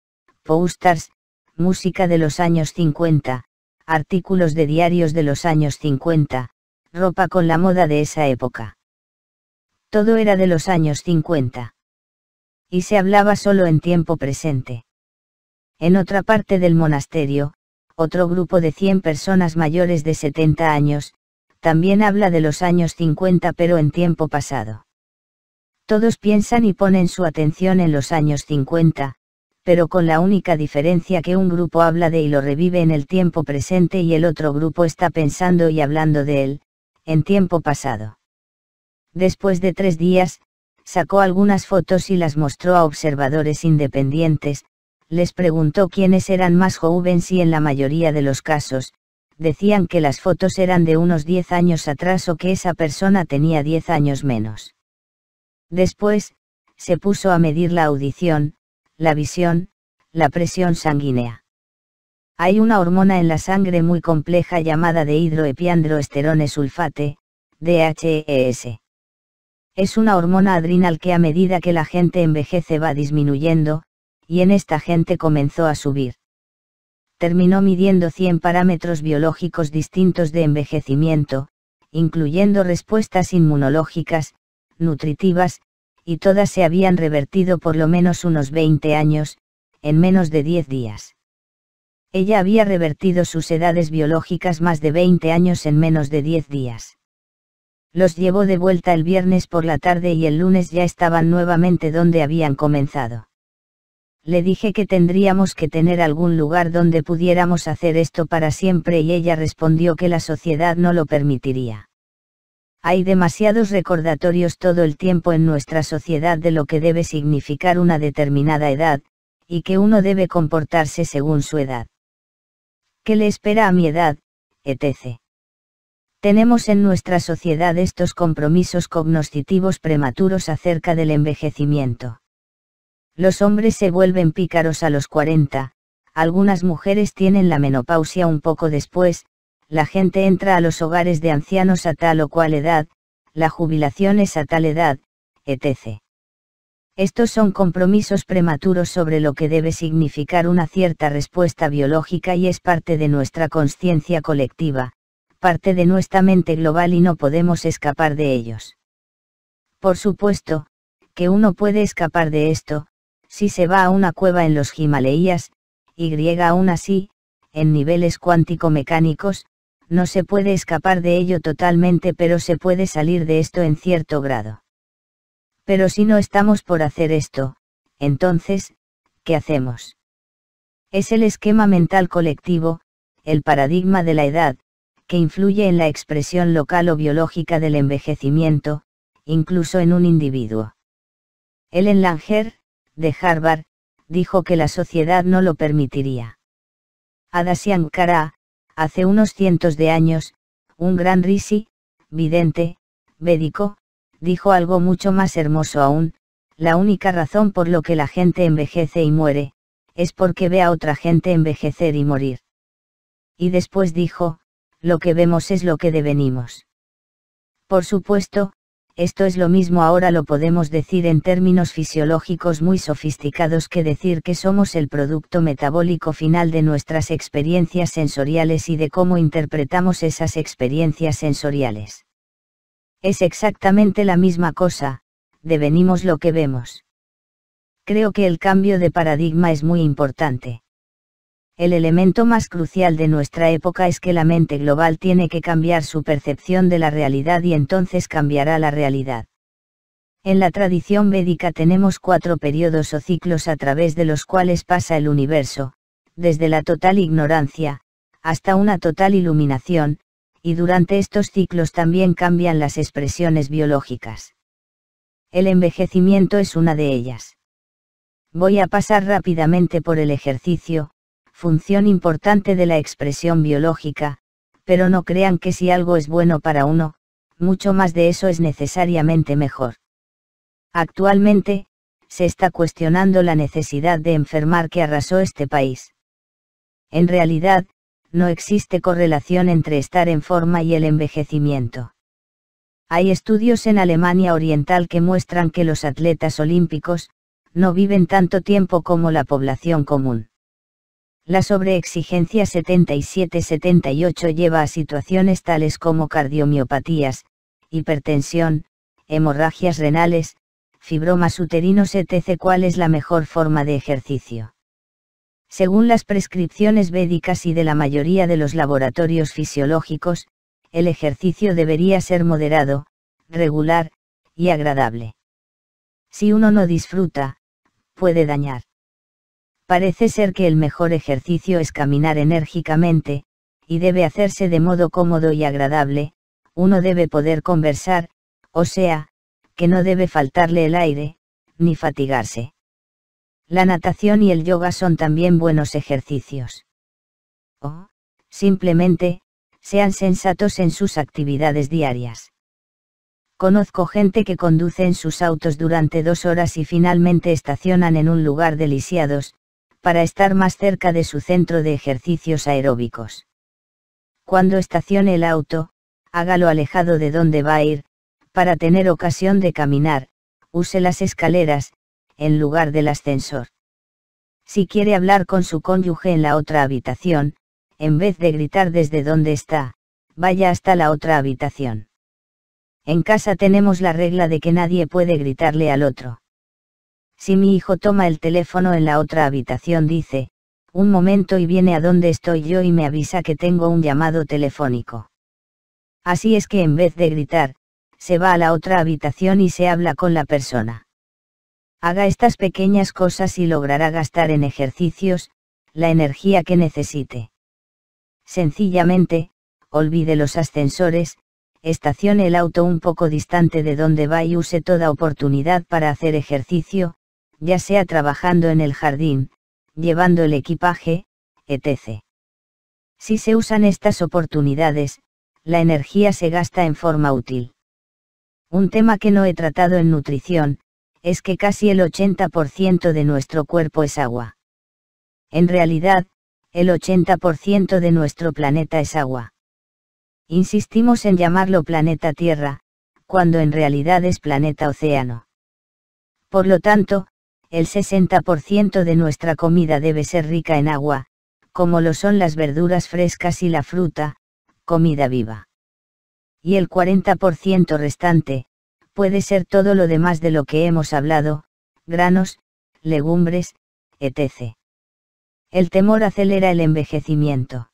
posters, música de los años 50, artículos de diarios de los años 50, ropa con la moda de esa época todo era de los años 50. Y se hablaba solo en tiempo presente. En otra parte del monasterio, otro grupo de 100 personas mayores de 70 años, también habla de los años 50 pero en tiempo pasado. Todos piensan y ponen su atención en los años 50, pero con la única diferencia que un grupo habla de y lo revive en el tiempo presente y el otro grupo está pensando y hablando de él, en tiempo pasado. Después de tres días, sacó algunas fotos y las mostró a observadores independientes, les preguntó quiénes eran más jóvenes y en la mayoría de los casos, decían que las fotos eran de unos 10 años atrás o que esa persona tenía 10 años menos. Después, se puso a medir la audición, la visión, la presión sanguínea. Hay una hormona en la sangre muy compleja llamada de hidroepiandroesterone sulfate, DHES. Es una hormona adrenal que a medida que la gente envejece va disminuyendo, y en esta gente comenzó a subir. Terminó midiendo 100 parámetros biológicos distintos de envejecimiento, incluyendo respuestas inmunológicas, nutritivas, y todas se habían revertido por lo menos unos 20 años, en menos de 10 días. Ella había revertido sus edades biológicas más de 20 años en menos de 10 días los llevó de vuelta el viernes por la tarde y el lunes ya estaban nuevamente donde habían comenzado. Le dije que tendríamos que tener algún lugar donde pudiéramos hacer esto para siempre y ella respondió que la sociedad no lo permitiría. Hay demasiados recordatorios todo el tiempo en nuestra sociedad de lo que debe significar una determinada edad, y que uno debe comportarse según su edad. ¿Qué le espera a mi edad, etc.? Tenemos en nuestra sociedad estos compromisos cognoscitivos prematuros acerca del envejecimiento. Los hombres se vuelven pícaros a los 40, algunas mujeres tienen la menopausia un poco después, la gente entra a los hogares de ancianos a tal o cual edad, la jubilación es a tal edad, etc. Estos son compromisos prematuros sobre lo que debe significar una cierta respuesta biológica y es parte de nuestra conciencia colectiva, parte de nuestra mente global y no podemos escapar de ellos. Por supuesto, que uno puede escapar de esto, si se va a una cueva en los Himalayas, y aún así, en niveles cuántico-mecánicos, no se puede escapar de ello totalmente pero se puede salir de esto en cierto grado. Pero si no estamos por hacer esto, entonces, ¿qué hacemos? Es el esquema mental colectivo, el paradigma de la edad, que influye en la expresión local o biológica del envejecimiento, incluso en un individuo. Ellen Langer, de Harvard, dijo que la sociedad no lo permitiría. Adasian Kara, hace unos cientos de años, un gran risi, vidente, médico, dijo algo mucho más hermoso aún, la única razón por lo que la gente envejece y muere, es porque ve a otra gente envejecer y morir. Y después dijo, lo que vemos es lo que devenimos. Por supuesto, esto es lo mismo ahora lo podemos decir en términos fisiológicos muy sofisticados que decir que somos el producto metabólico final de nuestras experiencias sensoriales y de cómo interpretamos esas experiencias sensoriales. Es exactamente la misma cosa, devenimos lo que vemos. Creo que el cambio de paradigma es muy importante. El elemento más crucial de nuestra época es que la mente global tiene que cambiar su percepción de la realidad y entonces cambiará la realidad. En la tradición védica tenemos cuatro periodos o ciclos a través de los cuales pasa el universo, desde la total ignorancia, hasta una total iluminación, y durante estos ciclos también cambian las expresiones biológicas. El envejecimiento es una de ellas. Voy a pasar rápidamente por el ejercicio, función importante de la expresión biológica, pero no crean que si algo es bueno para uno, mucho más de eso es necesariamente mejor. Actualmente, se está cuestionando la necesidad de enfermar que arrasó este país. En realidad, no existe correlación entre estar en forma y el envejecimiento. Hay estudios en Alemania Oriental que muestran que los atletas olímpicos, no viven tanto tiempo como la población común. La sobreexigencia 77-78 lleva a situaciones tales como cardiomiopatías, hipertensión, hemorragias renales, fibromas uterinos etc. ¿Cuál es la mejor forma de ejercicio? Según las prescripciones médicas y de la mayoría de los laboratorios fisiológicos, el ejercicio debería ser moderado, regular, y agradable. Si uno no disfruta, puede dañar. Parece ser que el mejor ejercicio es caminar enérgicamente, y debe hacerse de modo cómodo y agradable, uno debe poder conversar, o sea, que no debe faltarle el aire, ni fatigarse. La natación y el yoga son también buenos ejercicios. O, simplemente, sean sensatos en sus actividades diarias. Conozco gente que conduce en sus autos durante dos horas y finalmente estacionan en un lugar de para estar más cerca de su centro de ejercicios aeróbicos. Cuando estacione el auto, hágalo alejado de donde va a ir, para tener ocasión de caminar, use las escaleras, en lugar del ascensor. Si quiere hablar con su cónyuge en la otra habitación, en vez de gritar desde donde está, vaya hasta la otra habitación. En casa tenemos la regla de que nadie puede gritarle al otro. Si mi hijo toma el teléfono en la otra habitación dice, un momento y viene a donde estoy yo y me avisa que tengo un llamado telefónico. Así es que en vez de gritar, se va a la otra habitación y se habla con la persona. Haga estas pequeñas cosas y logrará gastar en ejercicios, la energía que necesite. Sencillamente, olvide los ascensores, estacione el auto un poco distante de donde va y use toda oportunidad para hacer ejercicio, ya sea trabajando en el jardín, llevando el equipaje, etc. Si se usan estas oportunidades, la energía se gasta en forma útil. Un tema que no he tratado en nutrición, es que casi el 80% de nuestro cuerpo es agua. En realidad, el 80% de nuestro planeta es agua. Insistimos en llamarlo planeta Tierra, cuando en realidad es planeta océano. Por lo tanto, el 60% de nuestra comida debe ser rica en agua, como lo son las verduras frescas y la fruta, comida viva. Y el 40% restante, puede ser todo lo demás de lo que hemos hablado, granos, legumbres, etc. El temor acelera el envejecimiento.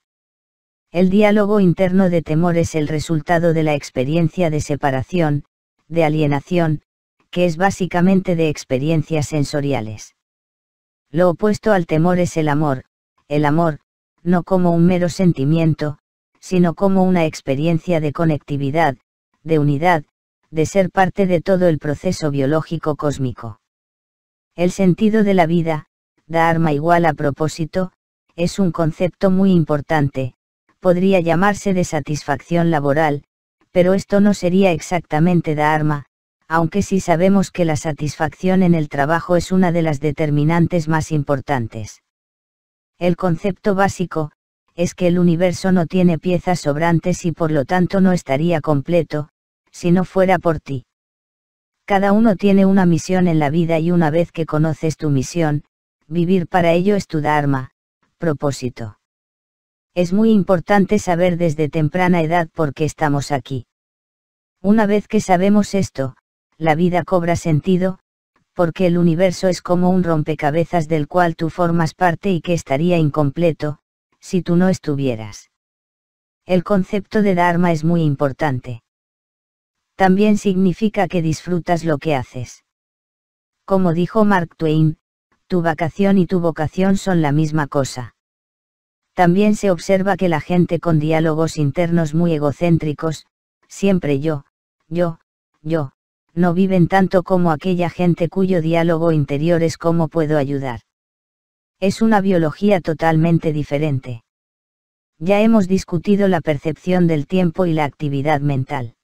El diálogo interno de temor es el resultado de la experiencia de separación, de alienación, que es básicamente de experiencias sensoriales. Lo opuesto al temor es el amor, el amor, no como un mero sentimiento, sino como una experiencia de conectividad, de unidad, de ser parte de todo el proceso biológico cósmico. El sentido de la vida, da arma igual a propósito, es un concepto muy importante, podría llamarse de satisfacción laboral, pero esto no sería exactamente da arma, aunque sí sabemos que la satisfacción en el trabajo es una de las determinantes más importantes. El concepto básico, es que el universo no tiene piezas sobrantes y por lo tanto no estaría completo, si no fuera por ti. Cada uno tiene una misión en la vida y una vez que conoces tu misión, vivir para ello es tu dharma, propósito. Es muy importante saber desde temprana edad por qué estamos aquí. Una vez que sabemos esto, la vida cobra sentido, porque el universo es como un rompecabezas del cual tú formas parte y que estaría incompleto, si tú no estuvieras. El concepto de Dharma es muy importante. También significa que disfrutas lo que haces. Como dijo Mark Twain, tu vacación y tu vocación son la misma cosa. También se observa que la gente con diálogos internos muy egocéntricos, siempre yo, yo, yo, no viven tanto como aquella gente cuyo diálogo interior es cómo puedo ayudar. Es una biología totalmente diferente. Ya hemos discutido la percepción del tiempo y la actividad mental.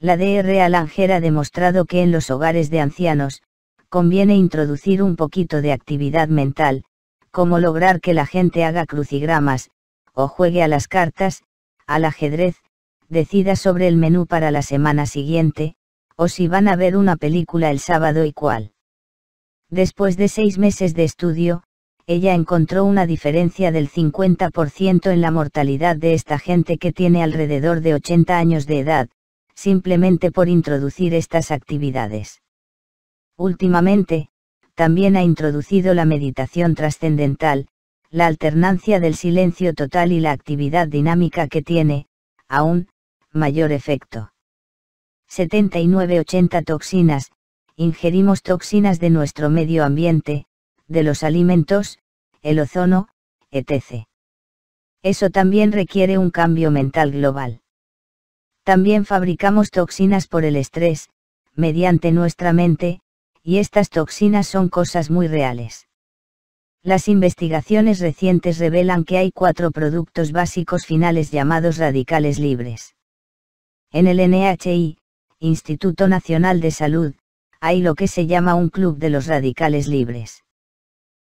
La DR Alanger ha demostrado que en los hogares de ancianos, conviene introducir un poquito de actividad mental, como lograr que la gente haga crucigramas, o juegue a las cartas, al ajedrez, decida sobre el menú para la semana siguiente, o si van a ver una película el sábado y cuál. Después de seis meses de estudio, ella encontró una diferencia del 50% en la mortalidad de esta gente que tiene alrededor de 80 años de edad, simplemente por introducir estas actividades. Últimamente, también ha introducido la meditación trascendental, la alternancia del silencio total y la actividad dinámica que tiene, aún, mayor efecto. 79-80 toxinas, ingerimos toxinas de nuestro medio ambiente, de los alimentos, el ozono, etc. Eso también requiere un cambio mental global. También fabricamos toxinas por el estrés, mediante nuestra mente, y estas toxinas son cosas muy reales. Las investigaciones recientes revelan que hay cuatro productos básicos finales llamados radicales libres. En el NHI, Instituto Nacional de Salud, hay lo que se llama un club de los radicales libres.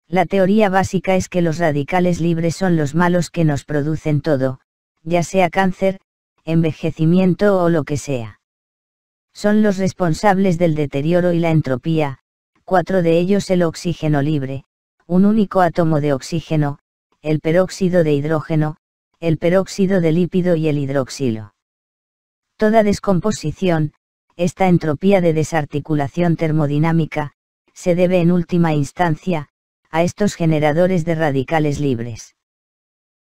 La teoría básica es que los radicales libres son los malos que nos producen todo, ya sea cáncer, envejecimiento o lo que sea. Son los responsables del deterioro y la entropía, cuatro de ellos el oxígeno libre, un único átomo de oxígeno, el peróxido de hidrógeno, el peróxido de lípido y el hidroxilo. Toda descomposición, esta entropía de desarticulación termodinámica, se debe en última instancia, a estos generadores de radicales libres.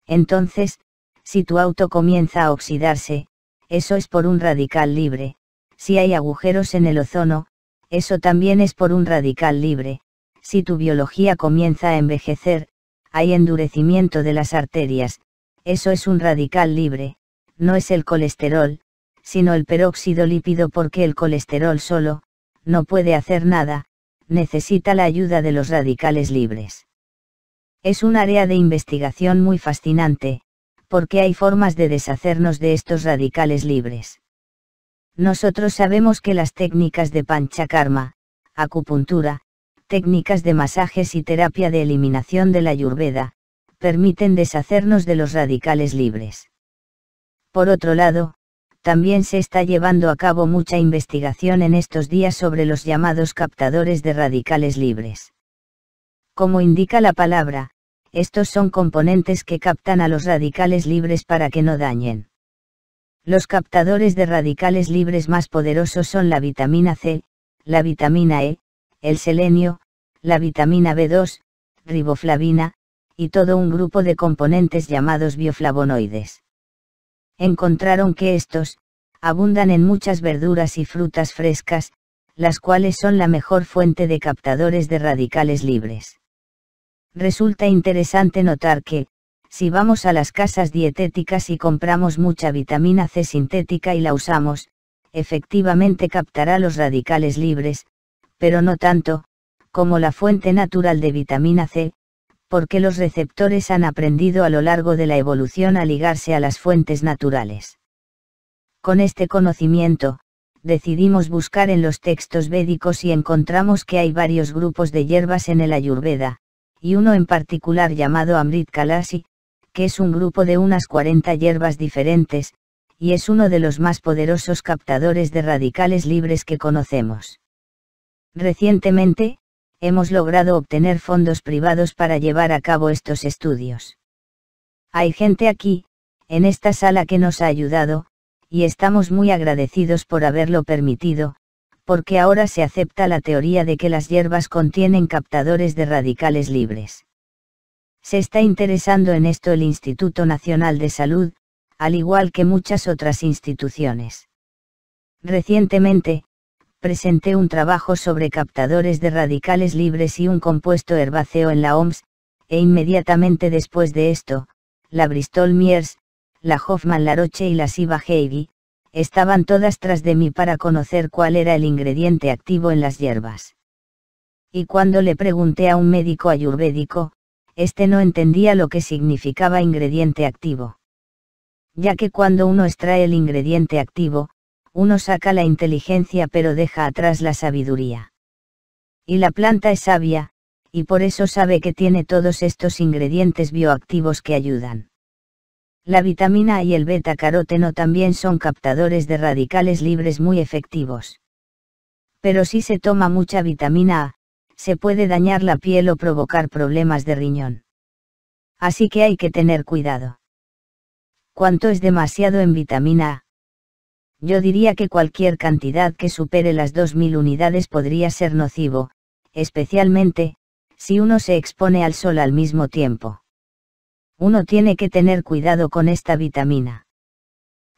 Entonces, si tu auto comienza a oxidarse, eso es por un radical libre, si hay agujeros en el ozono, eso también es por un radical libre, si tu biología comienza a envejecer, hay endurecimiento de las arterias, eso es un radical libre, no es el colesterol, sino el peróxido lípido porque el colesterol solo, no puede hacer nada, necesita la ayuda de los radicales libres. Es un área de investigación muy fascinante, porque hay formas de deshacernos de estos radicales libres. Nosotros sabemos que las técnicas de panchakarma, acupuntura, técnicas de masajes y terapia de eliminación de la yurveda, permiten deshacernos de los radicales libres. Por otro lado, también se está llevando a cabo mucha investigación en estos días sobre los llamados captadores de radicales libres. Como indica la palabra, estos son componentes que captan a los radicales libres para que no dañen. Los captadores de radicales libres más poderosos son la vitamina C, la vitamina E, el selenio, la vitamina B2, riboflavina, y todo un grupo de componentes llamados bioflavonoides encontraron que estos, abundan en muchas verduras y frutas frescas, las cuales son la mejor fuente de captadores de radicales libres. Resulta interesante notar que, si vamos a las casas dietéticas y compramos mucha vitamina C sintética y la usamos, efectivamente captará los radicales libres, pero no tanto, como la fuente natural de vitamina C, porque los receptores han aprendido a lo largo de la evolución a ligarse a las fuentes naturales. Con este conocimiento, decidimos buscar en los textos védicos y encontramos que hay varios grupos de hierbas en el Ayurveda, y uno en particular llamado Amrit Kalasi, que es un grupo de unas 40 hierbas diferentes, y es uno de los más poderosos captadores de radicales libres que conocemos. Recientemente, hemos logrado obtener fondos privados para llevar a cabo estos estudios. Hay gente aquí, en esta sala que nos ha ayudado, y estamos muy agradecidos por haberlo permitido, porque ahora se acepta la teoría de que las hierbas contienen captadores de radicales libres. Se está interesando en esto el Instituto Nacional de Salud, al igual que muchas otras instituciones. Recientemente, presenté un trabajo sobre captadores de radicales libres y un compuesto herbáceo en la OMS, e inmediatamente después de esto, la Bristol Mears, la Hoffman Laroche y la Siva Heavy, estaban todas tras de mí para conocer cuál era el ingrediente activo en las hierbas. Y cuando le pregunté a un médico ayurvédico, este no entendía lo que significaba ingrediente activo. Ya que cuando uno extrae el ingrediente activo, uno saca la inteligencia pero deja atrás la sabiduría. Y la planta es sabia, y por eso sabe que tiene todos estos ingredientes bioactivos que ayudan. La vitamina A y el beta caroteno también son captadores de radicales libres muy efectivos. Pero si se toma mucha vitamina A, se puede dañar la piel o provocar problemas de riñón. Así que hay que tener cuidado. ¿Cuánto es demasiado en vitamina A? Yo diría que cualquier cantidad que supere las 2.000 unidades podría ser nocivo, especialmente, si uno se expone al sol al mismo tiempo. Uno tiene que tener cuidado con esta vitamina.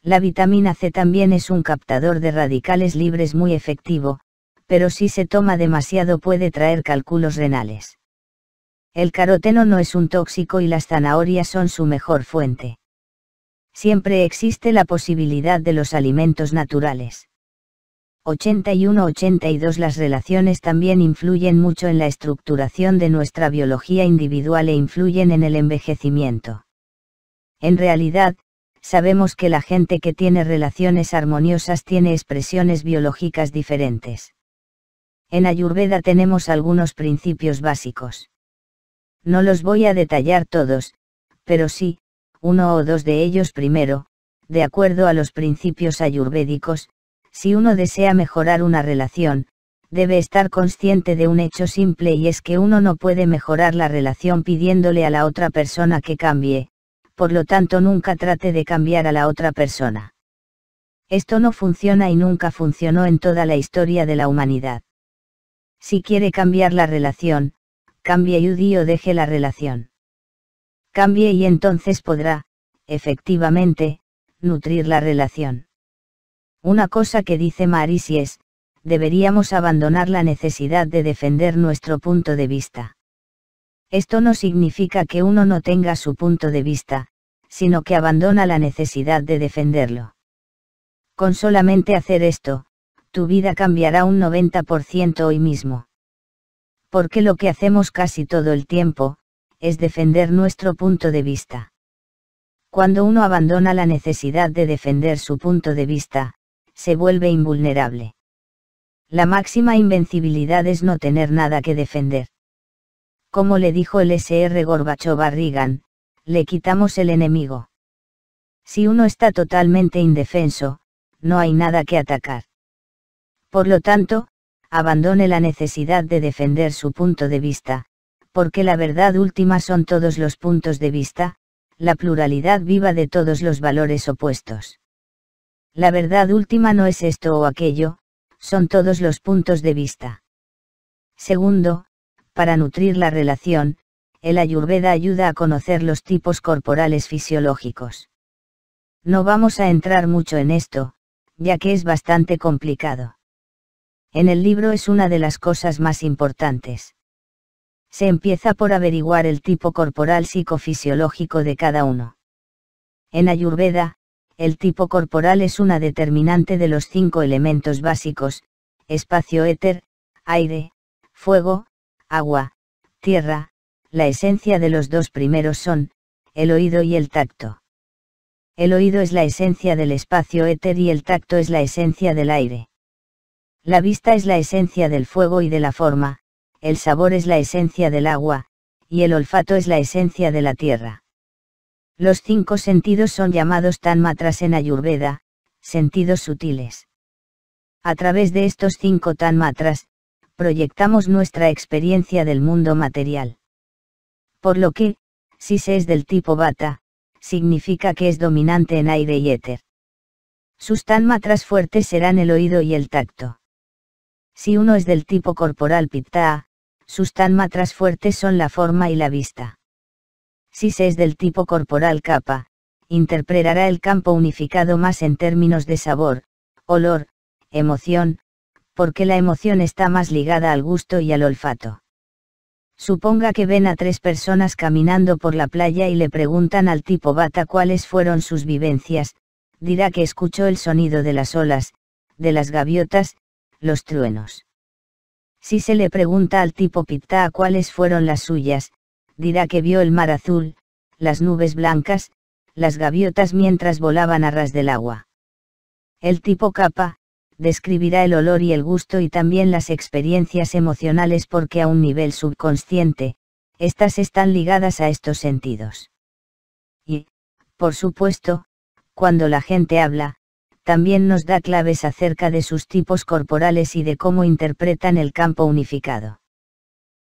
La vitamina C también es un captador de radicales libres muy efectivo, pero si se toma demasiado puede traer cálculos renales. El caroteno no es un tóxico y las zanahorias son su mejor fuente siempre existe la posibilidad de los alimentos naturales. 81-82 Las relaciones también influyen mucho en la estructuración de nuestra biología individual e influyen en el envejecimiento. En realidad, sabemos que la gente que tiene relaciones armoniosas tiene expresiones biológicas diferentes. En Ayurveda tenemos algunos principios básicos. No los voy a detallar todos, pero sí, uno o dos de ellos primero, de acuerdo a los principios ayurvédicos, si uno desea mejorar una relación, debe estar consciente de un hecho simple y es que uno no puede mejorar la relación pidiéndole a la otra persona que cambie, por lo tanto nunca trate de cambiar a la otra persona. Esto no funciona y nunca funcionó en toda la historia de la humanidad. Si quiere cambiar la relación, cambie yudí o deje la relación cambie y entonces podrá, efectivamente, nutrir la relación. Una cosa que dice Marisi es, deberíamos abandonar la necesidad de defender nuestro punto de vista. Esto no significa que uno no tenga su punto de vista, sino que abandona la necesidad de defenderlo. Con solamente hacer esto, tu vida cambiará un 90% hoy mismo. Porque lo que hacemos casi todo el tiempo, es defender nuestro punto de vista. Cuando uno abandona la necesidad de defender su punto de vista, se vuelve invulnerable. La máxima invencibilidad es no tener nada que defender. Como le dijo el SR Gorbachov a Reagan, le quitamos el enemigo. Si uno está totalmente indefenso, no hay nada que atacar. Por lo tanto, abandone la necesidad de defender su punto de vista, porque la verdad última son todos los puntos de vista, la pluralidad viva de todos los valores opuestos. La verdad última no es esto o aquello, son todos los puntos de vista. Segundo, para nutrir la relación, el ayurveda ayuda a conocer los tipos corporales fisiológicos. No vamos a entrar mucho en esto, ya que es bastante complicado. En el libro es una de las cosas más importantes se empieza por averiguar el tipo corporal psicofisiológico de cada uno. En Ayurveda, el tipo corporal es una determinante de los cinco elementos básicos, espacio éter, aire, fuego, agua, tierra, la esencia de los dos primeros son, el oído y el tacto. El oído es la esencia del espacio éter y el tacto es la esencia del aire. La vista es la esencia del fuego y de la forma, el sabor es la esencia del agua, y el olfato es la esencia de la tierra. Los cinco sentidos son llamados tanmatras en Ayurveda, sentidos sutiles. A través de estos cinco tanmatras, proyectamos nuestra experiencia del mundo material. Por lo que, si se es del tipo bata, significa que es dominante en aire y éter. Sus tanmatras fuertes serán el oído y el tacto. Si uno es del tipo corporal pitta, sus tanmatras fuertes son la forma y la vista. Si se es del tipo corporal capa, interpretará el campo unificado más en términos de sabor, olor, emoción, porque la emoción está más ligada al gusto y al olfato. Suponga que ven a tres personas caminando por la playa y le preguntan al tipo bata cuáles fueron sus vivencias, dirá que escuchó el sonido de las olas, de las gaviotas, los truenos. Si se le pregunta al tipo a cuáles fueron las suyas, dirá que vio el mar azul, las nubes blancas, las gaviotas mientras volaban a ras del agua. El tipo capa, describirá el olor y el gusto y también las experiencias emocionales porque a un nivel subconsciente, estas están ligadas a estos sentidos. Y, por supuesto, cuando la gente habla, también nos da claves acerca de sus tipos corporales y de cómo interpretan el campo unificado.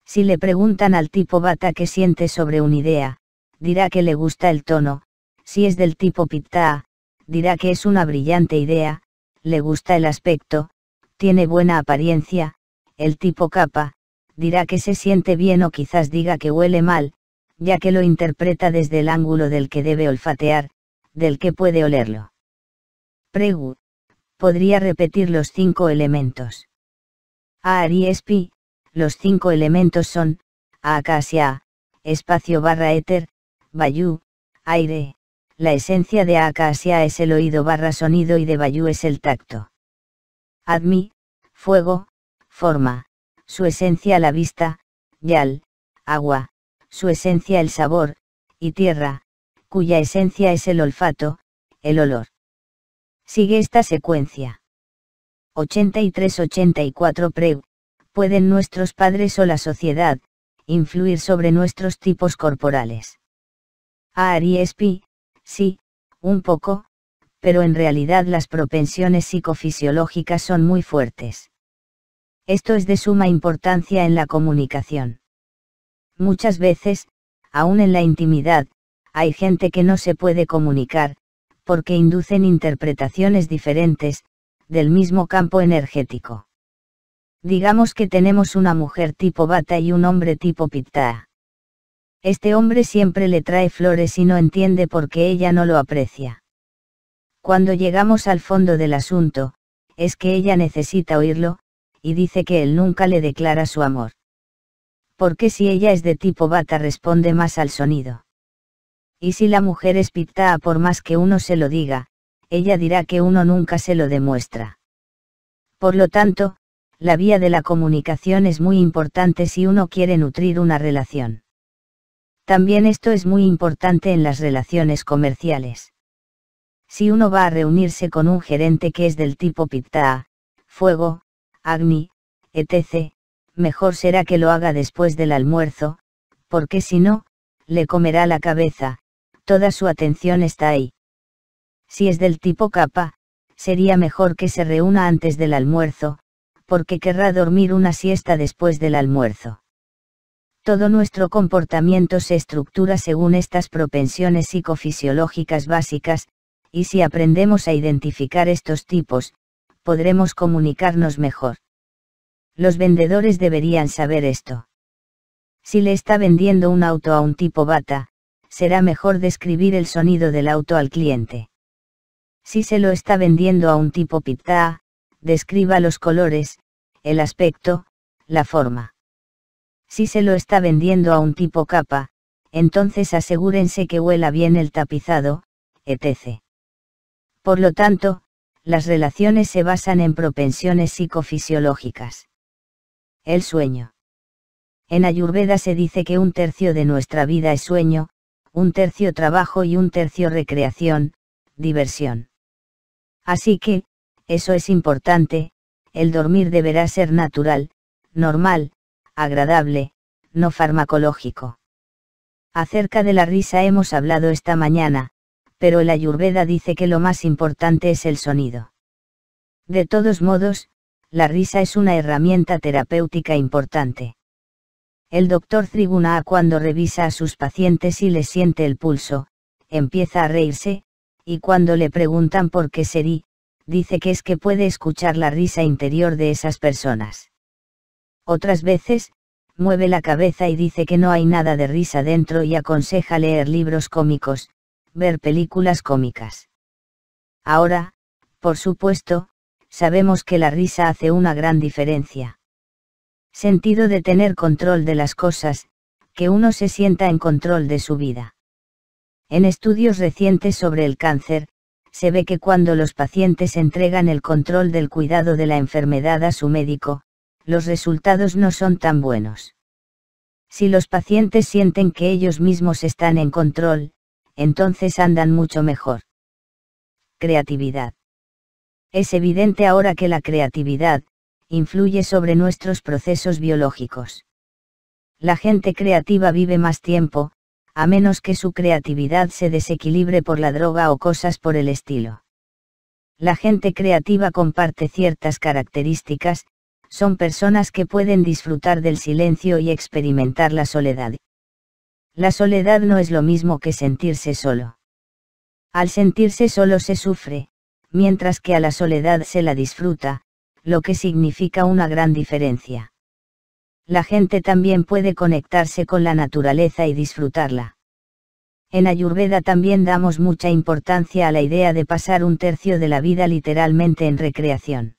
Si le preguntan al tipo bata qué siente sobre una idea, dirá que le gusta el tono, si es del tipo pitta, dirá que es una brillante idea, le gusta el aspecto, tiene buena apariencia, el tipo capa, dirá que se siente bien o quizás diga que huele mal, ya que lo interpreta desde el ángulo del que debe olfatear, del que puede olerlo. Pregu. Podría repetir los cinco elementos. Ariespi, los cinco elementos son, acacia, espacio barra éter, bayú, aire. La esencia de acacia es el oído barra sonido y de bayú es el tacto. Admi, fuego, forma, su esencia la vista, yal, agua, su esencia el sabor, y tierra, cuya esencia es el olfato, el olor. Sigue esta secuencia. 83-84 Preu, ¿pueden nuestros padres o la sociedad, influir sobre nuestros tipos corporales? A sí, un poco, pero en realidad las propensiones psicofisiológicas son muy fuertes. Esto es de suma importancia en la comunicación. Muchas veces, aún en la intimidad, hay gente que no se puede comunicar, porque inducen interpretaciones diferentes, del mismo campo energético. Digamos que tenemos una mujer tipo bata y un hombre tipo pitta. Este hombre siempre le trae flores y no entiende por qué ella no lo aprecia. Cuando llegamos al fondo del asunto, es que ella necesita oírlo, y dice que él nunca le declara su amor. Porque si ella es de tipo bata responde más al sonido. Y si la mujer es pitá por más que uno se lo diga, ella dirá que uno nunca se lo demuestra. Por lo tanto, la vía de la comunicación es muy importante si uno quiere nutrir una relación. También esto es muy importante en las relaciones comerciales. Si uno va a reunirse con un gerente que es del tipo Pitta, Fuego, Agni, etc., mejor será que lo haga después del almuerzo, porque si no, le comerá la cabeza, toda su atención está ahí. Si es del tipo capa, sería mejor que se reúna antes del almuerzo, porque querrá dormir una siesta después del almuerzo. Todo nuestro comportamiento se estructura según estas propensiones psicofisiológicas básicas, y si aprendemos a identificar estos tipos, podremos comunicarnos mejor. Los vendedores deberían saber esto. Si le está vendiendo un auto a un tipo bata, será mejor describir el sonido del auto al cliente. Si se lo está vendiendo a un tipo pizza, describa los colores, el aspecto, la forma. Si se lo está vendiendo a un tipo capa, entonces asegúrense que huela bien el tapizado, etc. Por lo tanto, las relaciones se basan en propensiones psicofisiológicas. El sueño. En Ayurveda se dice que un tercio de nuestra vida es sueño, un tercio trabajo y un tercio recreación, diversión. Así que, eso es importante, el dormir deberá ser natural, normal, agradable, no farmacológico. Acerca de la risa hemos hablado esta mañana, pero la ayurveda dice que lo más importante es el sonido. De todos modos, la risa es una herramienta terapéutica importante. El doctor Tribuna cuando revisa a sus pacientes y les siente el pulso, empieza a reírse, y cuando le preguntan por qué se dice que es que puede escuchar la risa interior de esas personas. Otras veces, mueve la cabeza y dice que no hay nada de risa dentro y aconseja leer libros cómicos, ver películas cómicas. Ahora, por supuesto, sabemos que la risa hace una gran diferencia sentido de tener control de las cosas, que uno se sienta en control de su vida. En estudios recientes sobre el cáncer, se ve que cuando los pacientes entregan el control del cuidado de la enfermedad a su médico, los resultados no son tan buenos. Si los pacientes sienten que ellos mismos están en control, entonces andan mucho mejor. Creatividad. Es evidente ahora que la creatividad, influye sobre nuestros procesos biológicos. La gente creativa vive más tiempo, a menos que su creatividad se desequilibre por la droga o cosas por el estilo. La gente creativa comparte ciertas características, son personas que pueden disfrutar del silencio y experimentar la soledad. La soledad no es lo mismo que sentirse solo. Al sentirse solo se sufre, mientras que a la soledad se la disfruta, lo que significa una gran diferencia. La gente también puede conectarse con la naturaleza y disfrutarla. En Ayurveda también damos mucha importancia a la idea de pasar un tercio de la vida literalmente en recreación.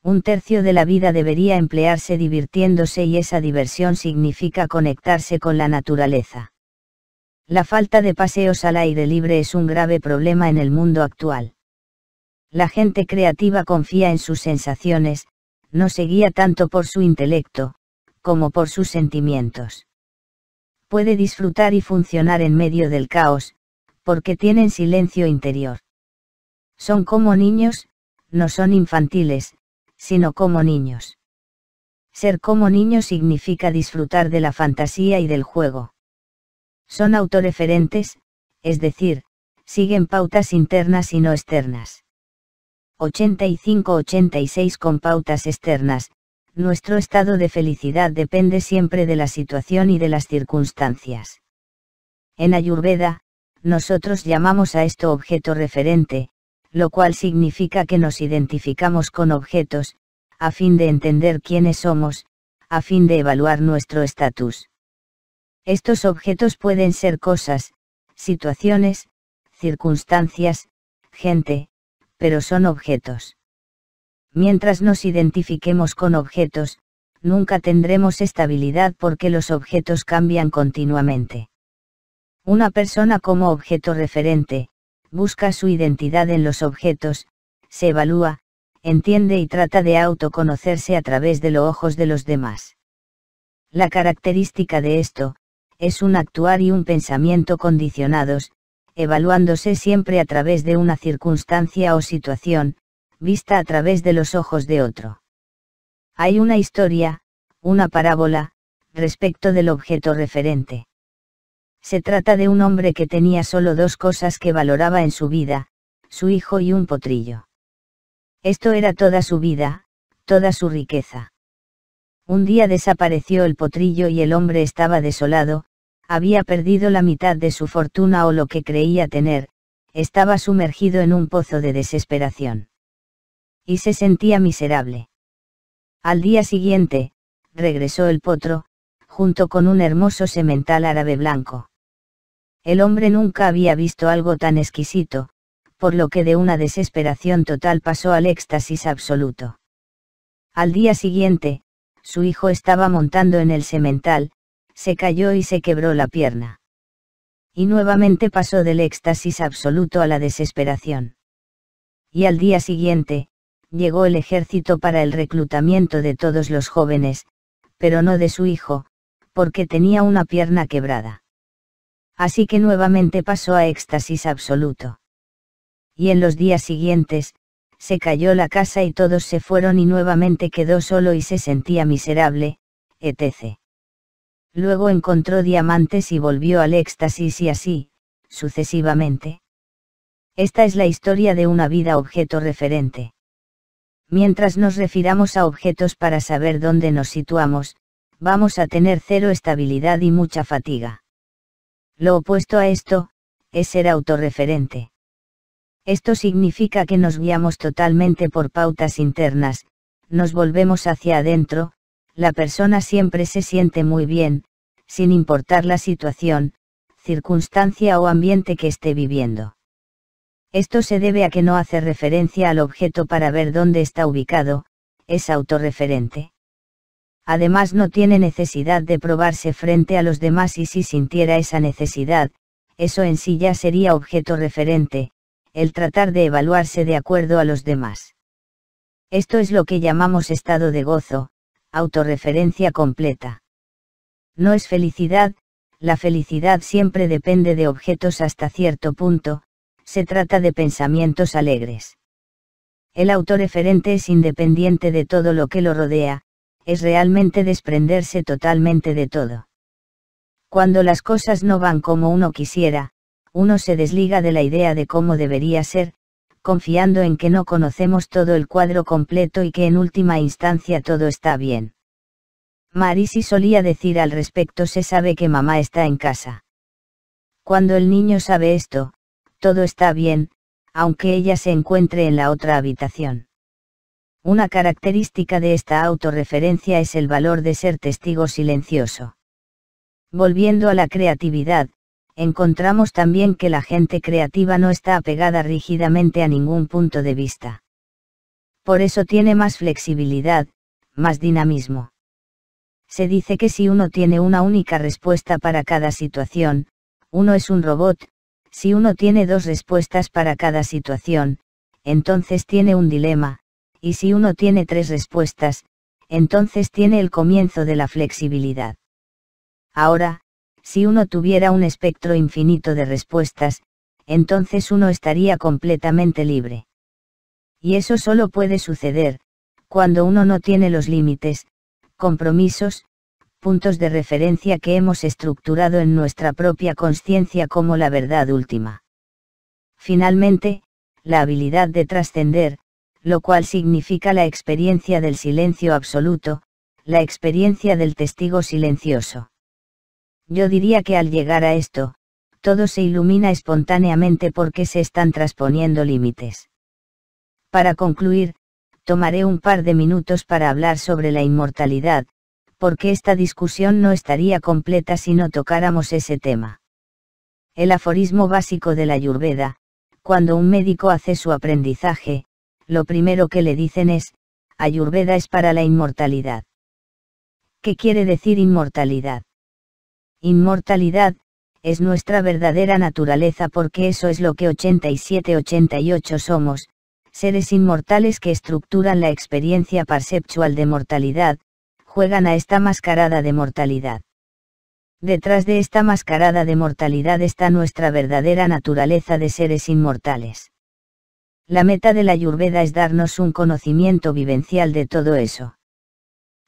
Un tercio de la vida debería emplearse divirtiéndose y esa diversión significa conectarse con la naturaleza. La falta de paseos al aire libre es un grave problema en el mundo actual. La gente creativa confía en sus sensaciones, no se guía tanto por su intelecto, como por sus sentimientos. Puede disfrutar y funcionar en medio del caos, porque tienen silencio interior. Son como niños, no son infantiles, sino como niños. Ser como niño significa disfrutar de la fantasía y del juego. Son autoreferentes, es decir, siguen pautas internas y no externas. 85-86 con pautas externas, nuestro estado de felicidad depende siempre de la situación y de las circunstancias. En Ayurveda, nosotros llamamos a esto objeto referente, lo cual significa que nos identificamos con objetos, a fin de entender quiénes somos, a fin de evaluar nuestro estatus. Estos objetos pueden ser cosas, situaciones, circunstancias, gente, pero son objetos. Mientras nos identifiquemos con objetos, nunca tendremos estabilidad porque los objetos cambian continuamente. Una persona como objeto referente, busca su identidad en los objetos, se evalúa, entiende y trata de autoconocerse a través de los ojos de los demás. La característica de esto, es un actuar y un pensamiento condicionados, evaluándose siempre a través de una circunstancia o situación, vista a través de los ojos de otro. Hay una historia, una parábola, respecto del objeto referente. Se trata de un hombre que tenía solo dos cosas que valoraba en su vida, su hijo y un potrillo. Esto era toda su vida, toda su riqueza. Un día desapareció el potrillo y el hombre estaba desolado, había perdido la mitad de su fortuna o lo que creía tener, estaba sumergido en un pozo de desesperación. Y se sentía miserable. Al día siguiente, regresó el potro, junto con un hermoso semental árabe blanco. El hombre nunca había visto algo tan exquisito, por lo que de una desesperación total pasó al éxtasis absoluto. Al día siguiente, su hijo estaba montando en el semental, se cayó y se quebró la pierna. Y nuevamente pasó del éxtasis absoluto a la desesperación. Y al día siguiente, llegó el ejército para el reclutamiento de todos los jóvenes, pero no de su hijo, porque tenía una pierna quebrada. Así que nuevamente pasó a éxtasis absoluto. Y en los días siguientes, se cayó la casa y todos se fueron y nuevamente quedó solo y se sentía miserable, etc. Luego encontró diamantes y volvió al éxtasis y así, sucesivamente. Esta es la historia de una vida objeto referente. Mientras nos refiramos a objetos para saber dónde nos situamos, vamos a tener cero estabilidad y mucha fatiga. Lo opuesto a esto, es ser autorreferente. Esto significa que nos guiamos totalmente por pautas internas, nos volvemos hacia adentro, la persona siempre se siente muy bien, sin importar la situación, circunstancia o ambiente que esté viviendo. Esto se debe a que no hace referencia al objeto para ver dónde está ubicado, es autorreferente. Además no tiene necesidad de probarse frente a los demás y si sintiera esa necesidad, eso en sí ya sería objeto referente, el tratar de evaluarse de acuerdo a los demás. Esto es lo que llamamos estado de gozo, autorreferencia completa. No es felicidad, la felicidad siempre depende de objetos hasta cierto punto, se trata de pensamientos alegres. El referente es independiente de todo lo que lo rodea, es realmente desprenderse totalmente de todo. Cuando las cosas no van como uno quisiera, uno se desliga de la idea de cómo debería ser, confiando en que no conocemos todo el cuadro completo y que en última instancia todo está bien. Marisi solía decir al respecto se sabe que mamá está en casa. Cuando el niño sabe esto, todo está bien, aunque ella se encuentre en la otra habitación. Una característica de esta autorreferencia es el valor de ser testigo silencioso. Volviendo a la creatividad, encontramos también que la gente creativa no está apegada rígidamente a ningún punto de vista. Por eso tiene más flexibilidad, más dinamismo. Se dice que si uno tiene una única respuesta para cada situación, uno es un robot, si uno tiene dos respuestas para cada situación, entonces tiene un dilema, y si uno tiene tres respuestas, entonces tiene el comienzo de la flexibilidad. Ahora, si uno tuviera un espectro infinito de respuestas, entonces uno estaría completamente libre. Y eso solo puede suceder, cuando uno no tiene los límites, compromisos, puntos de referencia que hemos estructurado en nuestra propia conciencia como la verdad última. Finalmente, la habilidad de trascender, lo cual significa la experiencia del silencio absoluto, la experiencia del testigo silencioso. Yo diría que al llegar a esto, todo se ilumina espontáneamente porque se están transponiendo límites. Para concluir, tomaré un par de minutos para hablar sobre la inmortalidad, porque esta discusión no estaría completa si no tocáramos ese tema. El aforismo básico de la Ayurveda, cuando un médico hace su aprendizaje, lo primero que le dicen es, Ayurveda es para la inmortalidad. ¿Qué quiere decir inmortalidad? Inmortalidad, es nuestra verdadera naturaleza porque eso es lo que 87-88 somos, seres inmortales que estructuran la experiencia perceptual de mortalidad, juegan a esta mascarada de mortalidad. Detrás de esta mascarada de mortalidad está nuestra verdadera naturaleza de seres inmortales. La meta de la Yurveda es darnos un conocimiento vivencial de todo eso.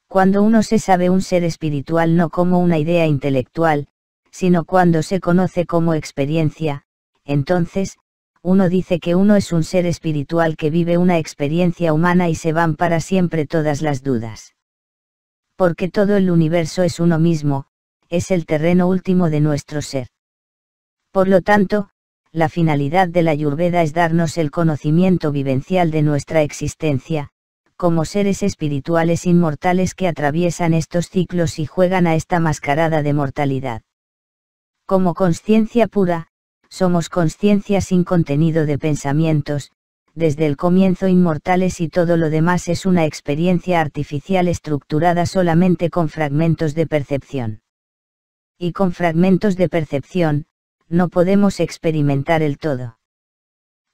Cuando uno se sabe un ser espiritual no como una idea intelectual, sino cuando se conoce como experiencia, entonces, uno dice que uno es un ser espiritual que vive una experiencia humana y se van para siempre todas las dudas. Porque todo el universo es uno mismo, es el terreno último de nuestro ser. Por lo tanto, la finalidad de la Yurveda es darnos el conocimiento vivencial de nuestra existencia, como seres espirituales inmortales que atraviesan estos ciclos y juegan a esta mascarada de mortalidad. Como conciencia pura, somos conciencia sin contenido de pensamientos, desde el comienzo inmortales y todo lo demás es una experiencia artificial estructurada solamente con fragmentos de percepción. Y con fragmentos de percepción, no podemos experimentar el todo.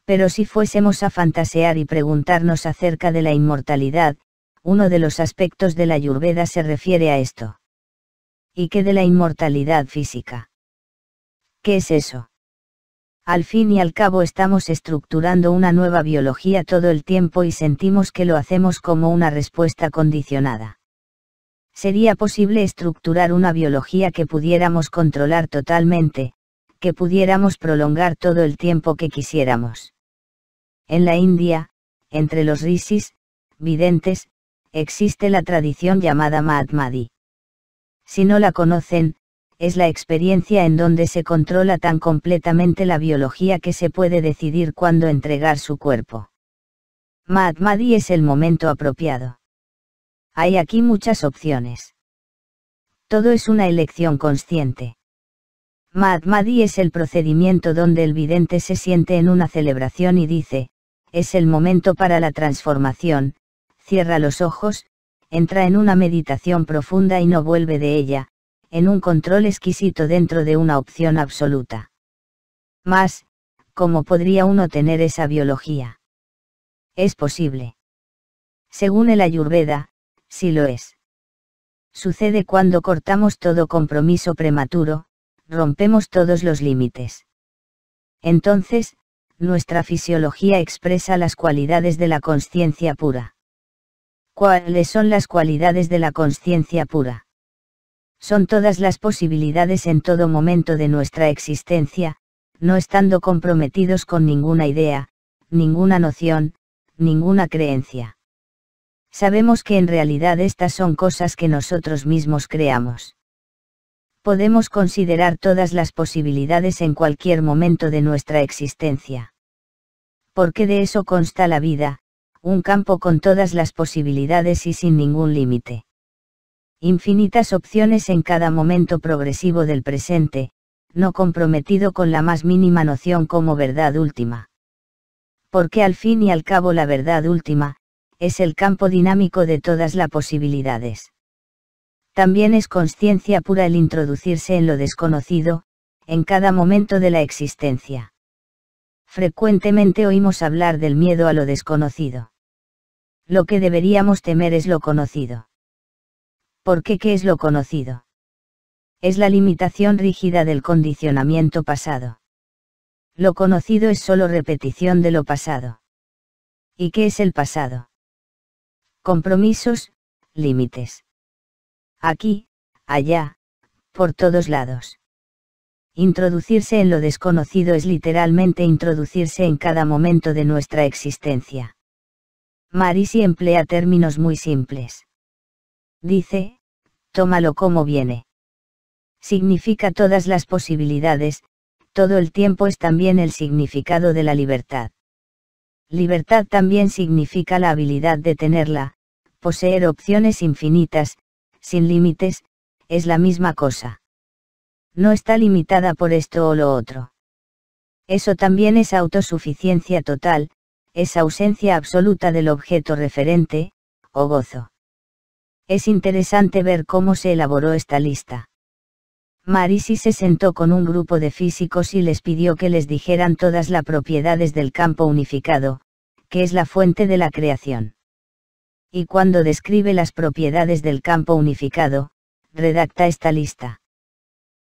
Pero si fuésemos a fantasear y preguntarnos acerca de la inmortalidad, uno de los aspectos de la Yurveda se refiere a esto. ¿Y qué de la inmortalidad física? ¿Qué es eso? Al fin y al cabo estamos estructurando una nueva biología todo el tiempo y sentimos que lo hacemos como una respuesta condicionada. Sería posible estructurar una biología que pudiéramos controlar totalmente, que pudiéramos prolongar todo el tiempo que quisiéramos. En la India, entre los risis, videntes, existe la tradición llamada Mahatmadi. Si no la conocen, es la experiencia en donde se controla tan completamente la biología que se puede decidir cuándo entregar su cuerpo. Mahatmadi es el momento apropiado. Hay aquí muchas opciones. Todo es una elección consciente. Mahatmadi es el procedimiento donde el vidente se siente en una celebración y dice, es el momento para la transformación, cierra los ojos, entra en una meditación profunda y no vuelve de ella, en un control exquisito dentro de una opción absoluta. Más, ¿cómo podría uno tener esa biología? Es posible. Según el Ayurveda, sí lo es. Sucede cuando cortamos todo compromiso prematuro, rompemos todos los límites. Entonces, nuestra fisiología expresa las cualidades de la conciencia pura. ¿Cuáles son las cualidades de la conciencia pura? Son todas las posibilidades en todo momento de nuestra existencia, no estando comprometidos con ninguna idea, ninguna noción, ninguna creencia. Sabemos que en realidad estas son cosas que nosotros mismos creamos. Podemos considerar todas las posibilidades en cualquier momento de nuestra existencia. Porque de eso consta la vida, un campo con todas las posibilidades y sin ningún límite infinitas opciones en cada momento progresivo del presente, no comprometido con la más mínima noción como verdad última. Porque al fin y al cabo la verdad última, es el campo dinámico de todas las posibilidades. También es conciencia pura el introducirse en lo desconocido, en cada momento de la existencia. Frecuentemente oímos hablar del miedo a lo desconocido. Lo que deberíamos temer es lo conocido. ¿Por ¿qué es lo conocido? Es la limitación rígida del condicionamiento pasado. Lo conocido es solo repetición de lo pasado. ¿Y qué es el pasado? Compromisos, límites. Aquí, allá, por todos lados. Introducirse en lo desconocido es literalmente introducirse en cada momento de nuestra existencia. Marisi emplea términos muy simples. Dice, tómalo como viene. Significa todas las posibilidades, todo el tiempo es también el significado de la libertad. Libertad también significa la habilidad de tenerla, poseer opciones infinitas, sin límites, es la misma cosa. No está limitada por esto o lo otro. Eso también es autosuficiencia total, es ausencia absoluta del objeto referente, o gozo. Es interesante ver cómo se elaboró esta lista. Marisi se sentó con un grupo de físicos y les pidió que les dijeran todas las propiedades del campo unificado, que es la fuente de la creación. Y cuando describe las propiedades del campo unificado, redacta esta lista.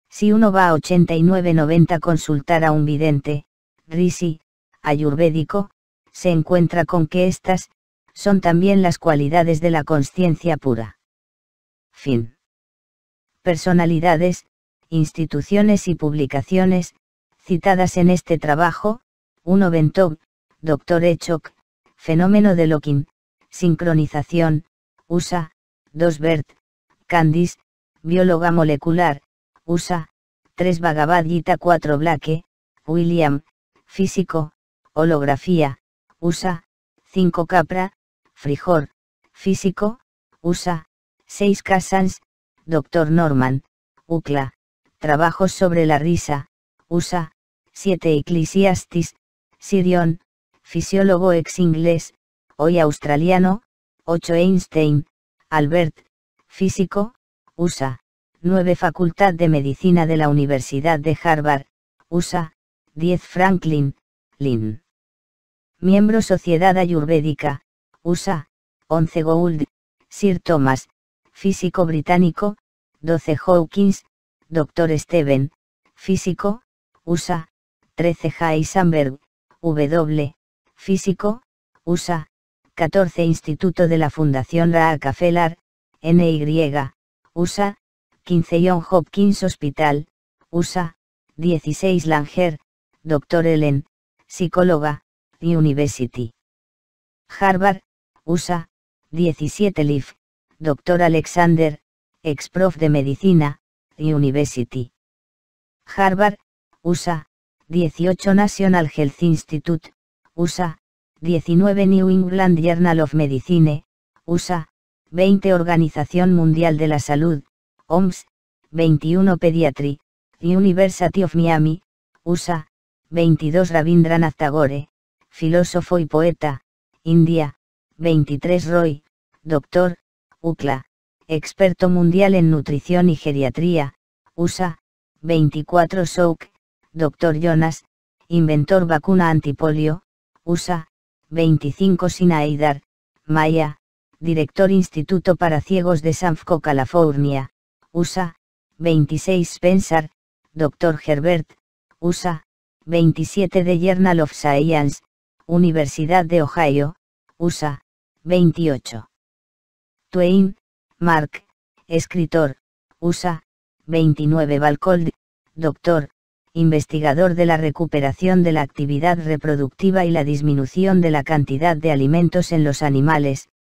Si uno va a 8990 a consultar a un vidente, Risi, ayurvédico, se encuentra con que estas son también las cualidades de la conciencia pura. Fin. Personalidades, instituciones y publicaciones, citadas en este trabajo, 1 Bentov, Dr. Echok, Fenómeno de Locking, Sincronización, USA, 2 Bert, Candice, Bióloga molecular, USA, 3 Bhagavad Gita 4 Blake, William, Físico, Holografía, USA, 5 Capra, Frijor, Físico, USA, 6 Casans, Dr. Norman, UCLA, Trabajos sobre la risa, USA, 7 Ecclesiastes, Sirion, fisiólogo ex inglés, hoy australiano, 8 Einstein, Albert, físico, USA, 9 Facultad de Medicina de la Universidad de Harvard, USA, 10 Franklin, Lin. Miembro Sociedad Ayurvédica, USA, 11 Gould, Sir Thomas, físico británico, 12 Hawkins, Dr. Steven, físico, USA, 13 Heisenberg, W, físico, USA, 14 Instituto de la Fundación Rockefeller, NY, USA, 15 John Hopkins Hospital, USA, 16 Langer, Dr. Ellen, psicóloga, University. Harvard, USA, 17 Leaf, Dr. Alexander, ex prof de Medicina, University. Harvard, USA, 18 National Health Institute, USA, 19 New England Journal of Medicine, USA, 20 Organización Mundial de la Salud, OMS, 21 Pediatry, University of Miami, USA, 22 Rabindranath Tagore, filósofo y poeta, India, 23 Roy, doctor, UCLA, experto mundial en nutrición y geriatría, USA, 24 Souk, Doctor Jonas, inventor vacuna antipolio, USA, 25 Sinaidar, Maya, director Instituto para Ciegos de Sanfco, California, USA, 26 Spencer, Doctor Herbert, USA, 27 The Journal of Science, Universidad de Ohio, USA, 28. Twain, Mark, escritor, USA, 29 Balcold, doctor, investigador de la recuperación de la actividad reproductiva y la disminución de la cantidad de alimentos en los animales,